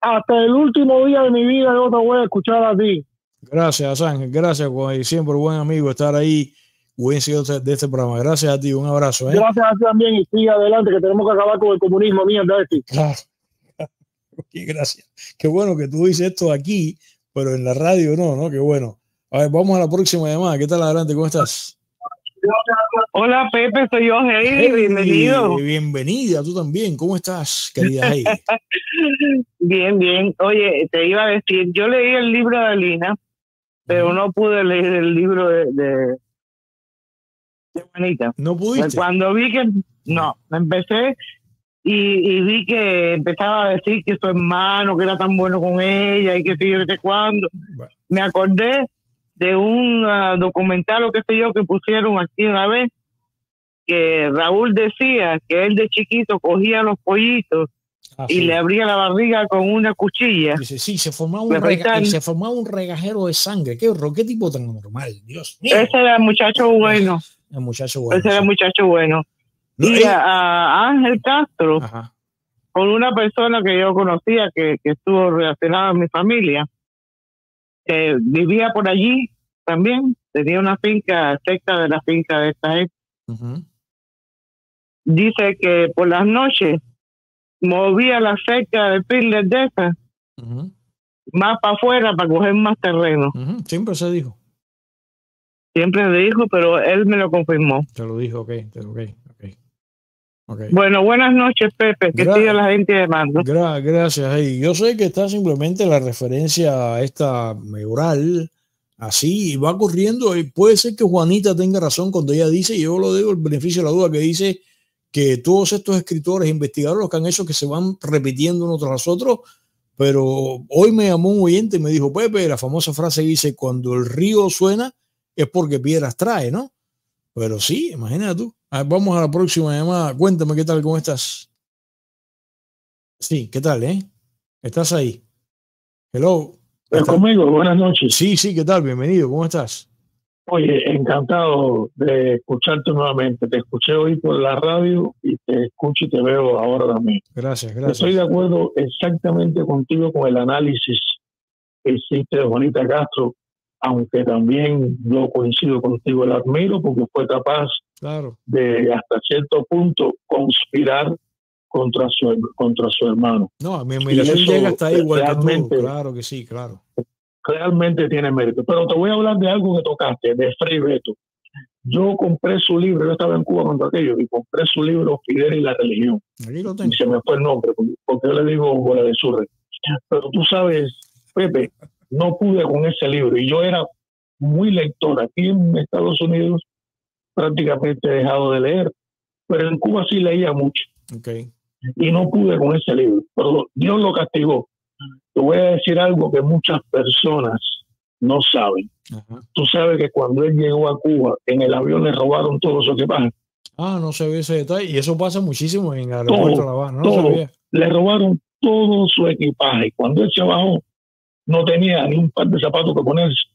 Hasta el último día de mi vida yo te voy a escuchar a ti. Gracias, Ángel. Gracias, Juan. siempre buen amigo estar ahí, buen de este programa. Gracias a ti, un abrazo. ¿eh? Gracias a ti también y sigue adelante, que tenemos que acabar con el comunismo, mierda. Este. Claro. gracias. Qué bueno que tú dices esto aquí, pero en la radio no, ¿no? Qué bueno. A ver, vamos a la próxima llamada. ¿Qué tal adelante? ¿Cómo estás? Hola Pepe, soy yo, Heidi, bienvenido. Bienvenida, tú también, ¿cómo estás, querida Heidi? bien, bien. Oye, te iba a decir, yo leí el libro de Alina, pero no pude leer el libro de, de, de ¿No pude. cuando vi que, no, ah. empecé y, vi que empezaba a decir que su hermano, que era tan bueno con ella y que sí, yo, que cuándo, me acordé de un ah, documental o qué sé yo que pusieron aquí una vez, que Raúl decía que él de chiquito cogía los pollitos ah, y le abría la barriga con una cuchilla. Dice, sí, se formaba, un se formaba un regajero de sangre. Qué horror, qué tipo tan normal, Dios Ese era el muchacho bueno. muchacho bueno. Ese era el muchacho bueno. y eh, a, Ángel Castro, con una persona que yo conocía que, que estuvo relacionada a mi familia, que vivía por allí también, tenía una finca cerca de la finca de esta gente. Dice que por las noches movía la cerca de pilas de esa, más para afuera para coger más terreno. Siempre se dijo. Siempre se dijo, pero él me lo confirmó. Te lo dijo, ok, okay bueno, buenas noches, Pepe. Que siga la gente de mando. gracias. yo sé que está simplemente la referencia a esta oral así va corriendo. Y puede ser que Juanita tenga razón cuando ella dice, y yo lo digo el beneficio de la duda, que dice que todos estos escritores e investigadores que han hecho que se van repitiendo uno tras otros. Pero hoy me llamó un oyente y me dijo, Pepe, la famosa frase dice: Cuando el río suena es porque piedras trae, ¿no? Pero sí, imagínate tú. vamos a la próxima llamada. Cuéntame qué tal, cómo estás. Sí, ¿qué tal, eh? ¿Estás ahí? Hello. Pues ¿Estás conmigo? Buenas noches. Sí, sí, ¿qué tal? Bienvenido, ¿cómo estás? Oye, encantado de escucharte nuevamente. Te escuché hoy por la radio y te escucho y te veo ahora también. Gracias, gracias. Estoy de acuerdo exactamente contigo con el análisis que hiciste de Juanita Castro aunque también yo coincido contigo, el admiro porque fue capaz de hasta cierto punto conspirar contra su, contra su hermano. No, a mí me llega hasta ahí igual que claro que sí, claro. Realmente tiene mérito. Pero te voy a hablar de algo que tocaste, de Frei Beto. Yo compré su libro, yo estaba en Cuba contra aquello, y compré su libro Fidel y la religión. Y se me fue el nombre, porque yo le digo bola de surre. Pero tú sabes, Pepe, no pude con ese libro y yo era muy lector. Aquí en Estados Unidos prácticamente he dejado de leer, pero en Cuba sí leía mucho. Okay. Y no pude con ese libro, pero Dios lo castigó. Te voy a decir algo que muchas personas no saben. Tú sabes que cuando él llegó a Cuba, en el avión le robaron todo su equipaje. Ah, no ve ese detalle. Y eso pasa muchísimo en el aeropuerto No Le robaron todo su equipaje. Cuando él se bajó, no tenía ni un par de zapatos que ponerse,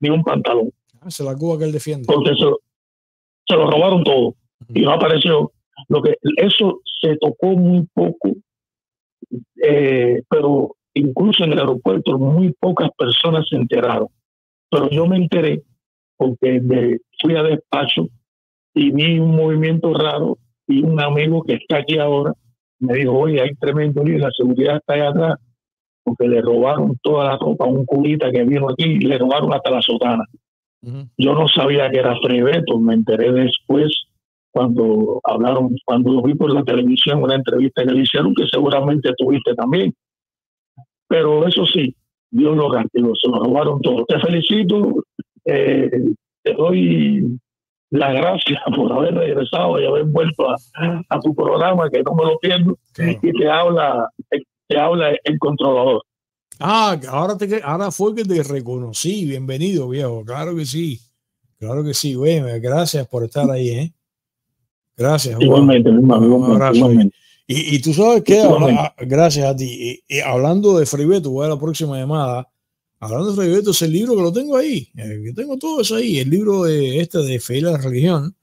ni un pantalón. Ah, se la cuba que él defiende. Porque se, lo robaron todo y no apareció. Lo que, eso se tocó muy poco, eh, pero incluso en el aeropuerto muy pocas personas se enteraron. Pero yo me enteré porque me fui a despacho y vi un movimiento raro y un amigo que está aquí ahora me dijo, oye, hay tremendo lío, la seguridad está allá atrás, porque le robaron toda la ropa a un curita que vino aquí, y le robaron hasta la sotana. Yo no sabía que era Freveto, me enteré después cuando hablaron, cuando lo vi por la televisión, una entrevista que le hicieron, que seguramente tuviste también. Pero eso sí, Dios lo castigó, se lo robaron todo. Te felicito, eh, te doy la gracia por haber regresado y haber vuelto a, tu programa, que no me lo pierdo, y te habla habla el controlador. Ah, ahora, fue que te reconocí. Bienvenido, viejo. Claro que sí. Claro que sí, Gracias por estar ahí, Gracias. abrazo. Y, tú sabes que, ah, ah, gracias a ti, hablando de Fribeto, voy a la próxima llamada. Hablando de Fribeto, es el libro que lo tengo ahí. Eh, que tengo todo eso ahí. El libro de este de Fe y la Religión,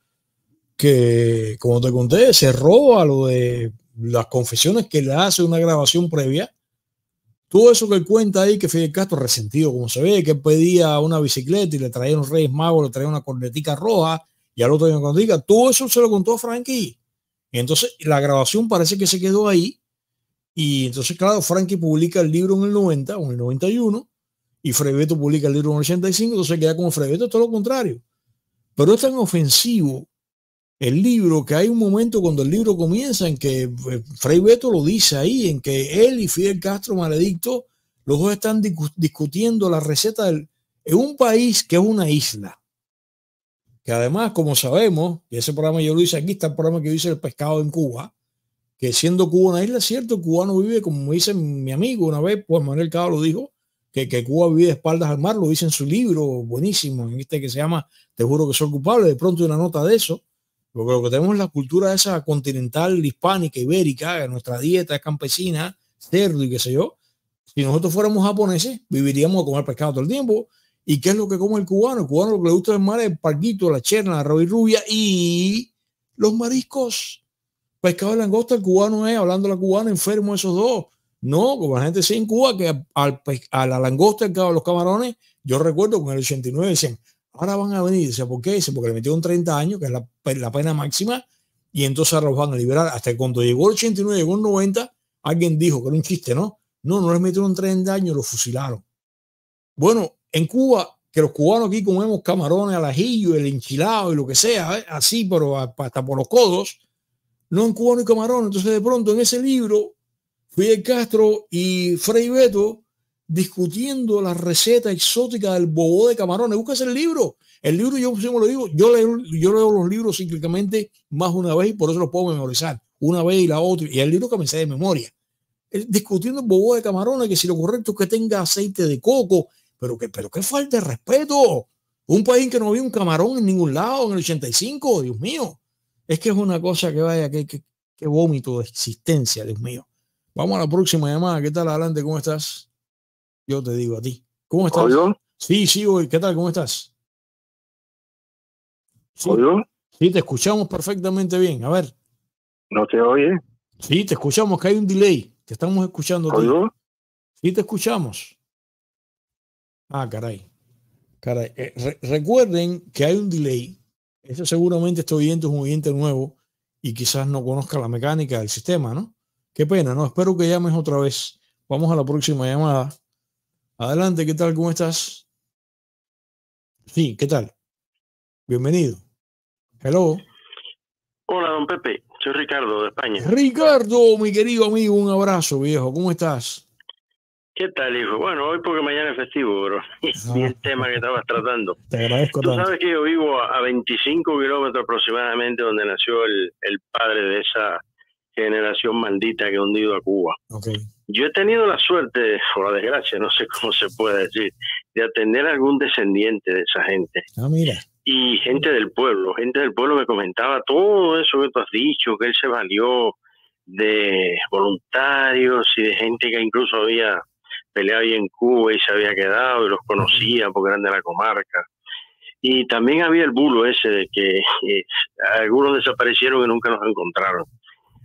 que, como te conté, se roba lo de las confesiones que le hace una grabación previa, todo eso que cuenta ahí que Fidel Castro resentido, como se ve, que pedía una bicicleta y le traía unos Reyes Magos, le traía una cornetica roja y al otro día cuando todo eso se lo contó a Frankie. entonces la grabación parece que se quedó ahí. Y entonces, claro, Frankie publica el libro en el 90 o en el 91 y Freveto publica el libro en el 85, entonces queda como Freveto, todo lo contrario. Pero es tan ofensivo el libro, que hay un momento cuando el libro comienza en que eh, Frei Beto lo dice ahí, en que él y Fidel Castro Maledicto, los dos están discutiendo la receta del, en un país que es una isla. Que además, como sabemos, y ese programa yo lo hice aquí, está el programa que dice el pescado en Cuba, que siendo Cuba una isla, cierto, el cubano vive, como dice mi amigo una vez, pues Manuel Cabo lo dijo, que, que, Cuba vive de espaldas al mar, lo dice en su libro, buenísimo, en este que se llama Te juro que soy culpable, de pronto una nota de eso, porque lo que tenemos es la cultura esa continental, hispánica, ibérica, nuestra dieta campesina, cerdo y qué sé yo. Si nosotros fuéramos japoneses, viviríamos a comer pescado todo el tiempo. ¿Y qué es lo que come el cubano? El cubano lo que le gusta el mar es el palquito la cherna, la roba y rubia y los mariscos. Pescado de langosta, el cubano es, hablando la cubana, enfermo esos dos. No, como la gente dice en Cuba, que al, a la langosta, de los camarones, yo recuerdo que en el 89 decían, Ahora van a venir, sea ¿por qué? Dice, porque le metieron 30 años, que es la, pena máxima, y entonces los van a liberar. Hasta cuando llegó el 89, llegó el 90, alguien dijo que era un chiste, ¿no? No, no les metieron 30 años, los fusilaron. Bueno, en Cuba, que los cubanos aquí comemos camarones al ajillo, el enchilado y lo que sea, ¿eh? así, pero hasta por los codos, no en cubano y camarones, Entonces, de pronto, en ese libro, Fidel Castro y Frei Beto discutiendo la receta exótica del bobo de camarones. Buscas el libro. El libro, yo siempre lo digo, yo leo, yo leo los libros cíclicamente más una vez y por eso los puedo memorizar. Una vez y la otra. Y el libro que me sé de memoria. Discutiendo el bobo de camarones, que si lo correcto es que tenga aceite de coco. Pero que, pero qué falta de respeto. Un país en que no había un camarón en ningún lado en el 85, Dios mío. Es que es una cosa que vaya, que, que, vómito de existencia, Dios mío. Vamos a la próxima llamada. ¿Qué tal? Adelante, ¿cómo estás? Yo te digo a ti. ¿Cómo estás? Sí, sí, hoy. ¿Qué tal? ¿Cómo estás? Sí. Sí, te escuchamos perfectamente bien. A ver. ¿No te oye? Sí, te escuchamos, que hay un delay. Te estamos escuchando. Sí, te escuchamos. Ah, caray. Caray. Eh, recuerden que hay un delay. Eso seguramente este oyente es un oyente nuevo y quizás no conozca la mecánica del sistema, ¿no? Qué pena, ¿no? Espero que llames otra vez. Vamos a la próxima llamada. Adelante, ¿qué tal? ¿Cómo estás? Sí, ¿qué tal? Bienvenido. Hello. Hola, don Pepe. Soy Ricardo de España. Ricardo, mi querido amigo, un abrazo, viejo. ¿Cómo estás? ¿Qué tal, hijo? Bueno, hoy porque mañana es festivo, bro. Y ah. el tema que estabas tratando. Te agradezco. Tú sabes que yo vivo a 25 kilómetros aproximadamente donde nació el, el padre de esa generación maldita que ha hundido a Cuba. Okay. Yo he tenido la suerte, o la desgracia, no sé cómo se puede decir, de atender a algún descendiente de esa gente. Ah, mira. Y gente del pueblo, gente del pueblo me comentaba todo eso que tú has dicho, que él se valió de voluntarios y de gente que incluso había peleado ahí en Cuba y se había quedado y los conocía porque eran de la comarca. Y también había el bulo ese de que eh, algunos desaparecieron y nunca los encontraron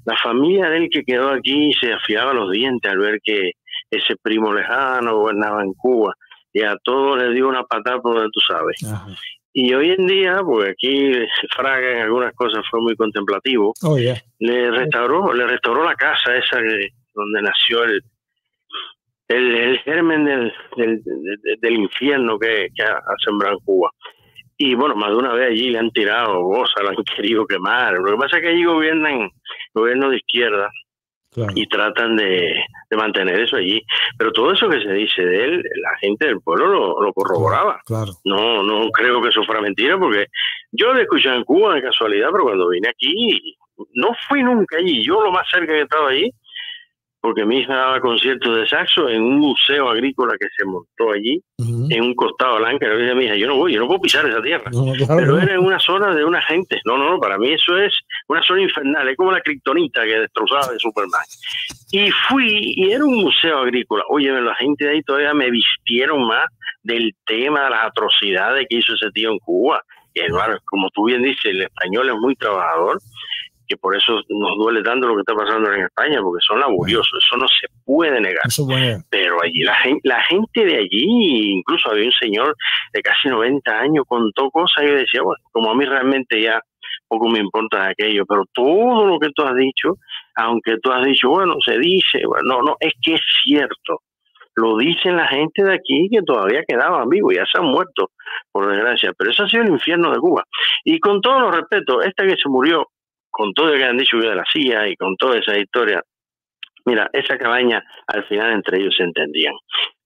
la familia de él que quedó aquí se afiaba los dientes al ver que ese primo lejano gobernaba en Cuba y a todos les dio una patada por donde tú sabes. Y hoy en día, porque aquí Fraga en algunas cosas fue muy contemplativo, oh, le restauró le restauró la casa esa donde nació el, el, germen del, del, infierno que, que ha sembrado en Cuba. Y bueno, más de una vez allí le han tirado goza, lo han querido quemar. Lo que pasa es que allí gobiernan gobierno de izquierda y tratan de, mantener eso allí. Pero todo eso que se dice de él, la gente del pueblo lo, corroboraba. No no creo que eso fuera mentira, porque yo lo escuché en Cuba de casualidad, pero cuando vine aquí, no fui nunca allí. Yo lo más cerca que he estado allí porque mi hija daba conciertos de saxo en un museo agrícola que se montó allí, en un costado blanco. Le dije a mi hija, yo no voy, yo no puedo pisar esa tierra. Pero era en una zona de una gente. No, no, no, para mí eso es una zona infernal, es como la criptonita que destrozaba de Superman. Y fui, y era un museo agrícola. Oye, la gente de ahí todavía me vistieron más del tema de las atrocidades que hizo ese tío en Cuba. Y, bueno, como tú bien dices, el español es muy trabajador que por eso nos duele tanto lo que está pasando en España, porque son laboriosos, eso no se puede negar. Pero allí la, gente, de allí, incluso había un señor de casi 90 años, contó cosas y decía, bueno, como a mí realmente ya poco me importa aquello, pero todo lo que tú has dicho, aunque tú has dicho, bueno, se dice, bueno, no, no, es que es cierto. Lo dicen la gente de aquí que todavía quedaban vivos, ya se han muerto, por desgracia. Pero eso ha sido el infierno de Cuba. Y con todo los respeto, esta que se murió, con todo el gran han dicho de la CIA y con toda esa historia, mira, esa cabaña al final entre ellos se entendían.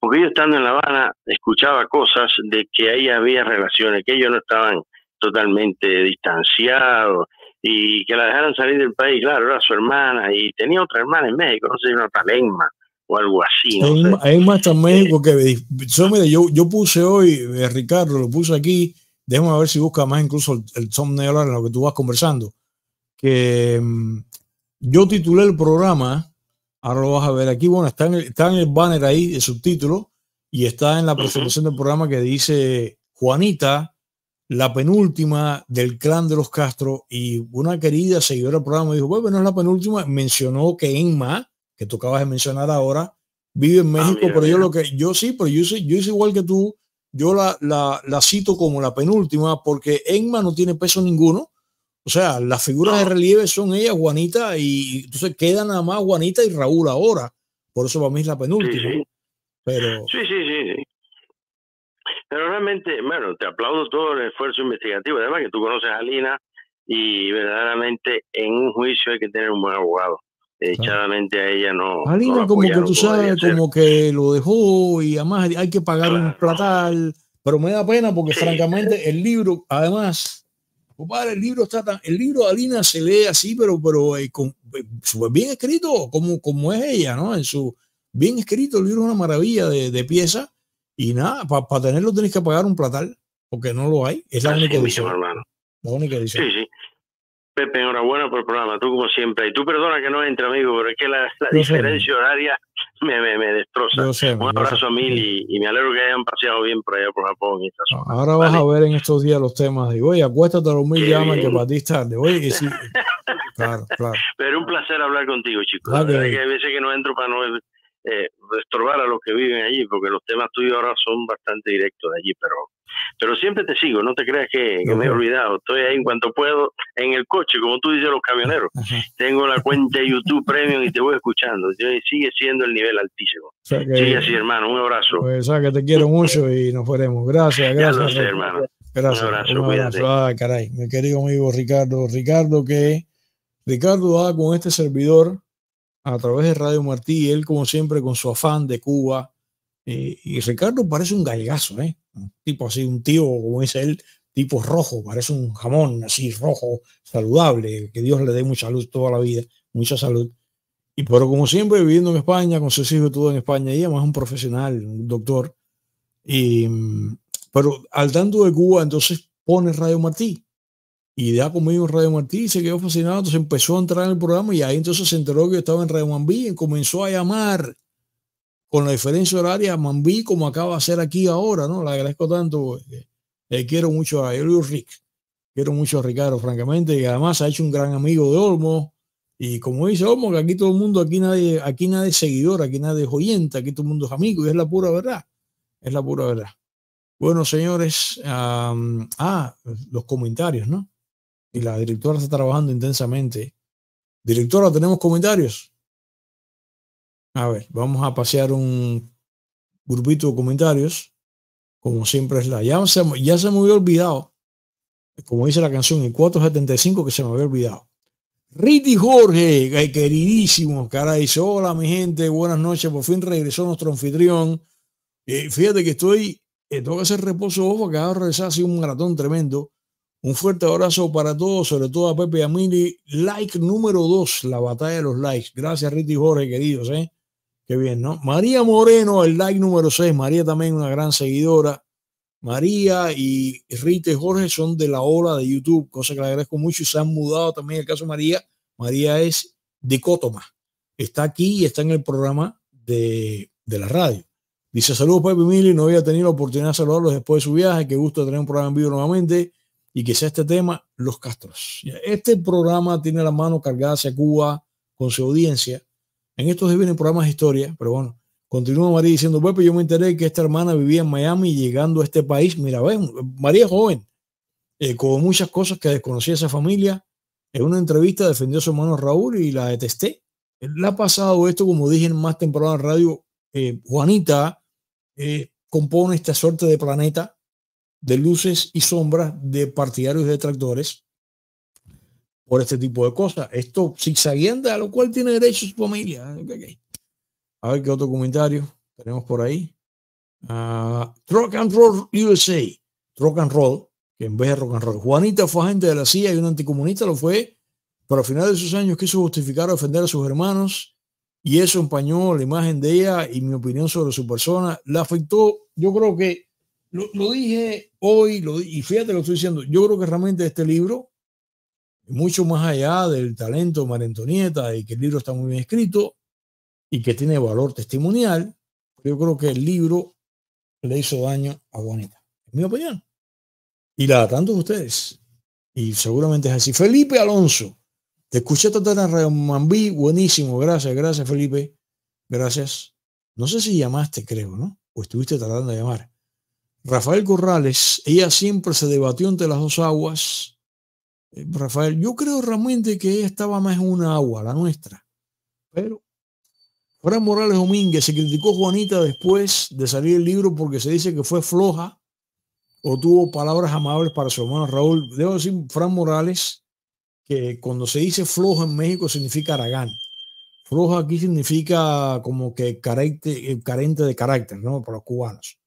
Porque yo estando en La Habana escuchaba cosas de que ahí había relaciones, que ellos no estaban totalmente distanciados y que la dejaron salir del país, claro, era su hermana y tenía otra hermana en México, no sé, si una tal o algo así. Hay más en eh, México que... Yo, yo, puse hoy, eh, Ricardo, lo puse aquí, déjame ver si busca más incluso el, el thumbnail en lo que tú vas conversando que mm, yo titulé el programa, ahora lo vas a ver aquí, bueno, está en el, está en el banner ahí, el subtítulo, y está en la presentación del programa que dice Juanita, la penúltima del clan de los Castro, y una querida seguidora del programa dijo, bueno, no es la penúltima, mencionó que Enma, que tocaba de mencionar ahora, vive en ah, México, pero yo lo que, yo sí, pero yo, hice, yo igual que tú, yo la, la, la cito como la penúltima, porque Enma no tiene peso ninguno, o sea, las figuras de ah. relieve son ella, Juanita, y entonces quedan nada más Juanita y Raúl ahora. Por eso para mí es la penúltima. Sí, sí. Pero... Sí, sí, Pero realmente, bueno, te aplaudo todo el esfuerzo investigativo. Además que tú conoces a Alina y verdaderamente en un juicio hay que tener un buen abogado. Echadamente a ella no. Alina como que tú sabes, como que lo dejó y además hay que pagar un platal. Pero me da pena porque francamente el libro, además el libro está el libro de Alina se lee así, pero, pero eh, eh, bien escrito, como, como es ella, ¿no? En su, bien escrito, el libro es una maravilla de, de pieza. Y nada, para tenerlo tenés que pagar un platal, porque no lo hay. Es la ah, única edición. La única Pepe, enhorabuena por el programa, tú como siempre. Y tú perdona que no entre, amigo, pero es que la, diferencia horaria me, destroza. Un abrazo a mil y, me alegro que hayan paseado bien por allá por Japón. ahora vas a ver en estos días los temas de, oye, acuéstate a los mil llamas que para ti tarde. Oye, que sí. claro, claro. Pero un placer hablar contigo, chicos. Claro, hay veces que no entro para no eh, estorbar a los que viven allí, porque los temas tuyos ahora son bastante directos de allí, pero pero siempre te sigo, no te creas que, me he olvidado. Estoy ahí en cuanto puedo, en el coche, como tú dices, los camioneros. Tengo la cuenta de YouTube Premium y te voy escuchando. Sigue siendo el nivel altísimo. sigue así, hermano. Un abrazo. Pues, que te quiero mucho y nos veremos. Gracias, gracias. hermano. Un abrazo, un ah, caray, mi querido amigo Ricardo. Ricardo que Ricardo va con este servidor a través de Radio Martí, él como siempre con su afán de Cuba. Eh, y Ricardo parece un galgazo, ¿eh? tipo así, un tío, como dice él, tipo rojo, parece un jamón así rojo, saludable, que Dios le dé mucha luz toda la vida, mucha salud. Y pero como siempre, viviendo en España, con sus hijos todo en España, y además un profesional, un doctor. Y, mm, pero al tanto de Cuba, entonces pone Radio Martí. Y da conmigo Radio Martí, se quedó fascinado, entonces empezó a entrar en el programa y ahí entonces se enteró que estaba en Radio Mambí y comenzó a llamar con la diferencia horaria Mambí, como acaba de ser aquí ahora, ¿no? Le agradezco tanto. Le eh, eh, quiero mucho a Elio Rick. Quiero mucho a Ricardo, francamente, y además ha hecho un gran amigo de Olmo. Y como dice Olmo, que aquí todo el mundo, aquí nadie, aquí nadie es seguidor, aquí nadie es oyente, aquí todo el mundo es amigo, y es la pura verdad. Es la pura verdad. Bueno, señores, ah, los comentarios, ¿no? Y la directora está trabajando intensamente. Directora, ¿tenemos comentarios? A ver, vamos a pasear un grupito de comentarios. Como siempre es la. Ya se, ya se me había olvidado. Como dice la canción, el 475 que se me había olvidado. Riti Jorge, queridísimo, cara, hola mi gente, buenas noches, por fin regresó nuestro anfitrión. Eh, fíjate que estoy, en eh, tengo que hacer reposo, ojo, que ahora ha sido un maratón tremendo. Un fuerte abrazo para todos, sobre todo a Pepe y a Mili. Like número 2, la batalla de los likes. Gracias, Riti Jorge, queridos. Eh. Qué bien, ¿no? María Moreno, el like número 6. María también una gran seguidora. María y Rita Jorge son de la ola de YouTube, cosa que le agradezco mucho y se han mudado también. El caso de María, María es dicótoma. Está aquí y está en el programa de, la radio. Dice, saludos Pepe Mili, no había tenido la oportunidad de saludarlos después de su viaje, que gusto tener un programa en vivo nuevamente y que sea este tema, los castros. Este programa tiene la mano cargada hacia Cuba con su audiencia en estos días vienen programas de historia, pero bueno, continúa María diciendo, Pepe, yo me enteré que esta hermana vivía en Miami llegando a este país. Mira, ven María joven, eh, con muchas cosas que desconocía esa familia. En una entrevista defendió a su hermano Raúl y la detesté. Le ha pasado esto, como dije en más temprano en radio, eh, Juanita eh, compone esta suerte de planeta de luces y sombras de partidarios y detractores por este tipo de cosas. Esto zigzagueando a lo cual tiene derecho su familia. A ver qué otro comentario tenemos por ahí. Ah, rock and Roll USA. rock and Roll, que en vez de rock and roll. Juanita fue agente de la CIA y un anticomunista lo fue, pero al final de sus años quiso justificar o defender a sus hermanos y eso empañó la imagen de ella y mi opinión sobre su persona. La afectó, yo creo que lo, lo dije hoy lo, y fíjate lo estoy diciendo, yo creo que realmente este libro mucho más allá del talento de María Antonieta y que el libro está muy bien escrito y que tiene valor testimonial, yo creo que el libro le hizo daño a Juanita, en mi opinión. Y la de tantos de ustedes. Y seguramente es así. Felipe Alonso, te escuché tratar a Ramambí, buenísimo, gracias, gracias Felipe, gracias. No sé si llamaste, creo, ¿no? O estuviste tratando de llamar. Rafael Corrales, ella siempre se debatió entre las dos aguas eh, Rafael, yo creo realmente que estaba más en una agua, la nuestra. Pero Fran Morales Domínguez se criticó Juanita después de salir el libro porque se dice que fue floja o tuvo palabras amables para su hermano Raúl. Debo decir, Fran Morales, que cuando se dice floja en México significa aragán. Floja aquí significa como que carente, eh, carente de carácter, ¿no? Para los cubanos.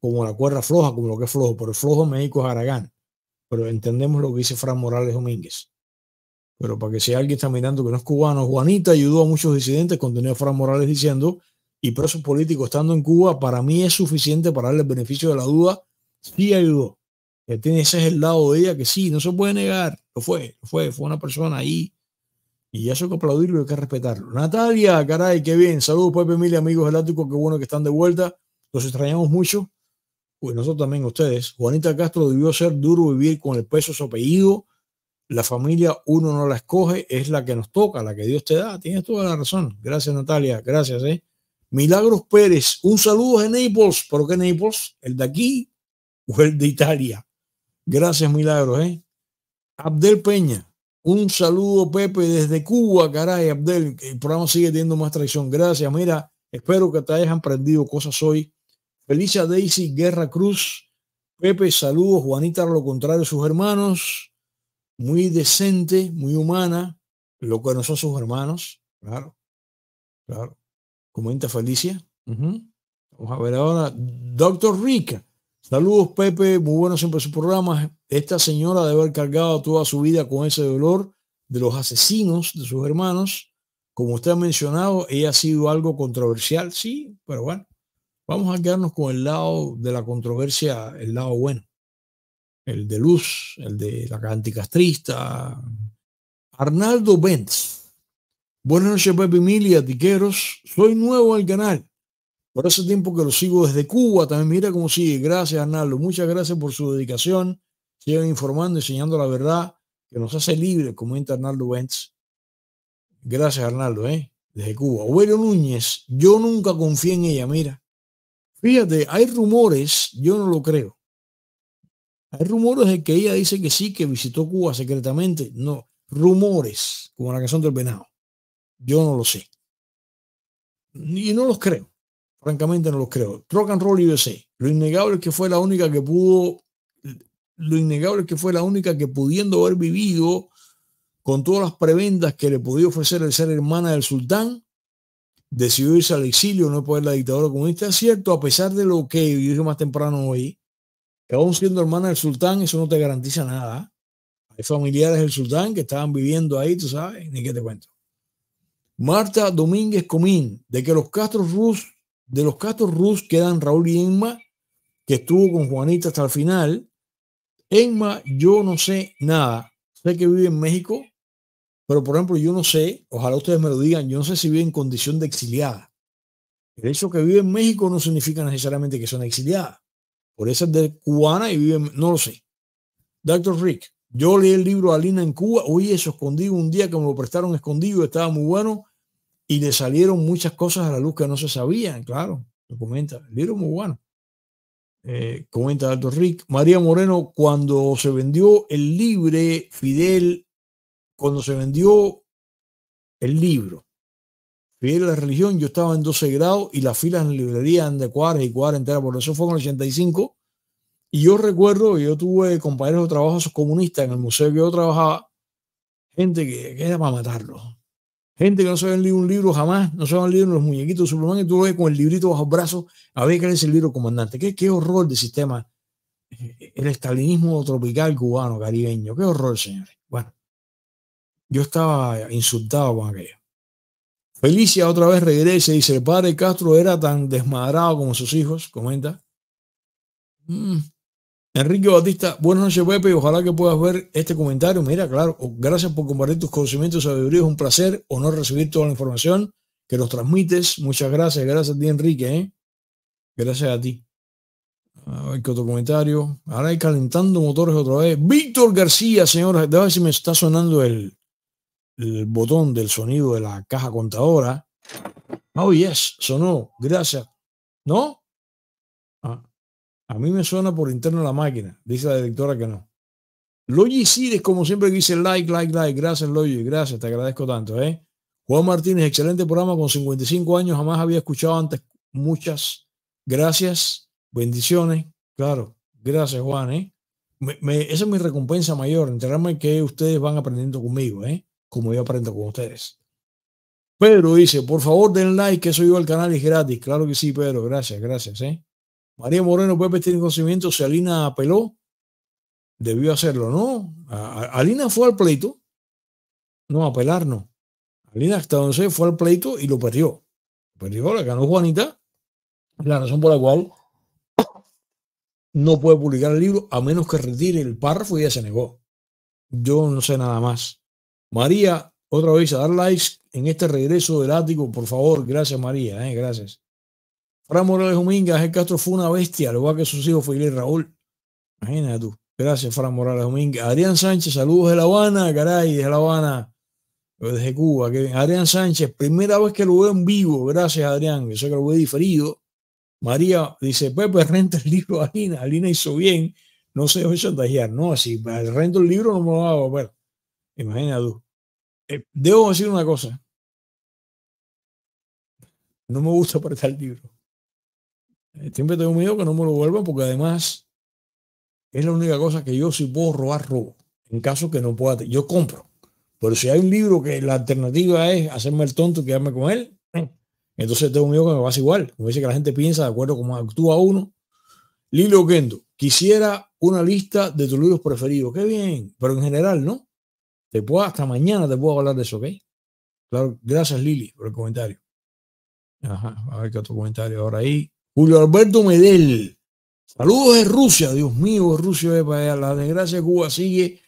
Como la cuerda floja, como lo que es flojo, pero el flojo en México es aragán pero entendemos lo que dice Fran Morales Domínguez. Pero para que si alguien está mirando que no es cubano, Juanita ayudó a muchos disidentes, a Fran Morales diciendo, y presos políticos estando en Cuba, para mí es suficiente para darle el beneficio de la duda, sí ayudó. Tiene ese es el lado de ella que sí, no se puede negar, lo fue, fue, fue una persona ahí. Y eso hay que aplaudirlo y hay que respetarlo. Natalia, caray, qué bien. Saludos, Pepe Emilia, amigos del Ático, qué bueno que están de vuelta. Los extrañamos mucho y pues nosotros también ustedes, Juanita Castro debió ser duro vivir con el peso su apellido. La familia uno no la escoge, es la que nos toca, la que Dios te da. Tienes toda la razón. Gracias, Natalia. Gracias, eh. Milagros Pérez, un saludo de Naples. ¿Por qué Naples? ¿El de aquí o el de Italia? Gracias, Milagros, eh. Abdel Peña, un saludo, Pepe, desde Cuba, caray, Abdel. El programa sigue teniendo más traición. Gracias, mira, espero que te hayas aprendido cosas hoy Felicia Daisy Guerra Cruz. Pepe, saludos. Juanita, lo contrario, sus hermanos. Muy decente, muy humana. Lo que no son sus hermanos. Claro. Claro. Comenta Felicia. Vamos a ver ahora. Doctor Rica. Saludos, Pepe. Muy bueno siempre su programa. Esta señora debe haber cargado toda su vida con ese dolor de los asesinos de sus hermanos. Como usted ha mencionado, ella ha sido algo controversial, sí, pero bueno, Vamos a quedarnos con el lado de la controversia, el lado bueno, el de Luz, el de la anticastrista. Arnaldo Benz. Buenas noches, Pepe Emilia, Tiqueros. Soy nuevo al canal. Por ese tiempo que lo sigo desde Cuba, también mira cómo sigue. Gracias, Arnaldo. Muchas gracias por su dedicación. siguen informando, enseñando la verdad que nos hace libres, comenta Arnaldo Benz. Gracias, Arnaldo, ¿eh? desde Cuba. Bueno Núñez, yo nunca confié en ella, mira. Fíjate, hay rumores, yo no lo creo. Hay rumores de que ella dice que sí, que visitó Cuba secretamente. No, rumores, como la canción del venado. Yo no lo sé. Y no los creo. Francamente no los creo. Rock and Roll sé. Lo innegable es que fue la única que pudo, lo innegable es que fue la única que pudiendo haber vivido con todas las prebendas que le podía ofrecer el ser hermana del sultán, decidió irse al exilio, no poder la dictadura comunista, es cierto, a pesar de lo que yo dije más temprano hoy, que aún siendo hermana del sultán, eso no te garantiza nada. Hay familiares del sultán que estaban viviendo ahí, tú sabes, ni qué te cuento. Marta Domínguez Comín, de que los Castro Rus, de los Castro Rus quedan Raúl y Enma, que estuvo con Juanita hasta el final. Enma, yo no sé nada. Sé que vive en México, pero, por ejemplo, yo no sé, ojalá ustedes me lo digan, yo no sé si vive en condición de exiliada. El hecho que vive en México no significa necesariamente que son exiliadas. Por eso es de cubana y vive, no lo sé. Doctor Rick, yo leí el libro Alina en Cuba, hoy eso escondido un día que me lo prestaron escondido, estaba muy bueno y le salieron muchas cosas a la luz que no se sabían, claro, lo comenta. El libro muy bueno. Eh, comenta Doctor Rick. María Moreno, cuando se vendió el libre, Fidel cuando se vendió el libro, Fidel a la religión, yo estaba en 12 grados y las filas en la librería eran de cuadras y cuadras enteras, por eso fue en el 85. Y yo recuerdo yo tuve compañeros de trabajo comunistas en el museo que yo trabajaba, gente que, era para matarlos. Gente que no se había leído un libro jamás, no se habían leído los muñequitos de y tú lo ves con el librito bajo el brazo, a ver qué es el libro comandante. Qué, qué horror de sistema. Eh, el estalinismo tropical cubano, caribeño. Qué horror, señores. Yo estaba insultado con aquello. Felicia otra vez regresa y dice, padre Castro era tan desmadrado como sus hijos, comenta. Mm. Enrique Batista, buenas noches Pepe, ojalá que puedas ver este comentario. Mira, claro, oh, gracias por compartir tus conocimientos y es un placer, honor recibir toda la información que nos transmites. Muchas gracias, gracias a ti Enrique, ¿eh? gracias a ti. A ver otro comentario. Ahora hay calentando motores otra vez. Víctor García, señora. de ver si me está sonando el, el botón del sonido de la caja contadora. Oh, yes, sonó, gracias. ¿No? Ah, a mí me suena por interno la máquina, dice la directora que no. lo es como siempre, dice like, like, like. Gracias, Logi, gracias, te agradezco tanto. ¿eh? Juan Martínez, excelente programa con 55 años, jamás había escuchado antes. Muchas gracias, bendiciones, claro, gracias, Juan. ¿eh? Me, esa es mi recompensa mayor, enterarme que ustedes van aprendiendo conmigo. ¿eh? como yo aprendo con ustedes. Pedro dice, por favor den like, que soy yo al canal, es gratis. Claro que sí, Pedro, gracias, gracias. ¿eh? María Moreno Pepe en este conocimiento si Alina apeló, debió hacerlo, ¿no? Alina fue al pleito, no, apelar no. Alina hasta donde fue al pleito y lo perdió. Perdió, la ganó Juanita, la razón por la cual no puede publicar el libro a menos que retire el párrafo y ya se negó. Yo no sé nada más. María, otra vez a dar likes en este regreso del ático, por favor. Gracias, María. Eh, gracias. Fran Morales Dominguez el Castro fue una bestia, lo va que sus hijos fue Raúl. Imagínate tú. Gracias, Fran Morales Dominga. Adrián Sánchez, saludos de La Habana, caray, de La Habana, desde Cuba. Adrián Sánchez, primera vez que lo veo en vivo. Gracias, Adrián. Yo sé que lo veo diferido. María dice, Pepe, renta el libro a Alina. Alina hizo bien. No se dejó chantajear. No, así rento el libro no me lo hago. Bueno, imagínate tú. Eh, debo decir una cosa. No me gusta prestar libro eh, Siempre tengo miedo que no me lo vuelvan porque además es la única cosa que yo si puedo robar, robo. En caso que no pueda, yo compro. Pero si hay un libro que la alternativa es hacerme el tonto y quedarme con él, entonces tengo miedo que me pase igual. Como dice que la gente piensa de acuerdo como actúa uno. Lilo Kendo, quisiera una lista de tus libros preferidos. Qué bien, pero en general, ¿no? Te puedo, hasta mañana te puedo hablar de eso, ¿ok? Claro, gracias Lili por el comentario. Ajá, a ver qué otro comentario ahora ahí. Julio Alberto Medel. Saludos de Rusia, Dios mío, Rusia de para allá. La desgracia Cuba sigue.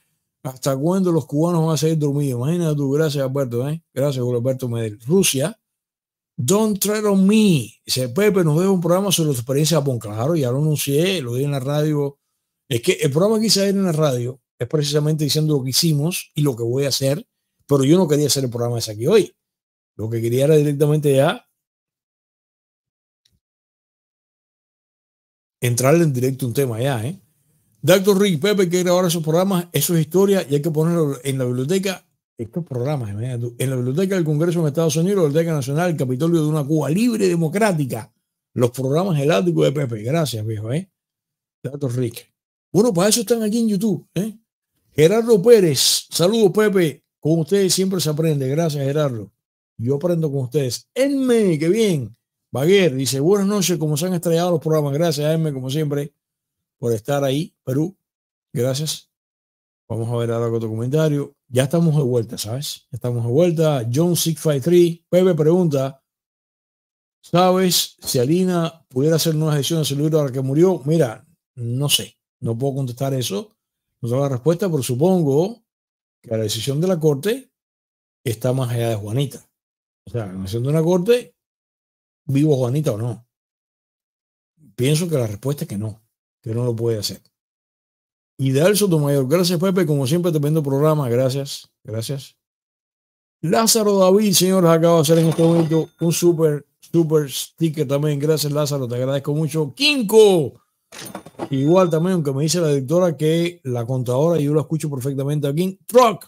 ¿Hasta cuándo los cubanos van a seguir dormidos? Imagínate tú, gracias Alberto, ¿eh? Gracias Julio Alberto Medel. Rusia, don't tread on me. Dice Pepe, nos ve un programa sobre su experiencia de Japón. Claro, ya lo anuncié, lo vi en la radio. Es que el programa que hice en la radio es precisamente diciendo lo que hicimos y lo que voy a hacer, pero yo no quería hacer el programa ese aquí hoy. Lo que quería era directamente ya entrarle en directo un tema ya, ¿eh? doctor Rick Pepe que grabar esos programas, eso es historia y hay que ponerlo en la biblioteca. Estos programas, en la biblioteca del Congreso de Estados Unidos, la Biblioteca Nacional, el Capitolio de una Cuba libre y democrática. Los programas el de Pepe. Gracias, viejo, ¿eh? doctor Rick. Bueno, para eso están aquí en YouTube, ¿eh? Gerardo Pérez, saludos Pepe, con ustedes siempre se aprende, gracias Gerardo, yo aprendo con ustedes. Enme, qué bien. Baguer dice, buenas noches, como se han estrellado los programas, gracias Enme, como siempre, por estar ahí, Perú, gracias. Vamos a ver ahora otro comentario. Ya estamos de vuelta, ¿sabes? estamos de vuelta. John 653, Pepe pregunta, ¿sabes si Alina pudiera hacer una ediciones de su libro la que murió? Mira, no sé, no puedo contestar eso la respuesta, pero supongo que la decisión de la Corte está más allá de Juanita. O sea, la decisión de una Corte, vivo Juanita o no. Pienso que la respuesta es que no, que no lo puede hacer. Ideal mayor gracias Pepe, como siempre te vendo programa, gracias, gracias. Lázaro David, señores, acabo de hacer en este momento un super, super sticker también. Gracias, Lázaro, te agradezco mucho. ¡Quinco! Igual también, aunque me dice la directora que la contadora, yo lo escucho perfectamente aquí. Truck,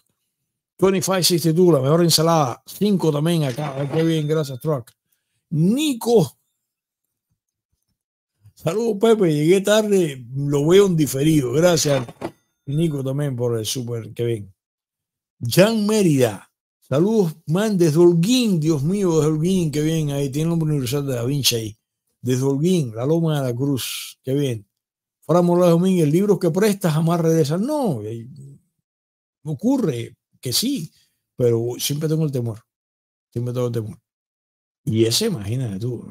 2562, la mejor ensalada. 5 también acá. que bien, gracias, Truck. Nico. Saludos, Pepe. Llegué tarde, lo veo en diferido. Gracias, Nico, también por el súper. que bien. Jan Mérida. Saludos, man, desde Holguín. Dios mío, desde Holguín. Qué bien. Ahí tiene el nombre universal de la Vinci ahí desde La Loma de la Cruz. Qué bien. Fuera Morales Domínguez, libros que prestas jamás regresan. No, eh, ocurre que sí, pero siempre tengo el temor. Siempre tengo el temor. Y ese, imagínate tú.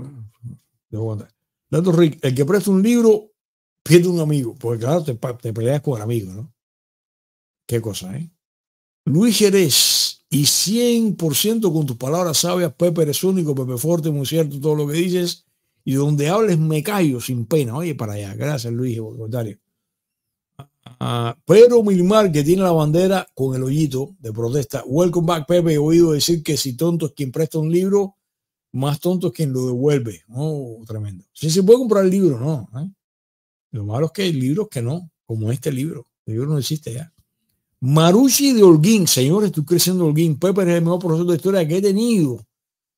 Rick, el que presta un libro pierde un amigo, porque claro, te, peleas con el amigo, ¿no? Qué cosa, ¿eh? Luis Jerez, y 100% con tus palabras sabias, Pepe eres único, Pepe fuerte, muy cierto todo lo que dices y donde hables me callo sin pena. Oye, para allá. Gracias, Luis, comentario. Pero ah, Pedro Milmar, que tiene la bandera con el hoyito de protesta. Welcome back, Pepe. He oído decir que si tonto es quien presta un libro, más tonto es quien lo devuelve. Oh, tremendo. Si se puede comprar el libro, no. ¿Eh? Lo malo es que hay libros que no, como este libro. El libro no existe ya. Maruchi de Holguín, señores, estoy creciendo Holguín. Pepe es el mejor profesor de historia que he tenido.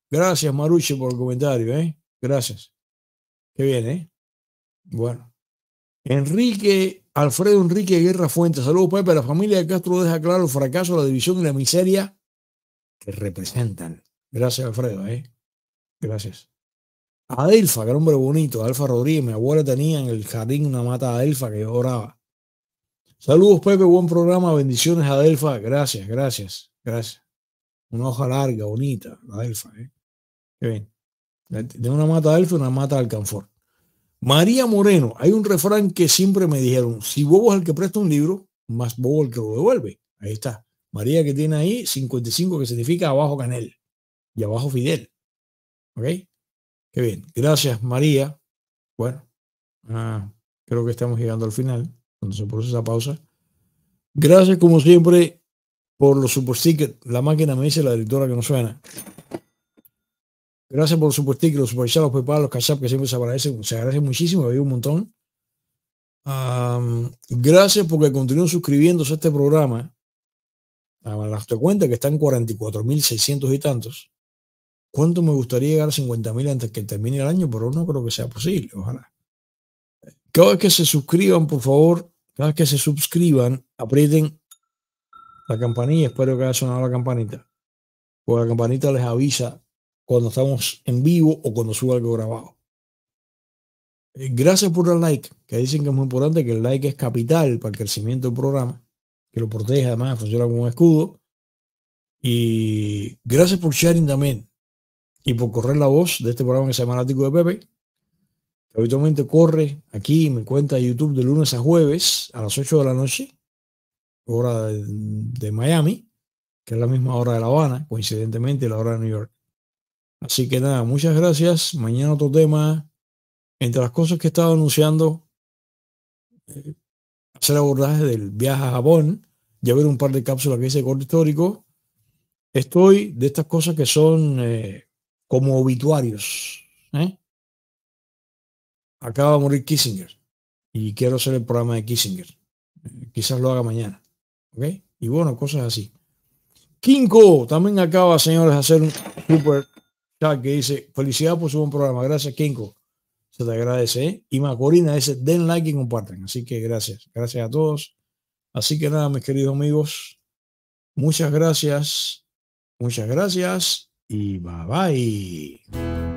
Gracias, Maruchi, por el comentario. ¿eh? Gracias. Qué bien, ¿eh? Bueno. Enrique, Alfredo Enrique Guerra Fuentes, saludos, pues, Pepe. La familia de Castro deja claro el fracaso, la división y la miseria que representan. Gracias, Alfredo, ¿eh? Gracias. Adelfa, que hombre bonito, Alfa Rodríguez, mi abuela tenía en el jardín una mata Adelfa que oraba. Saludos, Pepe, buen programa, bendiciones, Adelfa. Gracias, gracias, gracias. Una hoja larga, bonita, Adelfa, ¿eh? Qué bien. De una mata de una mata de alcanfor. María Moreno, hay un refrán que siempre me dijeron, si bobo es el que presta un libro, más bobo el que lo devuelve. Ahí está. María que tiene ahí 55 que significa abajo Canel y abajo Fidel. ¿Ok? Qué bien. Gracias María. Bueno, ah, creo que estamos llegando al final, cuando se esa pausa. Gracias como siempre por los super stickers. La máquina me dice la directora que no suena. Gracias por su postículo, los superchats, los PayPal, los cachap que siempre se agradecen, se agradecen muchísimo, me un montón. gracias porque continúan suscribiéndose a este programa. A te cuenta que están 44.600 y tantos. ¿Cuánto me gustaría llegar a 50.000 antes que termine el año? Pero no creo que sea posible, ojalá. Cada vez que se suscriban, por favor, cada vez que se suscriban, aprieten la campanilla. Espero que haya sonado la campanita. Porque la campanita les avisa cuando estamos en vivo o cuando suba algo grabado. Eh, gracias por el like, que dicen que es muy importante, que el like es capital para el crecimiento del programa, que lo protege además, funciona como un escudo. Y gracias por sharing también y por correr la voz de este programa que se llama de Pepe, que habitualmente corre aquí en mi cuenta de YouTube de lunes a jueves a las 8 de la noche, hora de, de Miami, que es la misma hora de La Habana, coincidentemente la hora de New York. Así que nada, muchas gracias. Mañana otro tema. Entre las cosas que estado anunciando, eh, hacer abordaje del viaje a Japón. Ya ver un par de cápsulas que hice corto histórico. Estoy de estas cosas que son eh, como obituarios. ¿eh? Acaba de morir Kissinger y quiero hacer el programa de Kissinger. Quizás lo haga mañana. Okay. Y bueno, cosas así. Kinko también acaba, señores, hacer un super que dice, felicidad por su buen programa. Gracias, Kinko. Se te agradece. ¿eh? Y Macorina dice, den like y comparten Así que gracias. Gracias a todos. Así que nada, mis queridos amigos. Muchas gracias. Muchas gracias. Y bye bye.